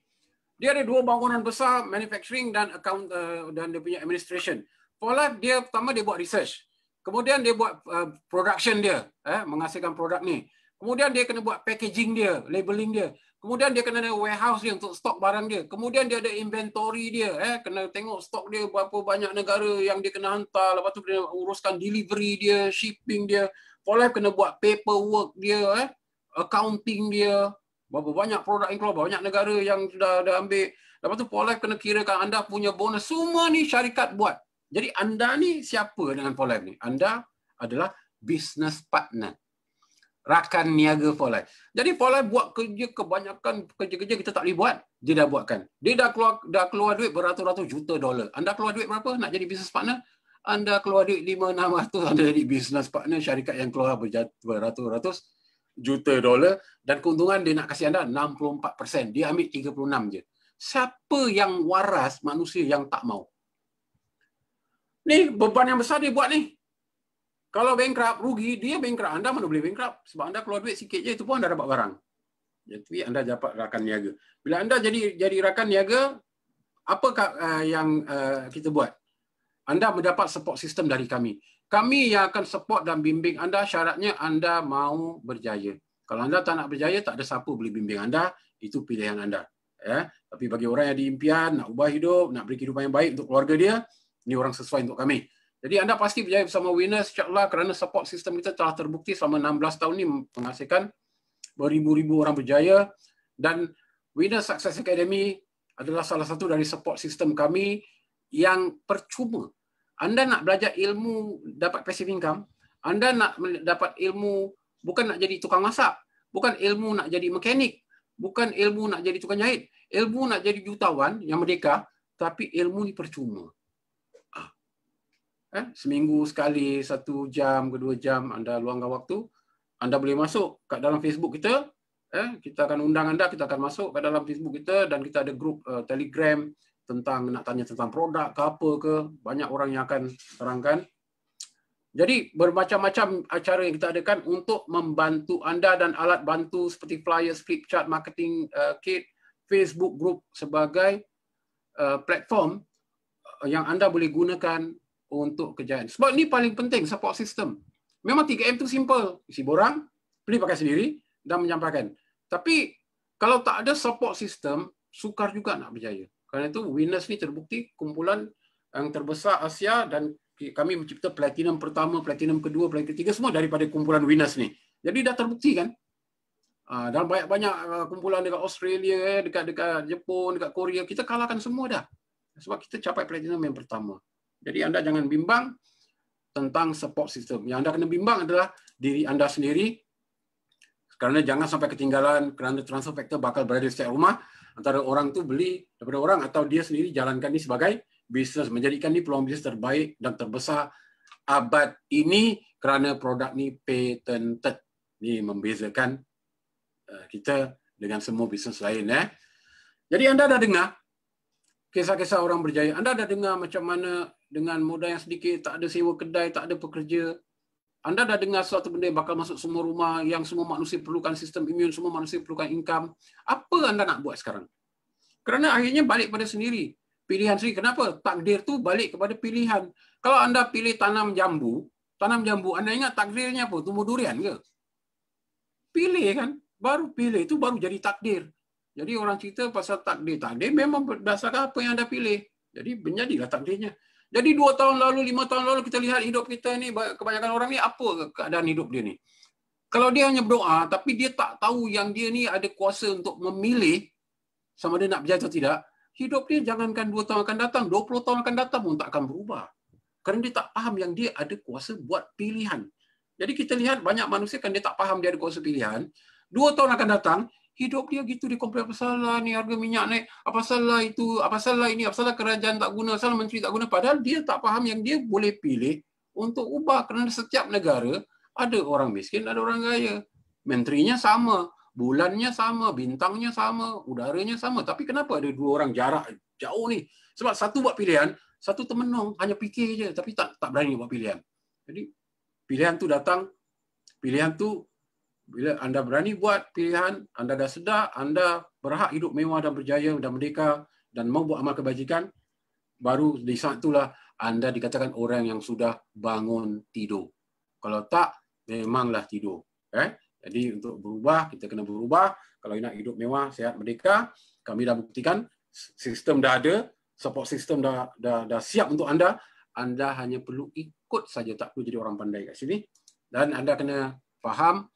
[SPEAKER 2] dia ada dua bangunan besar manufacturing dan account uh, dan dia punya administration Pola dia pertama dia buat research kemudian dia buat uh, production dia eh menghasilkan produk ni kemudian dia kena buat packaging dia labeling dia kemudian dia kena ada warehouse dia untuk stok barang dia kemudian dia ada inventory dia eh kena tengok stok dia berapa banyak negara yang dia kena hantar lepas tu dia uruskan delivery dia shipping dia Pola kena buat paperwork dia eh accounting dia Berapa banyak produk yang keluar, banyak negara yang sudah ada ambil. Lepas tu Polife kena kirakan anda punya bonus. Semua ni syarikat buat. Jadi anda ni siapa dengan Polife ni? Anda adalah business partner. Rakan niaga Polife. Jadi Polife buat kerja kebanyakan kerja-kerja kita tak boleh buat. Dia dah buatkan. Dia dah keluar dah keluar duit beratus-ratus juta dolar. Anda keluar duit berapa nak jadi business partner? Anda keluar duit 5-600, anda jadi business partner syarikat yang keluar beratus-ratus juta dolar dan keuntungan dia nak kasih anda 64%. Dia ambil 36 je. Siapa yang waras manusia yang tak mau? Ni beban yang besar dia buat ni. Kalau bankrupt, rugi, dia bankrupt. Anda mana boleh bankrupt? Sebab anda keluar duit sikit je, itu pun anda dapat barang. Jadi anda dapat rakan niaga. Bila anda jadi jadi rakan niaga, apa uh, yang eh, kita buat? Anda mendapat support sistem dari kami kami yang akan support dan bimbing anda syaratnya anda mau berjaya. Kalau anda tak nak berjaya, tak ada siapa boleh bimbing anda. Itu pilihan anda. Ya? Tapi bagi orang yang ada impian, nak ubah hidup, nak beri kehidupan yang baik untuk keluarga dia, ini orang sesuai untuk kami. Jadi anda pasti berjaya bersama Winner insyaAllah kerana support sistem kita telah terbukti selama 16 tahun ini menghasilkan beribu-ribu orang berjaya. Dan Winner Success Academy adalah salah satu dari support sistem kami yang percuma anda nak belajar ilmu dapat passive income, anda nak dapat ilmu bukan nak jadi tukang masak, bukan ilmu nak jadi mekanik, bukan ilmu nak jadi tukang jahit, ilmu nak jadi jutawan yang merdeka, tapi ilmu ni percuma. Ah. Eh, seminggu sekali, satu jam ke dua jam anda luangkan waktu, anda boleh masuk ke dalam Facebook kita, eh, kita akan undang anda, kita akan masuk ke dalam Facebook kita dan kita ada grup uh, eh, Telegram tentang nak tanya tentang produk ke apa ke banyak orang yang akan terangkan jadi bermacam-macam acara yang kita adakan untuk membantu anda dan alat bantu seperti flyer, script, chart, marketing eh, kit, Facebook group sebagai eh, platform eh, yang anda boleh gunakan untuk kerjaan. Sebab ini paling penting support system. Memang 3M itu simple, isi borang, beli pakai sendiri dan menyampaikan. Tapi kalau tak ada support system, sukar juga nak berjaya. Kerana itu Winners ni terbukti kumpulan yang terbesar Asia dan kami mencipta platinum pertama, platinum kedua, platinum ketiga semua daripada kumpulan Winners ni. Jadi dah terbukti kan? Ah, dalam banyak-banyak ah, kumpulan dekat Australia, eh, dekat dekat Jepun, dekat Korea, kita kalahkan semua dah. Sebab kita capai platinum yang pertama. Jadi anda jangan bimbang tentang support system. Yang anda kena bimbang adalah diri anda sendiri kerana jangan sampai ketinggalan kerana transfer factor bakal berada di setiap rumah antara orang tu beli daripada orang atau dia sendiri jalankan ini sebagai bisnes menjadikan ini peluang bisnes terbaik dan terbesar abad ini kerana produk ini patented. Ini membezakan eh, kita dengan semua bisnes lain. Eh. Jadi anda dah dengar kisah-kisah orang berjaya. Anda dah dengar macam mana dengan modal yang sedikit, tak ada sewa kedai, tak ada pekerja, anda dah dengar suatu benda yang bakal masuk semua rumah yang semua manusia perlukan sistem imun, semua manusia perlukan income. Apa anda nak buat sekarang? Kerana akhirnya balik pada sendiri. Pilihan sendiri. Kenapa? Takdir tu balik kepada pilihan. Kalau anda pilih tanam jambu, tanam jambu, anda ingat takdirnya apa? Tumbuh durian ke? Pilih kan? Baru pilih. Itu baru jadi takdir. Jadi orang cerita pasal takdir. Takdir memang berdasarkan apa yang anda pilih. Jadi menjadilah takdirnya. Jadi dua tahun lalu, lima tahun lalu kita lihat hidup kita ni, kebanyakan orang ni apa keadaan hidup dia ni? Kalau dia hanya berdoa, tapi dia tak tahu yang dia ni ada kuasa untuk memilih sama dia nak berjaya atau tidak, hidup dia jangankan dua tahun akan datang, dua puluh tahun akan datang pun tak akan berubah. Kerana dia tak faham yang dia ada kuasa buat pilihan. Jadi kita lihat banyak manusia kan dia tak faham dia ada kuasa pilihan. Dua tahun akan datang, hidup dia gitu dia komplain apa lah ni harga minyak naik apa ah, salah itu apa ah, salah ini apa ah, salah kerajaan tak guna salah menteri tak guna padahal dia tak faham yang dia boleh pilih untuk ubah kerana setiap negara ada orang miskin ada orang kaya menterinya sama bulannya sama bintangnya sama udaranya sama tapi kenapa ada dua orang jarak jauh ni sebab satu buat pilihan satu termenung hanya fikir je tapi tak tak berani buat pilihan jadi pilihan tu datang pilihan tu bila anda berani buat pilihan, anda dah sedar, anda berhak hidup mewah dan berjaya dan merdeka dan mau buat amal kebajikan, baru di saat itulah anda dikatakan orang yang sudah bangun tidur. Kalau tak, memanglah tidur. Eh? Jadi untuk berubah, kita kena berubah. Kalau nak hidup mewah, sehat, merdeka, kami dah buktikan sistem dah ada, support sistem dah, dah, dah siap untuk anda. Anda hanya perlu ikut saja, tak perlu jadi orang pandai kat sini. Dan anda kena faham,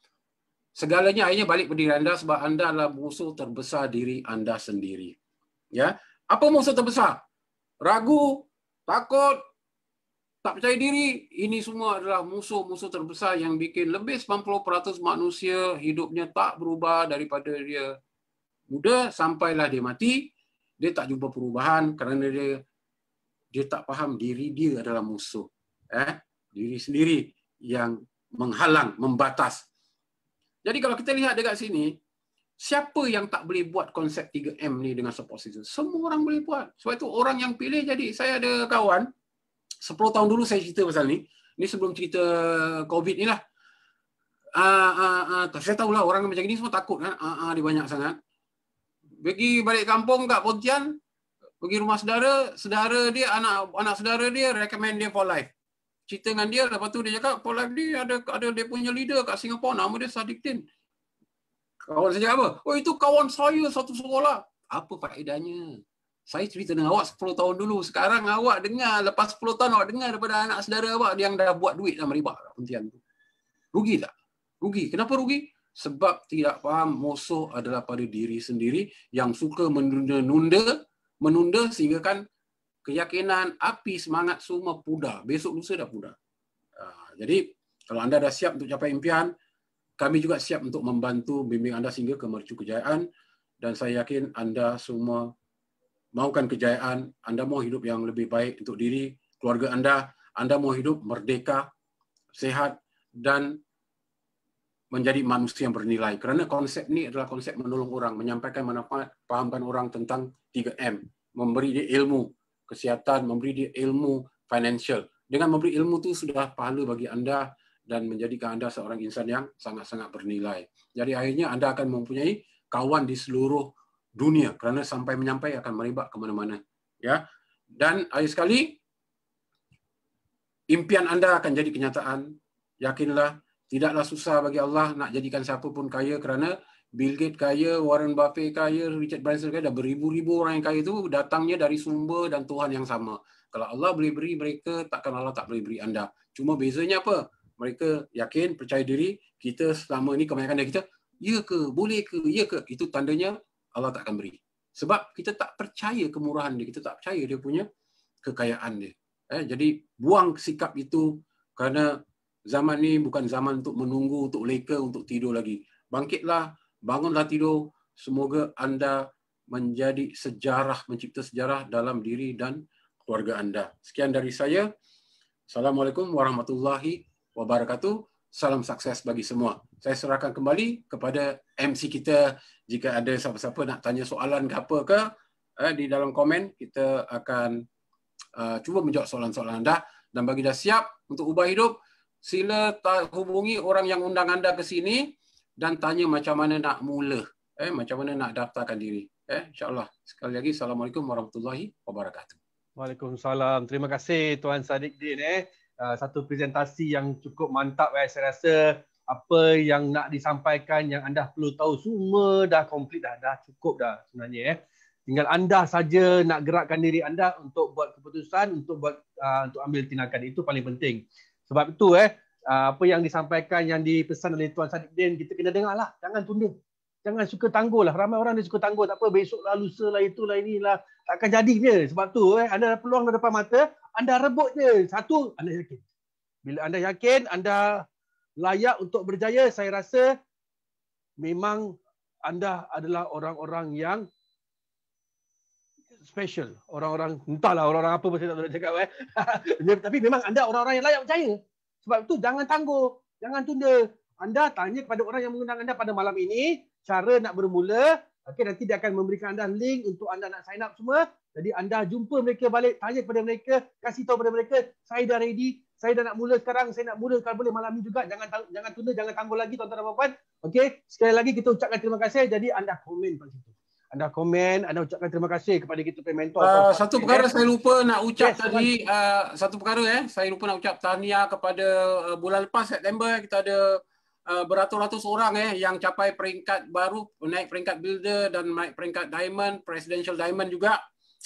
[SPEAKER 2] segalanya akhirnya balik pada diri anda sebab anda adalah musuh terbesar diri anda sendiri. Ya, apa musuh terbesar? Ragu, takut, tak percaya diri, ini semua adalah musuh-musuh terbesar yang bikin lebih 90% manusia hidupnya tak berubah daripada dia muda sampailah dia mati, dia tak jumpa perubahan kerana dia dia tak faham diri dia adalah musuh. Eh, diri sendiri yang menghalang, membatas jadi kalau kita lihat dekat sini, siapa yang tak boleh buat konsep 3M ni dengan support system? Semua orang boleh buat. Sebab itu orang yang pilih jadi. Saya ada kawan, 10 tahun dulu saya cerita pasal ni. Ni sebelum cerita COVID ni lah. Uh, uh, uh, saya tahulah orang macam ni semua takut kan. Uh, uh, dia banyak sangat. Pergi balik kampung kat Pontian, pergi rumah saudara, saudara dia, anak anak saudara dia recommend dia for life cerita dengan dia lepas tu dia cakap Paul Abdi ada ada dia punya leader kat Singapura nama dia Sadiq Tin. Kawan saya apa? Oh itu kawan saya satu sekolah. Apa faedahnya? Saya cerita dengan awak 10 tahun dulu. Sekarang awak dengar lepas 10 tahun awak dengar daripada anak saudara awak yang dah buat duit dalam riba pentian tu. Rugi tak? Rugi. Kenapa rugi? Sebab tidak faham musuh adalah pada diri sendiri yang suka menunda-nunda menunda sehingga kan keyakinan, api, semangat semua pudar. Besok lusa dah pudar. Ha, jadi kalau anda dah siap untuk capai impian, kami juga siap untuk membantu bimbing anda sehingga ke mercu kejayaan dan saya yakin anda semua mahukan kejayaan, anda mahu hidup yang lebih baik untuk diri, keluarga anda, anda mahu hidup merdeka, sehat dan menjadi manusia yang bernilai. Kerana konsep ini adalah konsep menolong orang, menyampaikan manfaat, pahamkan orang tentang 3M, memberi dia ilmu, kesihatan, memberi dia ilmu financial. Dengan memberi ilmu tu sudah pahala bagi anda dan menjadikan anda seorang insan yang sangat-sangat bernilai. Jadi akhirnya anda akan mempunyai kawan di seluruh dunia kerana sampai menyampai akan merebak ke mana-mana. Ya. Dan akhir sekali, impian anda akan jadi kenyataan. Yakinlah, tidaklah susah bagi Allah nak jadikan siapa pun kaya kerana Bill Gates kaya, Warren Buffett kaya, Richard Branson kaya, dah beribu-ribu orang yang kaya itu datangnya dari sumber dan Tuhan yang sama. Kalau Allah boleh beri mereka, takkan Allah tak boleh beri anda. Cuma bezanya apa? Mereka yakin, percaya diri, kita selama ini kebanyakan dari kita, ya ke, boleh ke, ya ke. Itu tandanya Allah takkan beri. Sebab kita tak percaya kemurahan dia, kita tak percaya dia punya kekayaan dia. Eh, jadi buang sikap itu kerana zaman ni bukan zaman untuk menunggu, untuk leka, untuk tidur lagi. Bangkitlah, bangunlah tidur. Semoga anda menjadi sejarah, mencipta sejarah dalam diri dan keluarga anda. Sekian dari saya. Assalamualaikum warahmatullahi wabarakatuh. Salam sukses bagi semua. Saya serahkan kembali kepada MC kita. Jika ada siapa-siapa nak tanya soalan ke apa ke, eh, di dalam komen kita akan uh, cuba menjawab soalan-soalan anda. Dan bagi dah siap untuk ubah hidup, sila hubungi orang yang undang anda ke sini dan tanya macam mana nak mula eh macam mana nak daftarkan diri eh insyaallah sekali lagi assalamualaikum warahmatullahi wabarakatuh
[SPEAKER 1] Waalaikumsalam. Terima kasih Tuan Sadiq Din eh. Uh, satu presentasi yang cukup mantap eh. Saya rasa apa yang nak disampaikan yang anda perlu tahu semua dah komplit dah. Dah cukup dah sebenarnya eh. Tinggal anda saja nak gerakkan diri anda untuk buat keputusan, untuk buat uh, untuk ambil tindakan. Itu paling penting. Sebab itu eh, Ah, apa yang disampaikan yang dipesan oleh Tuan Sadiq Din kita kena dengar lah jangan tunda jangan suka tangguh lah ramai orang dia suka tangguh tak apa besok lalu lusa lah itulah inilah takkan jadi je sebab tu eh, anda ada peluang di depan mata anda rebut je satu anda yakin bila anda yakin anda layak untuk berjaya saya rasa memang anda adalah orang-orang yang special orang-orang entahlah orang-orang apa pun saya tak boleh cakap eh. tapi memang anda orang-orang yang layak berjaya sebab itu jangan tangguh, jangan tunda. Anda tanya kepada orang yang mengundang anda pada malam ini cara nak bermula. okay nanti dia akan memberikan anda link untuk anda nak sign up semua. Jadi anda jumpa mereka balik, tanya kepada mereka, kasih tahu kepada mereka, saya dah ready, saya dah nak mula sekarang, saya nak mula kalau boleh malam ini juga. Jangan jangan tunda, jangan tangguh lagi tuan-tuan dan puan-puan. Okey, sekali lagi kita ucapkan terima kasih. Jadi anda komen kat situ anda komen, anda ucapkan terima kasih kepada kita punya mentor. Uh, satu eh. perkara saya
[SPEAKER 2] lupa nak ucap yes, tadi, uh, satu perkara eh, saya lupa nak ucap tahniah kepada uh, bulan lepas September eh, kita ada uh, beratus-ratus orang eh yang capai peringkat baru, naik peringkat builder dan naik peringkat diamond, presidential diamond juga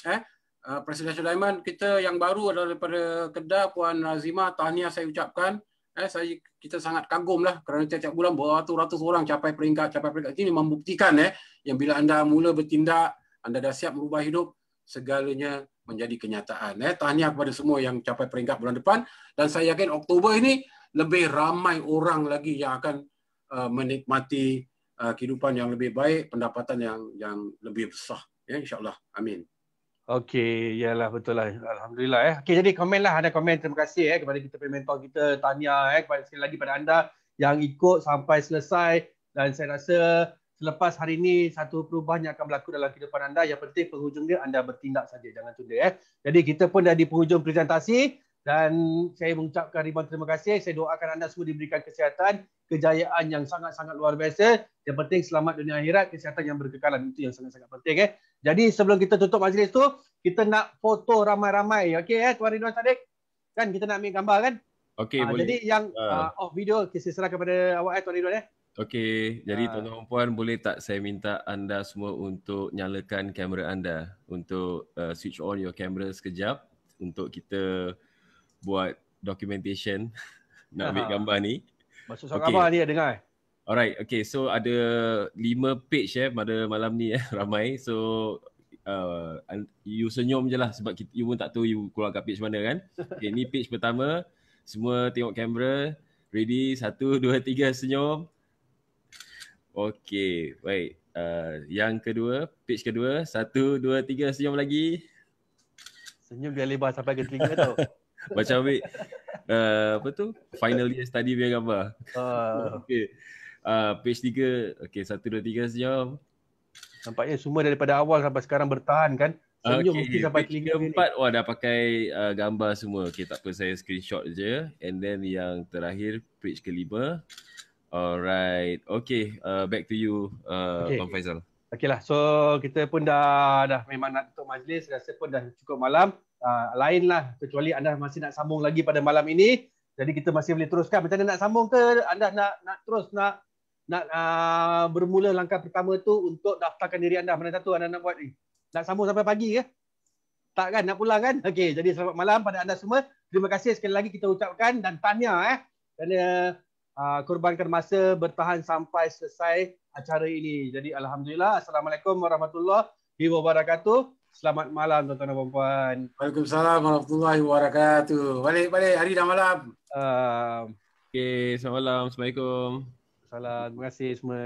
[SPEAKER 2] eh. Uh, presidential diamond kita yang baru adalah daripada Kedah Puan Razima, tahniah saya ucapkan eh, saya kita sangat kagum lah kerana tiap-tiap bulan beratus-ratus orang capai peringkat capai peringkat ini membuktikan eh yang bila anda mula bertindak anda dah siap merubah hidup segalanya menjadi kenyataan eh tahniah kepada semua yang capai peringkat bulan depan dan saya yakin Oktober ini lebih ramai orang lagi yang akan uh, menikmati uh, kehidupan yang lebih baik pendapatan yang yang lebih besar ya eh, insyaallah amin
[SPEAKER 1] Okey, iyalah betul lah. Alhamdulillah eh. Okey, jadi komen lah. Ada komen. Terima kasih eh kepada kita mentor kita. Tahniah eh. Kepada, sekali lagi pada anda yang ikut sampai selesai. Dan saya rasa selepas hari ini satu perubahan yang akan berlaku dalam kehidupan anda. Yang penting penghujung dia anda bertindak saja. Jangan tunda eh. Jadi kita pun dah di penghujung presentasi dan saya mengucapkan ribuan terima kasih. Saya doakan anda semua diberikan kesihatan, kejayaan yang sangat-sangat luar biasa. Yang penting selamat dunia akhirat, kesihatan yang berkekalan. Itu yang sangat-sangat penting. Eh. Jadi sebelum kita tutup majlis tu, kita nak foto ramai-ramai. Okey, eh, Tuan Ridwan Sadiq. Kan kita nak ambil gambar kan?
[SPEAKER 7] Okey, ah, boleh. Jadi yang uh,
[SPEAKER 1] off video, saya serahkan kepada awak eh, Tuan Ridwan. Eh.
[SPEAKER 7] Okey, jadi uh, tuan-tuan puan boleh tak saya minta anda semua untuk nyalakan kamera anda. Untuk uh, switch on your camera sekejap. Untuk kita buat documentation nak ambil gambar ni. Masuk sorang okay. gambar ni eh, dengar. Eh? Alright, okay. So ada lima page eh pada malam ni eh ramai. So uh, you senyum je lah sebab kita, you pun tak tahu you keluar kat page mana kan. Okay, ni page pertama. Semua tengok kamera. Ready? Satu, dua, tiga, senyum. Okay, baik. Uh, yang kedua, page kedua. Satu, dua, tiga, senyum lagi.
[SPEAKER 1] Senyum biar lebar sampai ke telinga tau.
[SPEAKER 7] macam ambil uh, apa tu final year study punya gambar.
[SPEAKER 1] Uh.
[SPEAKER 7] okay. Uh, page tiga, okay, satu, dua, tiga, senyum.
[SPEAKER 1] Nampaknya semua daripada awal sampai sekarang bertahan kan? Senyum okay, mungkin sampai
[SPEAKER 7] telinga empat, wah dah pakai uh, gambar semua. Okay, tak saya screenshot je. And then yang terakhir, page kelima. Alright, okay, uh, back to you, uh, okay. Tom Faisal.
[SPEAKER 1] Okay lah, so kita pun dah, dah memang nak tutup majlis, rasa pun dah cukup malam uh, ah, lain lah kecuali anda masih nak sambung lagi pada malam ini. Jadi kita masih boleh teruskan. Macam mana nak sambung ke anda nak nak terus nak nak uh, bermula langkah pertama tu untuk daftarkan diri anda. Mana satu anda nak buat ni? Nak sambung sampai pagi ke? Tak kan? Nak pulang kan? Okey, jadi selamat malam pada anda semua. Terima kasih sekali lagi kita ucapkan dan tanya, eh. Kerana uh, korbankan masa bertahan sampai selesai acara ini. Jadi Alhamdulillah. Assalamualaikum warahmatullahi wabarakatuh. Selamat malam tuan-tuan dan puan-puan. Waalaikumsalam
[SPEAKER 2] warahmatullahi wabarakatuh.
[SPEAKER 1] Balik-balik hari
[SPEAKER 2] dah malam.
[SPEAKER 7] Uh, okay, selamat malam. Assalamualaikum.
[SPEAKER 1] Salam. Terima kasih semua.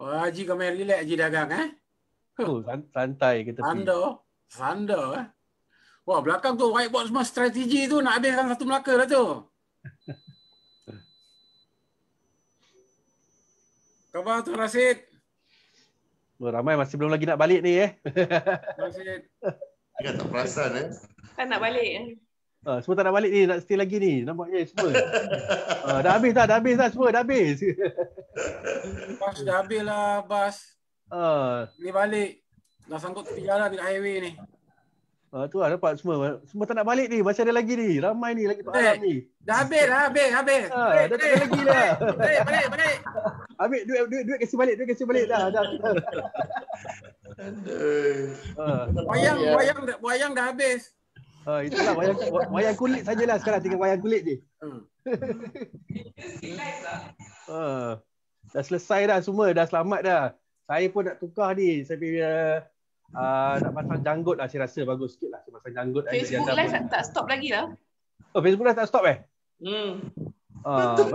[SPEAKER 1] Wah,
[SPEAKER 2] oh, Haji kau main relax Haji dagang eh? Oh, santai kita pergi. Sando. Sando eh? Wah, belakang tu whiteboard semua strategi tu nak habiskan satu Melaka lah tu. Khabar tu Rasid.
[SPEAKER 1] Oh, ramai masih belum lagi nak balik ni eh. Ingat tak perasan eh.
[SPEAKER 2] Kan nak balik.
[SPEAKER 1] Uh, semua tak nak balik ni, nak stay lagi ni. Nampaknya semua. uh, dah habis dah, dah habis dah semua, dah habis.
[SPEAKER 2] Pas dah habis lah, bas. Uh. Ah. Ni balik. Dah sangkut terpijar lah dekat highway ni.
[SPEAKER 1] Ah uh, tu lah dapat semua. Semua tak nak balik ni. Masih ada lagi ni. Ramai ni lagi Tok ni.
[SPEAKER 2] Dah habis dah,
[SPEAKER 1] habis, habis. Ha, dah ada lagi lah. Balik, balik, balik. Ambil duit duit duit kasi balik, duit kasi
[SPEAKER 2] balik dah. Dah. Uh, ah. wayang, wayang, wayang, dah, wayang dah habis. Ha, uh, itulah wayang wayang kulit sajalah
[SPEAKER 1] sekarang tinggal wayang kulit je. Hmm. uh, dah selesai dah semua, dah selamat dah. Saya pun nak tukar ni. Saya punya uh, Ah, nak pasang janggut lah saya rasa bagus sikit lah. Pasang janggut Facebook live tak stop lagi lah. Oh, Facebook live tak stop eh? Hmm. Ah,